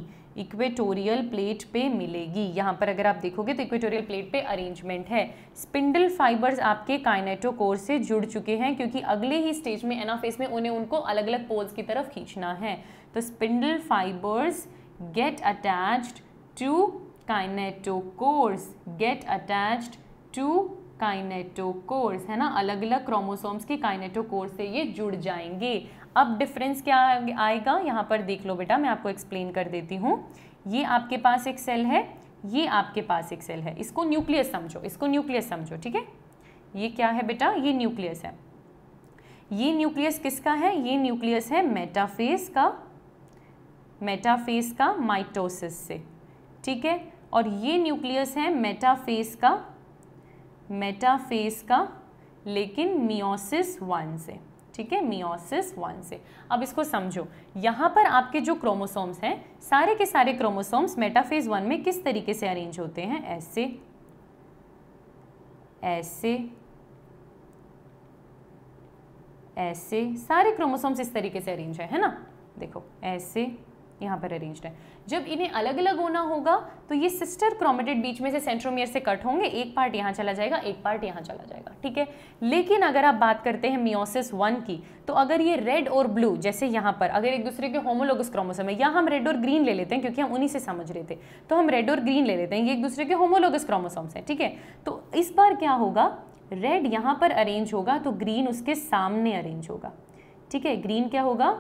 इक्वेटोरियल प्लेट पे मिलेगी यहाँ पर अगर आप देखोगे तो इक्वेटोरियल प्लेट पे अरेंजमेंट है स्पिंडल फाइबर्स आपके काइनेटोकोर से जुड़ चुके हैं क्योंकि अगले ही स्टेज में एनाफेस में उन्हें उनको अलग अलग पोल्स की तरफ खींचना है तो spindle fibres get attached to kinetochores get attached to cores है ना अलग अलग क्रोमोसोम्स के कोर्स से ये जुड़ जाएंगे अब डिफरेंस क्या आएगा यहाँ पर देख लो बेटा मैं आपको एक्सप्लेन कर देती हूँ ये आपके पास एक सेल है ये आपके पास एक सेल है इसको न्यूक्लियस समझो इसको न्यूक्लियस समझो ठीक है ये क्या है बेटा ये न्यूक्लियस है ये न्यूक्लियस किसका है ये न्यूक्लियस है मेटाफेज का मेटाफेस का माइटोसिस से ठीक है और ये न्यूक्लियस है मेटाफेस का मेटाफेस का लेकिन मियोसिस वन से ठीक है मियोसिस वन से अब इसको समझो यहाँ पर आपके जो क्रोमोसोम्स हैं सारे के सारे क्रोमोसोम्स मेटाफेज वन में किस तरीके से अरेंज होते हैं ऐसे ऐसे ऐसे सारे क्रोमोसोम्स इस तरीके से अरेंज है है ना देखो ऐसे यहाँ पर अरेंज्ड है जब इन्हें अलग अलग होना होगा तो ये सिस्टर क्रोमेटेड बीच में से सेंट्रोमियर से कट होंगे एक पार्ट यहाँ चला जाएगा एक पार्ट यहाँ चला जाएगा ठीक है लेकिन अगर आप बात करते हैं मियोसिस वन की तो अगर ये रेड और ब्लू जैसे यहाँ पर अगर एक दूसरे के होमोलोगस क्रोमोसम है या हम रेड और ग्रीन ले लेते हैं क्योंकि हम उन्हीं से समझ रहे थे तो हम रेड और ग्रीन ले लेते हैं ये एक दूसरे के होमोलोगस क्रोमोसोम्स हैं ठीक है तो इस बार क्या होगा रेड यहाँ पर अरेंज होगा तो ग्रीन उसके सामने अरेंज होगा ठीक है ग्रीन क्या होगा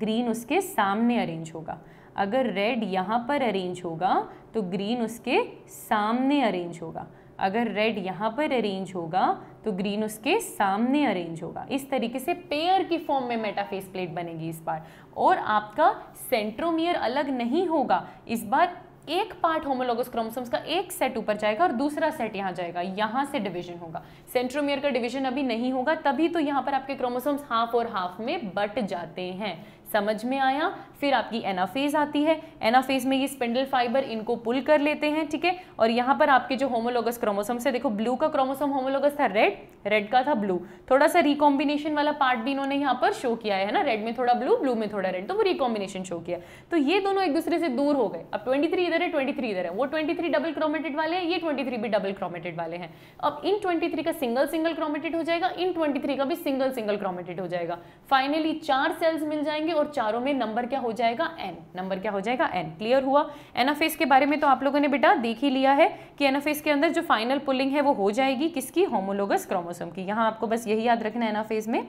ग्रीन उसके सामने अरेंज होगा अगर रेड यहाँ पर अरेंज होगा तो ग्रीन उसके सामने अरेंज होगा अगर रेड यहाँ पर अरेंज होगा तो ग्रीन उसके सामने अरेंज होगा इस तरीके से पेयर की फॉर्म में मेटाफेस प्लेट बनेगी इस बार और आपका सेंट्रोमियर अलग नहीं होगा इस बार एक पार्ट होमोलोगस क्रोमोसोम्स का एक सेट ऊपर जाएगा और दूसरा सेट यहाँ जाएगा यहाँ से डिवीजन होगा सेंट्रोमियर का डिवीजन अभी नहीं होगा तभी तो यहाँ पर आपके क्रोमोसोम्स हाफ और हाफ में बट जाते हैं समझ में आया फिर आपकी एनाफेज आती है एनाफेज में ये स्पिंडल फाइबर इनको पुल कर लेते हैं ठीक है और यहाँ पर आपके जो होमोलोगस क्रोमोसोम से देखो ब्लू का क्रोमोसोम होमोलोगस था रेड रेड का था ब्लू थोड़ा सा रिकॉम्बिनेशन वाला पार्ट भी इन्होंने यहाँ पर शो किया है ना रेड में थोड़ा ब्लू ब्लू में थोड़ा रेड तो वो रिकॉम्बिनेशन शो किया तो ये दोनों एक दूसरे से दूर हो गए अब ट्वेंटी इधर है ट्वेंटी इधर है वो ट्वेंटी डबल क्रोमेटेड वाले हैं ये ट्वेंटी भी डबल क्रोमेटेड वाले हैं अब इन ट्वेंटी का सिंगल सिंगल क्रोमेटेड हो जाएगा इन ट्वेंटी का भी सिंगल सिंगल क्रोमेटेड हो जाएगा फाइनली चार सेल्स मिल जाएंगे और चारों में नंबर क्या हो जाएगा एन नंबर क्या हो जाएगा एन क्लियर हुआ एनाफेस के बारे में तो आप लोगों ने बेटा देख ही लिया है कि एनाफेस के अंदर जो फाइनल पुलिंग है वो हो जाएगी किसकी होमोलोगस क्रोमोसोम की यहाँ आपको बस यही याद रखना है एनाफेस में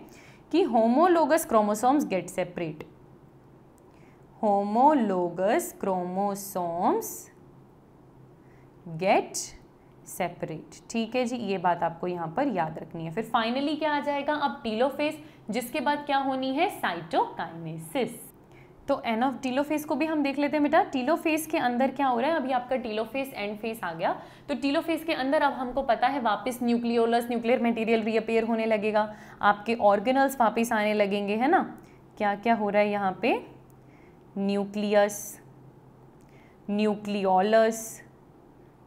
कि homologous chromosomes get separate homologous chromosomes get separate ठीक है जी ये बात आपको यहाँ पर याद रखनी है फिर फाइनली क्या आ जाएगा अब टीलोफेस जिसके बाद क्या होनी है साइटोकाइनेसिस तो एन ऑफ टीलोफेस को भी हम देख लेते हैं बेटा टीलोफेस के अंदर क्या हो रहा है अभी आपका टीलोफेस एंड फेस आ गया तो टीलोफेस के अंदर अब हमको पता है वापस न्यूक्लियोलस न्यूक्लियर मटेरियल रीअपेयर होने लगेगा आपके ऑर्गेनल्स वापस आने लगेंगे है ना क्या क्या हो रहा है यहाँ पे न्यूक्लियस न्यूक्लियोलस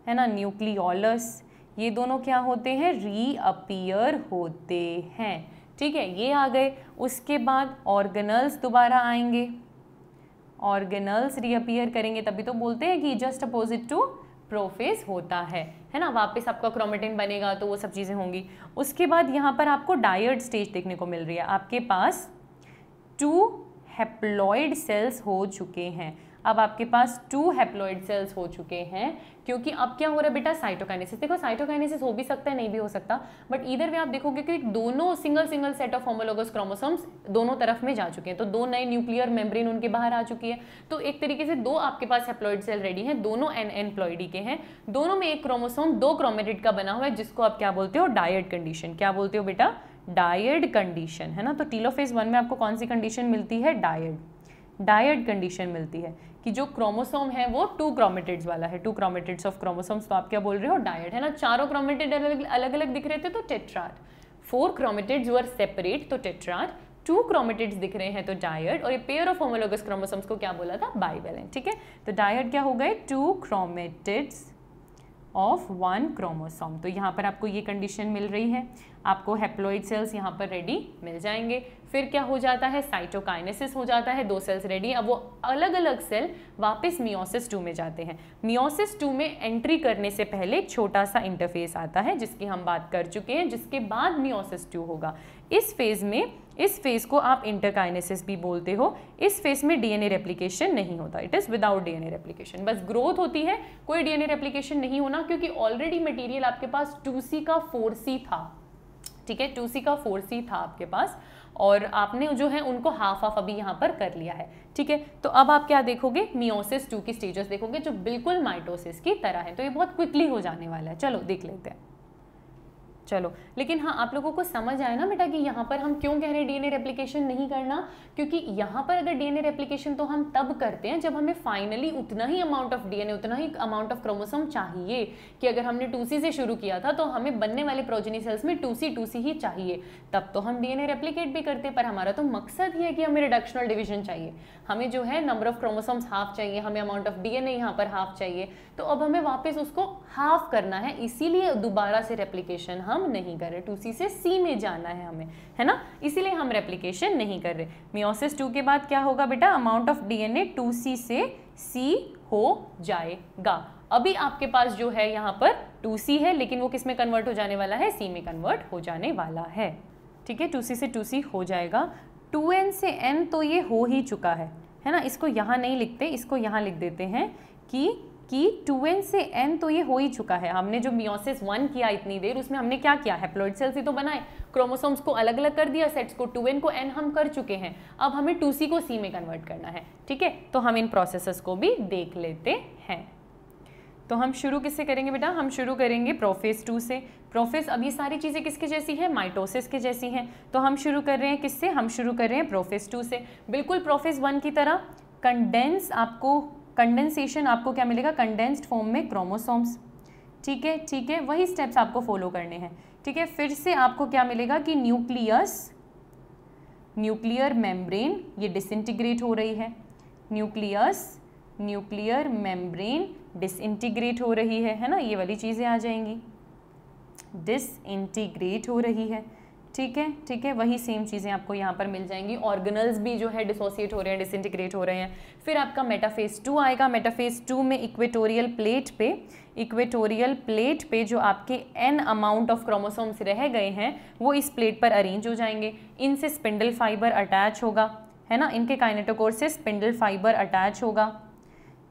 है ना न्यूक्लियोलस ये दोनों क्या होते हैं रीअपियर होते हैं ठीक है ये आ गए उसके बाद ऑर्गेनल्स दोबारा आएंगे ऑर्गेनल्स रीअपियर करेंगे तभी तो बोलते हैं कि जस्ट अपोजिट टू प्रोफेज होता है है ना वापस आपका क्रोमेटिन बनेगा तो वो सब चीज़ें होंगी उसके बाद यहाँ पर आपको डायर्ड स्टेज देखने को मिल रही है आपके पास टू हेप्लॉयड सेल्स हो चुके हैं अब आपके पास टू हेप्लॉयड सेल्स हो चुके हैं क्योंकि अब क्या हो रहा है बेटा साइटोकाइनेसिस देखो साइटोकाइनेसिस हो भी सकता है नहीं भी हो सकता बट इधर भी आप देखोगे कि दोनों single single set of homologous chromosomes दोनों तरफ में जा चुके हैं तो दो नए न्यूक्लियर मेम्ब्रेन उनके बाहर आ चुकी है तो एक तरीके से दो आपके पास हेप्लॉइड सेल रेडी हैं दोनों एन एनप्लॉइडी के हैं दोनों में एक क्रोमोसोम दो क्रोमेटिड का बना हुआ है जिसको आप क्या बोलते हो डायट कंडीशन क्या बोलते हो बेटा डायड कंडीशन है ना तो टीलोफेज वन में आपको कौन सी कंडीशन मिलती है डायड डायड कंडीशन मिलती है कि जो क्रोमोसोम है वो टू क्रोमेटिड्स वाला है टू क्रोमेटिड्स ऑफ क्रोमोसोम्स तो आप क्या बोल रहे हो डायट है ना चारों क्रोमेटेड अलग अलग अलग दिख रहे थे तो tetrad four chromatids were separate तो टेट्राट टू क्रोमेटिड्स दिख रहे हैं तो डायट और ये पेयर ऑफ होमोलोगस क्रोमोसोम्स को क्या बोला था बाइवेलेंट ठीक है तो डायट क्या हो गए two chromatids of one chromosome तो यहाँ पर आपको ये कंडीशन मिल रही है आपको हेप्लोइड सेल्स यहाँ पर रेडी मिल जाएंगे फिर क्या हो जाता है साइटोकाइनेसिस हो जाता है दो सेल्स रेडी अब वो अलग अलग सेल वापस मियोसिस टू में जाते हैं मियोसिस टू में एंट्री करने से पहले छोटा सा इंटरफेस आता है जिसकी हम बात कर चुके हैं जिसके बाद मियोसिस टू होगा इस फेज़ में इस फेज़ को आप इंटरकाइनेसिस भी बोलते हो इस फेज़ में डीएनए रेप्लीकेशन नहीं होता it is without DNA replication बस ग्रोथ होती है कोई डीएनए रेप्लिकेशन नहीं होना क्योंकि ऑलरेडी मटेरियल आपके पास टू का फोर था ठीक है टू का फोर था आपके पास और आपने जो है उनको हाफ ऑफ अभी यहाँ पर कर लिया है ठीक है तो अब आप क्या देखोगे मियोसिस टू की स्टेजेस देखोगे जो बिल्कुल माइटोसिस की तरह है तो ये बहुत क्विकली हो जाने वाला है चलो देख लेते हैं चलो लेकिन हाँ आप लोगों को समझ आया ना बेटा कि यहाँ पर हम क्यों कह रहे हैं डीएनए रेप्लिकेशन नहीं करना क्योंकि यहाँ पर अगर डीएनए रेप्लिकेशन तो हम तब करते हैं जब हमें फाइनली उतना ही अमाउंट ऑफ डीएनए उतना ही अमाउंट ऑफ क्रोमोसोम चाहिए कि अगर हमने टू से शुरू किया था तो हमें बनने वाले प्रोजनी सेल्स में टू सी ही चाहिए तब तो हम डीएनए रेप्लिकेट भी करते पर हमारा तो मकसद ही है कि हमें रिडक्शनल डिविजन चाहिए हमें जो है नंबर ऑफ क्रोमोसोम्स हाफ चाहिए हमें अमाउंट ऑफ डीएनए यहाँ पर हाफ चाहिए तो अब हमें वापस उसको हाफ करना है इसीलिए दोबारा से रेप्लीकेशन हम काम नहीं कर रहे टू सी से सी में जाना है हमें है ना इसीलिए हम रेप्लीकेशन नहीं कर रहे मियोसिस टू के बाद क्या होगा बेटा amount of DNA two C से सी हो जाएगा अभी आपके पास जो है यहाँ पर टू सी है लेकिन वो किस में कन्वर्ट हो जाने वाला है सी में कन्वर्ट हो जाने वाला है ठीक है टू सी से टू सी हो जाएगा टू एन से एन तो ये हो ही चुका है है ना इसको यहाँ नहीं लिखते इसको यहाँ लिख देते हैं कि कि 2n से n तो ये हो ही चुका है हमने जो मियोसिस वन किया इतनी देर उसमें हमने क्या किया हैप्लोइड सेल्स ही तो बनाए क्रोमोसोम्स को अलग अलग कर दिया सेट्स को 2n को n हम कर चुके हैं अब हमें 2c को c में कन्वर्ट करना है ठीक है तो हम इन प्रोसेसेस को भी देख लेते हैं तो हम शुरू किससे करेंगे बेटा हम शुरू करेंगे प्रोफेस टू से प्रोफेस अब ये सारी चीज़ें किसके जैसी है माइटोसिस के जैसी हैं तो हम शुरू कर रहे हैं किससे हम शुरू कर रहे हैं प्रोफेस टू से बिल्कुल प्रोफेस वन की तरह कंडेंस आपको कंडेंसेशन आपको क्या मिलेगा कंडेंस्ड फॉर्म में क्रोमोसोम्स ठीक है ठीक है वही स्टेप्स आपको फॉलो करने हैं ठीक है फिर से आपको क्या मिलेगा कि न्यूक्लियस न्यूक्लियर मेम्ब्रेन ये डिसइंटीग्रेट हो रही है न्यूक्लियस न्यूक्लियर मेम्ब्रेन डिसइंटीग्रेट हो रही है है ना ये वाली चीज़ें आ जाएंगी डिसइंटीग्रेट हो रही है ठीक है ठीक है वही सेम चीज़ें आपको यहाँ पर मिल जाएंगी ऑर्गनल्स भी जो है डिसोसिएट हो रहे हैं डिसइंटीग्रेट हो रहे हैं फिर आपका मेटाफेस टू आएगा मेटाफेस टू में इक्वेटोरियल प्लेट पे इक्वेटोरियल प्लेट पे जो आपके एन अमाउंट ऑफ क्रोमोसोम्स रह गए हैं वो इस प्लेट पर अरेंज हो जाएंगे इनसे स्पिंडल फाइबर अटैच होगा है ना इनके काइनेटोकोर से स्पिंडल फाइबर अटैच होगा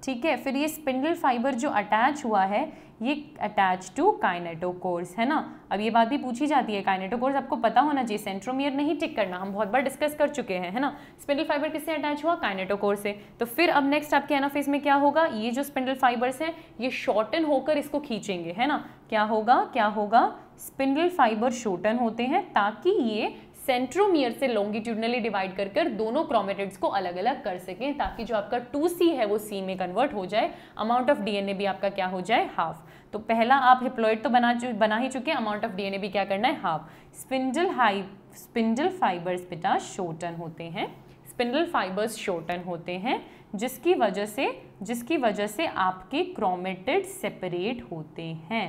ठीक है फिर ये स्पिंडल फाइबर जो अटैच हुआ है ये अटैच टू काइनेटोकोर्स है ना अब ये बात भी पूछी जाती है काइनेटोकोर्स आपको पता होना चाहिए सेंट्रोमियर नहीं टिक करना हम बहुत बार डिस्कस कर चुके हैं है ना स्पिंडल फाइबर किससे अटैच हुआ काइनेटोकोर से तो फिर अब नेक्स्ट आपके एनाफेस में क्या होगा ये जो स्पिंडल फाइबर्स हैं ये शॉर्टन होकर इसको खींचेंगे है ना क्या होगा क्या होगा स्पिंडल फाइबर शॉर्टन होते हैं ताकि ये सेंट्रोमियर से लॉन्गिट्यूडनली डिवाइड कर कर दोनों क्रोमेटिड्स को अलग अलग कर सकें ताकि जो आपका टू सी है वो सी में कन्वर्ट हो जाए अमाउंट ऑफ डीएनए भी आपका क्या हो जाए हाफ तो पहला आप हिप्लॉइड तो बना चु, बना ही चुके हैं अमाउंट ऑफ डीएनए भी क्या करना है half spindle high spindle fibres बेटा शोटन होते हैं स्पिंडल फाइबर्स शोटन होते हैं जिसकी वजह से जिसकी वजह से आपके क्रोमेटिड सेपरेट होते हैं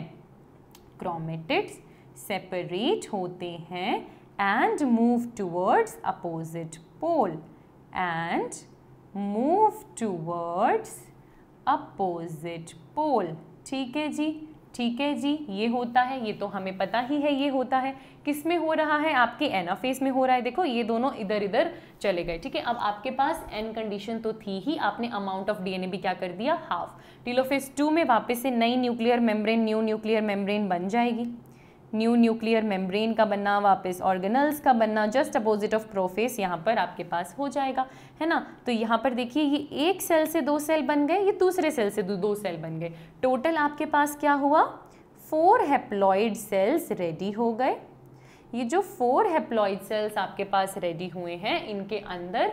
क्रोमेटिड्स सेपरेट होते हैं and move towards opposite pole and move towards opposite pole ठीक है जी ठीक है जी ये होता है ये तो हमें पता ही है ये होता है किस में हो रहा है आपके एनाफेस फेस में हो रहा है देखो ये दोनों इधर इधर चले गए ठीक है अब आपके पास एन कंडीशन तो थी ही आपने अमाउंट ऑफ डीएनए भी क्या कर दिया हाफ टीलोफेस टू में वापस से नई nuclear membrane new nuclear membrane बन जाएगी न्यू न्यूक्लियर मेम्ब्रेन का बनना वापस ऑर्गेनल्स का बनना जस्ट अपोजिट ऑफ प्रोफेस यहाँ पर आपके पास हो जाएगा है ना तो यहाँ पर देखिए ये एक सेल से दो सेल बन गए ये दूसरे सेल से दो सेल बन गए टोटल आपके पास क्या हुआ फोर हेप्लॉइड सेल्स रेडी हो गए ये जो फोर हेप्लॉइड सेल्स आपके पास रेडी हुए हैं इनके अंदर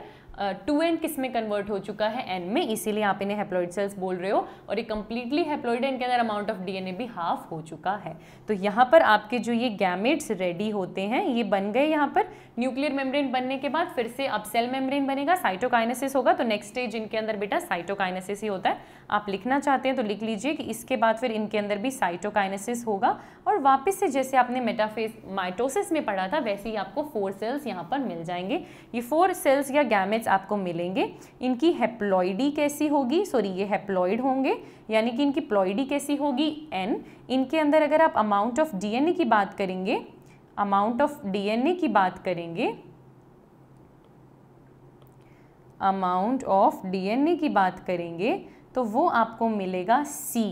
टू एन किस में कन्वर्ट हो चुका है एन में इसीलिए आप इन्हें हेप्लॉइड सेल्स बोल रहे हो और ये कम्प्लीटली हेप्लॉइड एन इनके अंदर अमाउंट ऑफ डीएनए भी हाफ हो चुका है तो यहाँ पर आपके जो ये गैमेट्स रेडी होते हैं ये बन गए यहाँ पर न्यूक्लियर मेम्ब्रेन बनने के बाद फिर से अब सेल मेम्ब्रेन बनेगा साइटोकाइनेसिस होगा तो नेक्स्ट स्टेज इनके अंदर बेटा साइटोकाइनेसिस ही होता है आप लिखना चाहते हैं तो लिख लीजिए कि इसके बाद फिर इनके अंदर भी साइटोकाइनेसिस होगा और वापस से जैसे आपने मेटाफेस माइटोसिस में पढ़ा था वैसे ही आपको फोर सेल्स यहाँ पर मिल जाएंगे ये फोर सेल्स या गैमेट्स आपको मिलेंगे इनकी हेप्लॉइडी कैसी होगी सॉरी ये हेप्लॉइड होंगे यानी कि इनकी प्लॉइडी कैसी होगी एन इनके अंदर अगर आप अमाउंट ऑफ डीएनए की बात करेंगे अमाउंट ऑफ डीएनए की बात करेंगे अमाउंट ऑफ डीएनए की बात करेंगे तो वो आपको मिलेगा सी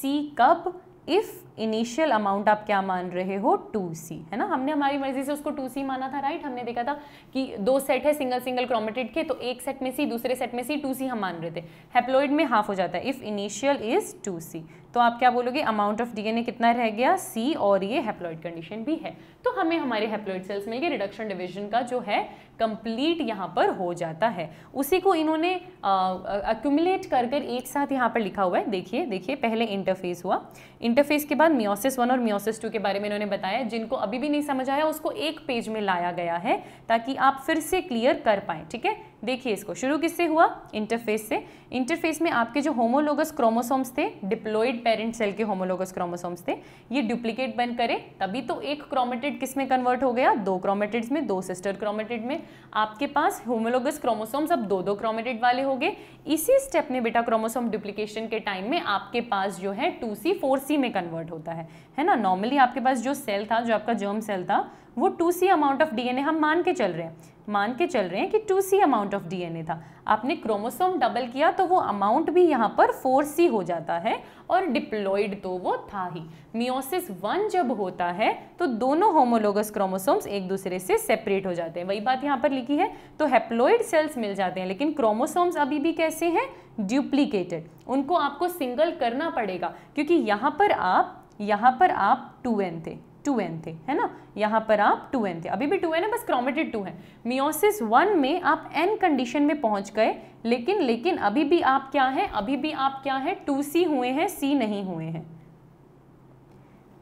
सी कब इफ़ इनिशियल अमाउंट आप क्या मान रहे हो टू सी है ना हमने हमारी मर्जी से उसको टू सी माना था राइट हमने देखा था कि दो सेट है सिंगल सिंगल क्रोमेटेड के तो एक सेट में सी दूसरे सेट में सी टू सी हम मान रहे थे हेप्लोइड में हाफ हो जाता है if initial is two C तो आप क्या बोलोगे अमाउंट ऑफ डीएनए कितना रह गया सी और ये हैप्लॉइड कंडीशन भी है तो हमें हमारे हैप्लॉइड सेल्स मिल गए रिडक्शन डिवीजन का जो है कंप्लीट यहाँ पर हो जाता है उसी को इन्होंने अक्यूमुलेट कर कर एक साथ यहाँ पर लिखा हुआ है देखिए देखिए पहले इंटरफेस हुआ इंटरफेस के बाद मियोसिस वन और मियोसिस टू के बारे में इन्होंने बताया जिनको अभी भी नहीं समझ आया उसको एक पेज में लाया गया है ताकि आप फिर से क्लियर कर पाएँ ठीक है देखिए इसको शुरू किससे हुआ इंटरफेस से इंटरफेस में आपके जो होमोलोगस क्रोमोसोम्स थे डिप्लोइड पेरेंट सेल के होमोलोगस क्रोमोसोम्स थे ये डुप्लीकेट बन करे तभी तो एक क्रोमेटेड किस में कन्वर्ट हो गया दो क्रोमेटेड्स में दो सिस्टर क्रोमेटेड में आपके पास होमोलोगस क्रोमोसोम्स अब दो दो क्रोमेटेड वाले हो गए इसी स्टेप में बेटा क्रोमोसोम डुप्लीकेशन के टाइम में आपके पास जो है टू सी फोर सी में कन्वर्ट होता है है ना नॉर्मली आपके पास जो सेल था जो आपका जर्म सेल था वो two C amount of a हम मान के चल रहे हैं मान के चल रहे हैं कि two C amount of DNA था आपने क्रोमोसोम डबल किया तो वो अमाउंट भी यहाँ पर फोर सी हो जाता है और डिप्लोइड तो वो था ही मियोसिस वन जब होता है तो दोनों होमोलोगस क्रोमोसोम्स एक दूसरे से सेपरेट हो जाते हैं वही बात यहाँ पर लिखी है तो हेप्लॉइड सेल्स मिल जाते हैं लेकिन क्रोमोसोम्स अभी भी कैसे हैं ड्यूप्लीकेटेड उनको आपको सिंगल करना पड़ेगा क्योंकि यहाँ पर आप यहाँ पर आप टू एन थे टू एन थे है ना यहाँ पर आप टू एन थे अभी भी टू एन है बस क्रोमेटेड टू है मियोसिस वन में आप एन कंडीशन में पहुँच गए लेकिन लेकिन अभी भी आप क्या हैं अभी भी आप क्या हैं टू सी हुए हैं सी नहीं हुए हैं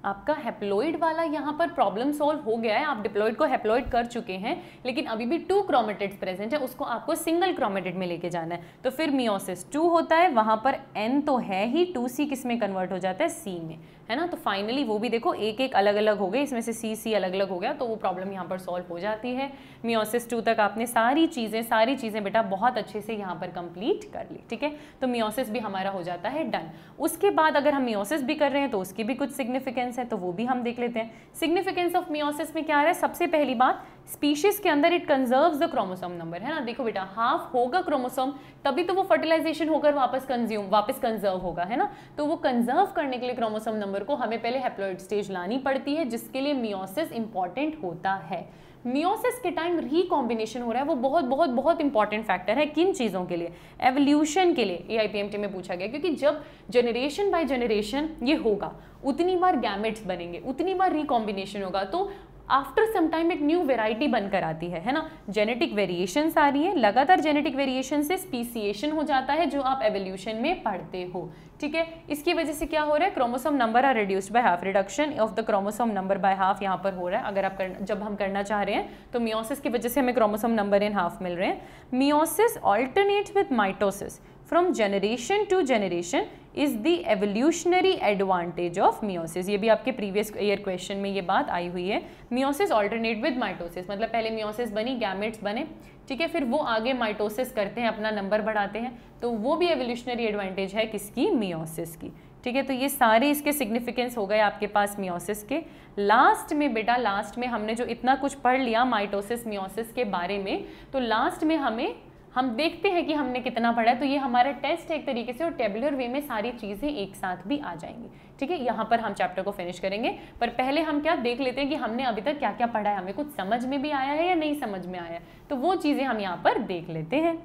आपका हेप्लोइड वाला यहाँ पर प्रॉब्लम सॉल्व हो गया है आप डिप्लोइड को हेप्लोइड कर चुके हैं लेकिन अभी भी टू क्रोमेटेड प्रेजेंट है उसको आपको सिंगल क्रोमेटेड में लेके जाना है तो फिर मियोसिस टू होता है वहाँ पर एन तो है ही टू सी किस में कन्वर्ट हो जाता है सी में है ना तो फाइनली वो भी देखो एक एक अलग अलग हो गए इसमें से सी सी अलग अलग हो गया तो वो प्रॉब्लम यहाँ पर सॉल्व हो जाती है मियोसिस टू तक आपने सारी चीज़ें सारी चीज़ें बेटा बहुत अच्छे से यहाँ पर कंप्लीट कर ली ठीक है तो मियोसिस भी हमारा हो जाता है डन उसके बाद अगर हम मियोसिस भी कर रहे हैं तो उसकी भी कुछ सिग्निफिकेंस सिग्निफिकेंस है तो वो भी हम देख लेते हैं सिग्निफिकेंस ऑफ मियोसिस में क्या आ रहा है सबसे पहली बात स्पीशीज के अंदर it conserves the chromosome number है ना देखो बेटा हाफ होगा क्रोमोसोम तभी तो वो फर्टिलाइजेशन होकर वापस कंज्यूम वापस कंजर्व होगा है ना तो वो कंजर्व करने के लिए क्रोमोसोम नंबर को हमें पहले हेप्लॉइड स्टेज लानी पड़ती है जिसके लिए मियोसिस इंपॉर्टेंट होता है मियोसिस के टाइम रिकॉम्बिनेशन हो रहा है वो बहुत बहुत बहुत इंपॉर्टेंट फैक्टर है किन चीज़ों के लिए एवोल्यूशन के लिए ए में पूछा गया क्योंकि जब जनरेशन बाय जनरेशन ये होगा उतनी बार गैमेट्स बनेंगे उतनी बार रिकॉम्बिनेशन होगा तो आफ्टर सम टाइम एक न्यू वेराइटी बनकर आती है है ना जेनेटिक वेरिएशंस आ रही है लगातार जेनेटिक वेरिएशन से स्पीसीएशन हो जाता है जो आप एवोल्यूशन में पढ़ते हो ठीक है इसकी वजह से क्या हो रहा है chromosome number are reduced by half reduction of the chromosome number by half यहाँ पर हो रहा है अगर आप कर, जब हम करना चाह रहे हैं तो मियोसिस की वजह से हमें क्रोमोसोम नंबर इन हाफ मिल रहे हैं meiosis alternate with mitosis from generation to generation is the evolutionary advantage of meiosis ये भी आपके प्रीवियस ईयर क्वेश्चन में ये बात आई हुई है मियोसिस ऑल्टरनेट विद माइटोसिस मतलब पहले मियोसिस बनी गैमेट्स बने ठीक है फिर वो आगे माइटोसिस करते हैं अपना नंबर बढ़ाते हैं तो वो भी एवोल्यूशनरी एडवांटेज है किसकी मियोसिस की ठीक है तो ये सारे इसके सिग्निफिकेंस हो गए आपके पास मियोसिस के लास्ट में बेटा लास्ट में हमने जो इतना कुछ पढ़ लिया माइटोसिस मियोसिस के बारे में तो लास्ट में हमें हम देखते हैं कि हमने कितना पढ़ा है तो ये हमारा टेस्ट है एक तरीके से और टेबुलर वे में सारी चीज़ें एक साथ भी आ जाएंगी ठीक है यहाँ पर हम चैप्टर को फिनिश करेंगे पर पहले हम क्या देख लेते हैं कि हमने अभी तक क्या क्या पढ़ा है हमें कुछ समझ में भी आया है या नहीं समझ में आया तो वो चीज़ें हम यहाँ पर देख लेते हैं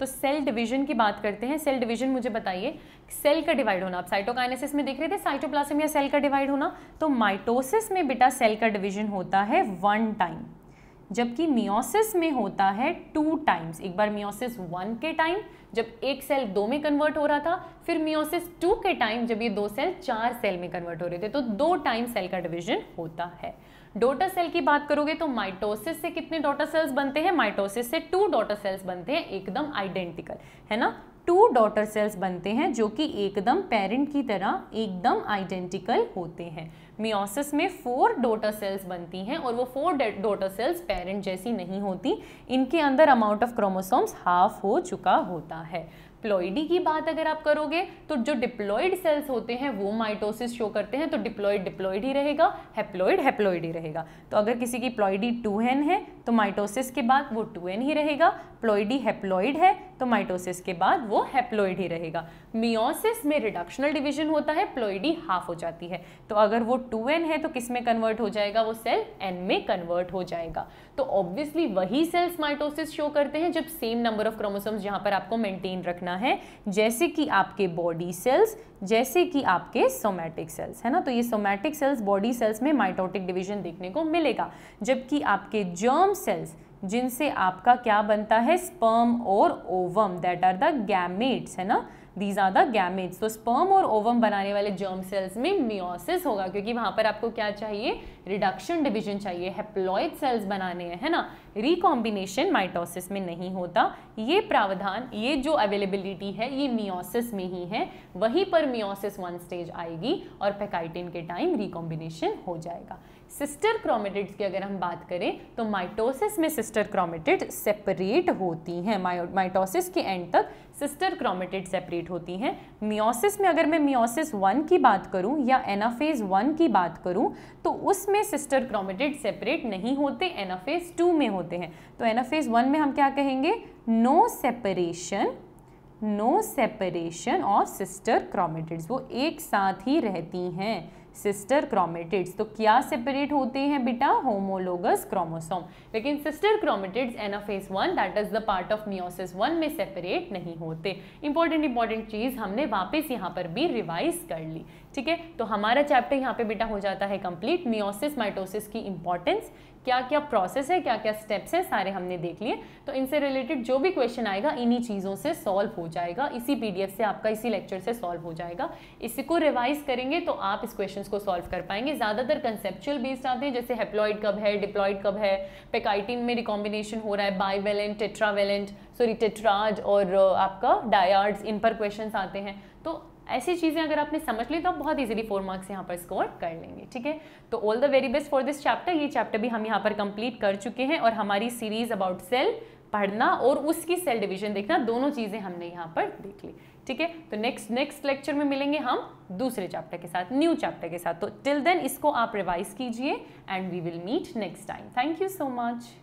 तो सेल डिवीजन की बात करते हैं सेल डिवीजन मुझे बताइए सेल का डिवाइड होना आप साइटोकाइनेसिस में देख रहे थे साइटोप्लाज्म या सेल का डिवाइड होना तो माइटोसिस में बेटा सेल का डिवीजन होता है वन टाइम जबकि मियोसिस में होता है टू टाइम्स एक बार मियोसिस वन के टाइम जब एक सेल दो में कन्वर्ट हो रहा था फिर मियोसिस टू के टाइम जब ये दो सेल चार सेल में कन्वर्ट हो रहे थे तो दो टाइम सेल का डिवीजन होता है डॉटर सेल की बात करोगे तो माइटोसिस से कितने डॉटर सेल्स बनते हैं माइटोसिस से टू डॉटर सेल्स बनते हैं एकदम आइडेंटिकल है ना टू डॉटर सेल्स बनते हैं जो कि एकदम पेरेंट की तरह एकदम आइडेंटिकल होते हैं मियोसिस में फोर डोटर सेल्स बनती हैं और वो फोर डोटर सेल्स पेरेंट जैसी नहीं होती इनके अंदर अमाउंट ऑफ क्रोमोसोम्स हाफ हो चुका होता है प्लॉइडी की बात अगर आप करोगे तो जो डिप्लॉइड सेल्स होते हैं वो माइटोसिस शो करते हैं तो डिप्लॉइड डिप्लॉइड ही रहेगा हैप्लॉइड हैप्लॉइड ही रहेगा तो अगर किसी की प्लॉइडी टू एन है तो माइटोसिस के बाद वो टू एन ही रहेगा प्लॉइडी हैप्लॉइड है तो माइटोसिस के बाद वो हैप्लोइड ही रहेगा मियोसिस में रिडक्शनल डिवीजन होता है प्लोइडी हाफ हो जाती है तो अगर वो टू एन है तो किस में कन्वर्ट हो जाएगा वो सेल एन में कन्वर्ट हो जाएगा तो ऑब्वियसली वही सेल्स माइटोसिस शो करते हैं जब सेम नंबर ऑफ क्रोमोसोम्स यहाँ पर आपको मेंटेन रखना है जैसे कि आपके बॉडी सेल्स जैसे कि आपके सोमैटिक सेल्स है ना तो ये सोमैटिक सेल्स बॉडी सेल्स में माइटोटिक डिवीजन देखने को मिलेगा जबकि आपके जर्म सेल्स जिनसे आपका क्या बनता है स्पर्म और ovum that are the gametes है ना दीज आर द गैमेट्स तो स्पर्म और ओवम बनाने वाले जर्म सेल्स में मियोसिस होगा क्योंकि वहां पर आपको क्या चाहिए रिडक्शन डिवीजन चाहिए हेप्लॉइड सेल्स बनाने हैं है ना रिकॉम्बिनेशन माइटोसिस में नहीं होता ये प्रावधान ये जो अवेलेबिलिटी है ये मियोसिस में ही है वहीं पर मियोसिस वन स्टेज आएगी और पेकाइटिन के टाइम रिकॉम्बिनेशन हो जाएगा सिस्टर क्रोमेटिड्स की अगर हम बात करें तो माइटोसिस में सिस्टर क्रोमेटिड सेपरेट होती हैं माइटोसिस के एंड तक सिस्टर क्रोमेटिड सेपरेट होती हैं मियोसिस में अगर मैं मियोसिस वन की बात करूं या एनाफेज वन की बात करूं तो उसमें सिस्टर क्रोमेटिड सेपरेट नहीं होते एनाफेज टू में होते हैं तो एनाफेज वन में हम क्या कहेंगे no separation no separation of sister chromatids वो एक साथ ही रहती हैं सिस्टर क्रोमेटिड्स तो क्या सेपरेट होते हैं बेटा होमोलोगस क्रोमोसोम लेकिन sister chromatids as one that is the part of meiosis one में सेपरेट नहीं होते इंपॉर्टेंट इंपॉर्टेंट चीज़ हमने वापस यहाँ पर भी रिवाइज कर ली ठीक है तो हमारा चैप्टर यहाँ पे बेटा हो जाता है कंप्लीट मियोसिस माइटोसिस की इंपॉर्टेंस क्या क्या प्रोसेस है क्या क्या स्टेप्स है सारे हमने देख लिए तो इनसे रिलेटेड जो भी क्वेश्चन आएगा इन्हीं चीज़ों से सॉल्व हो जाएगा इसी पीडीएफ से आपका इसी लेक्चर से सॉल्व हो जाएगा इसी को रिवाइज करेंगे तो आप इस क्वेश्चन को सॉल्व कर पाएंगे ज़्यादातर कंसेप्चुअल बेस्ड आते हैं जैसे हेप्लॉइड कब है डिप्लॉइड कब है पेकाइटिन में रिकॉम्बिनेशन हो रहा है बाईवेलेंट टेट्रावेलेंट सॉरी टेट्राज और uh, आपका डायार्ड्स इन पर क्वेश्चन आते हैं ऐसी चीज़ें अगर आपने समझ ली तो आप बहुत इजीली फोर मार्क्स यहाँ पर स्कोर कर लेंगे ठीक है तो all the very best for this chapter ये चैप्टर भी हम यहाँ पर कंप्लीट कर चुके हैं और हमारी सीरीज़ अबाउट सेल पढ़ना और उसकी सेल डिवीजन देखना दोनों चीज़ें हमने यहाँ पर देख ली ठीक है तो नेक्स्ट नेक्स्ट लेक्चर में मिलेंगे हम दूसरे चैप्टर के साथ न्यू चैप्टर के साथ तो टिल देन इसको आप रिवाइज कीजिए and we will meet next time thank you so much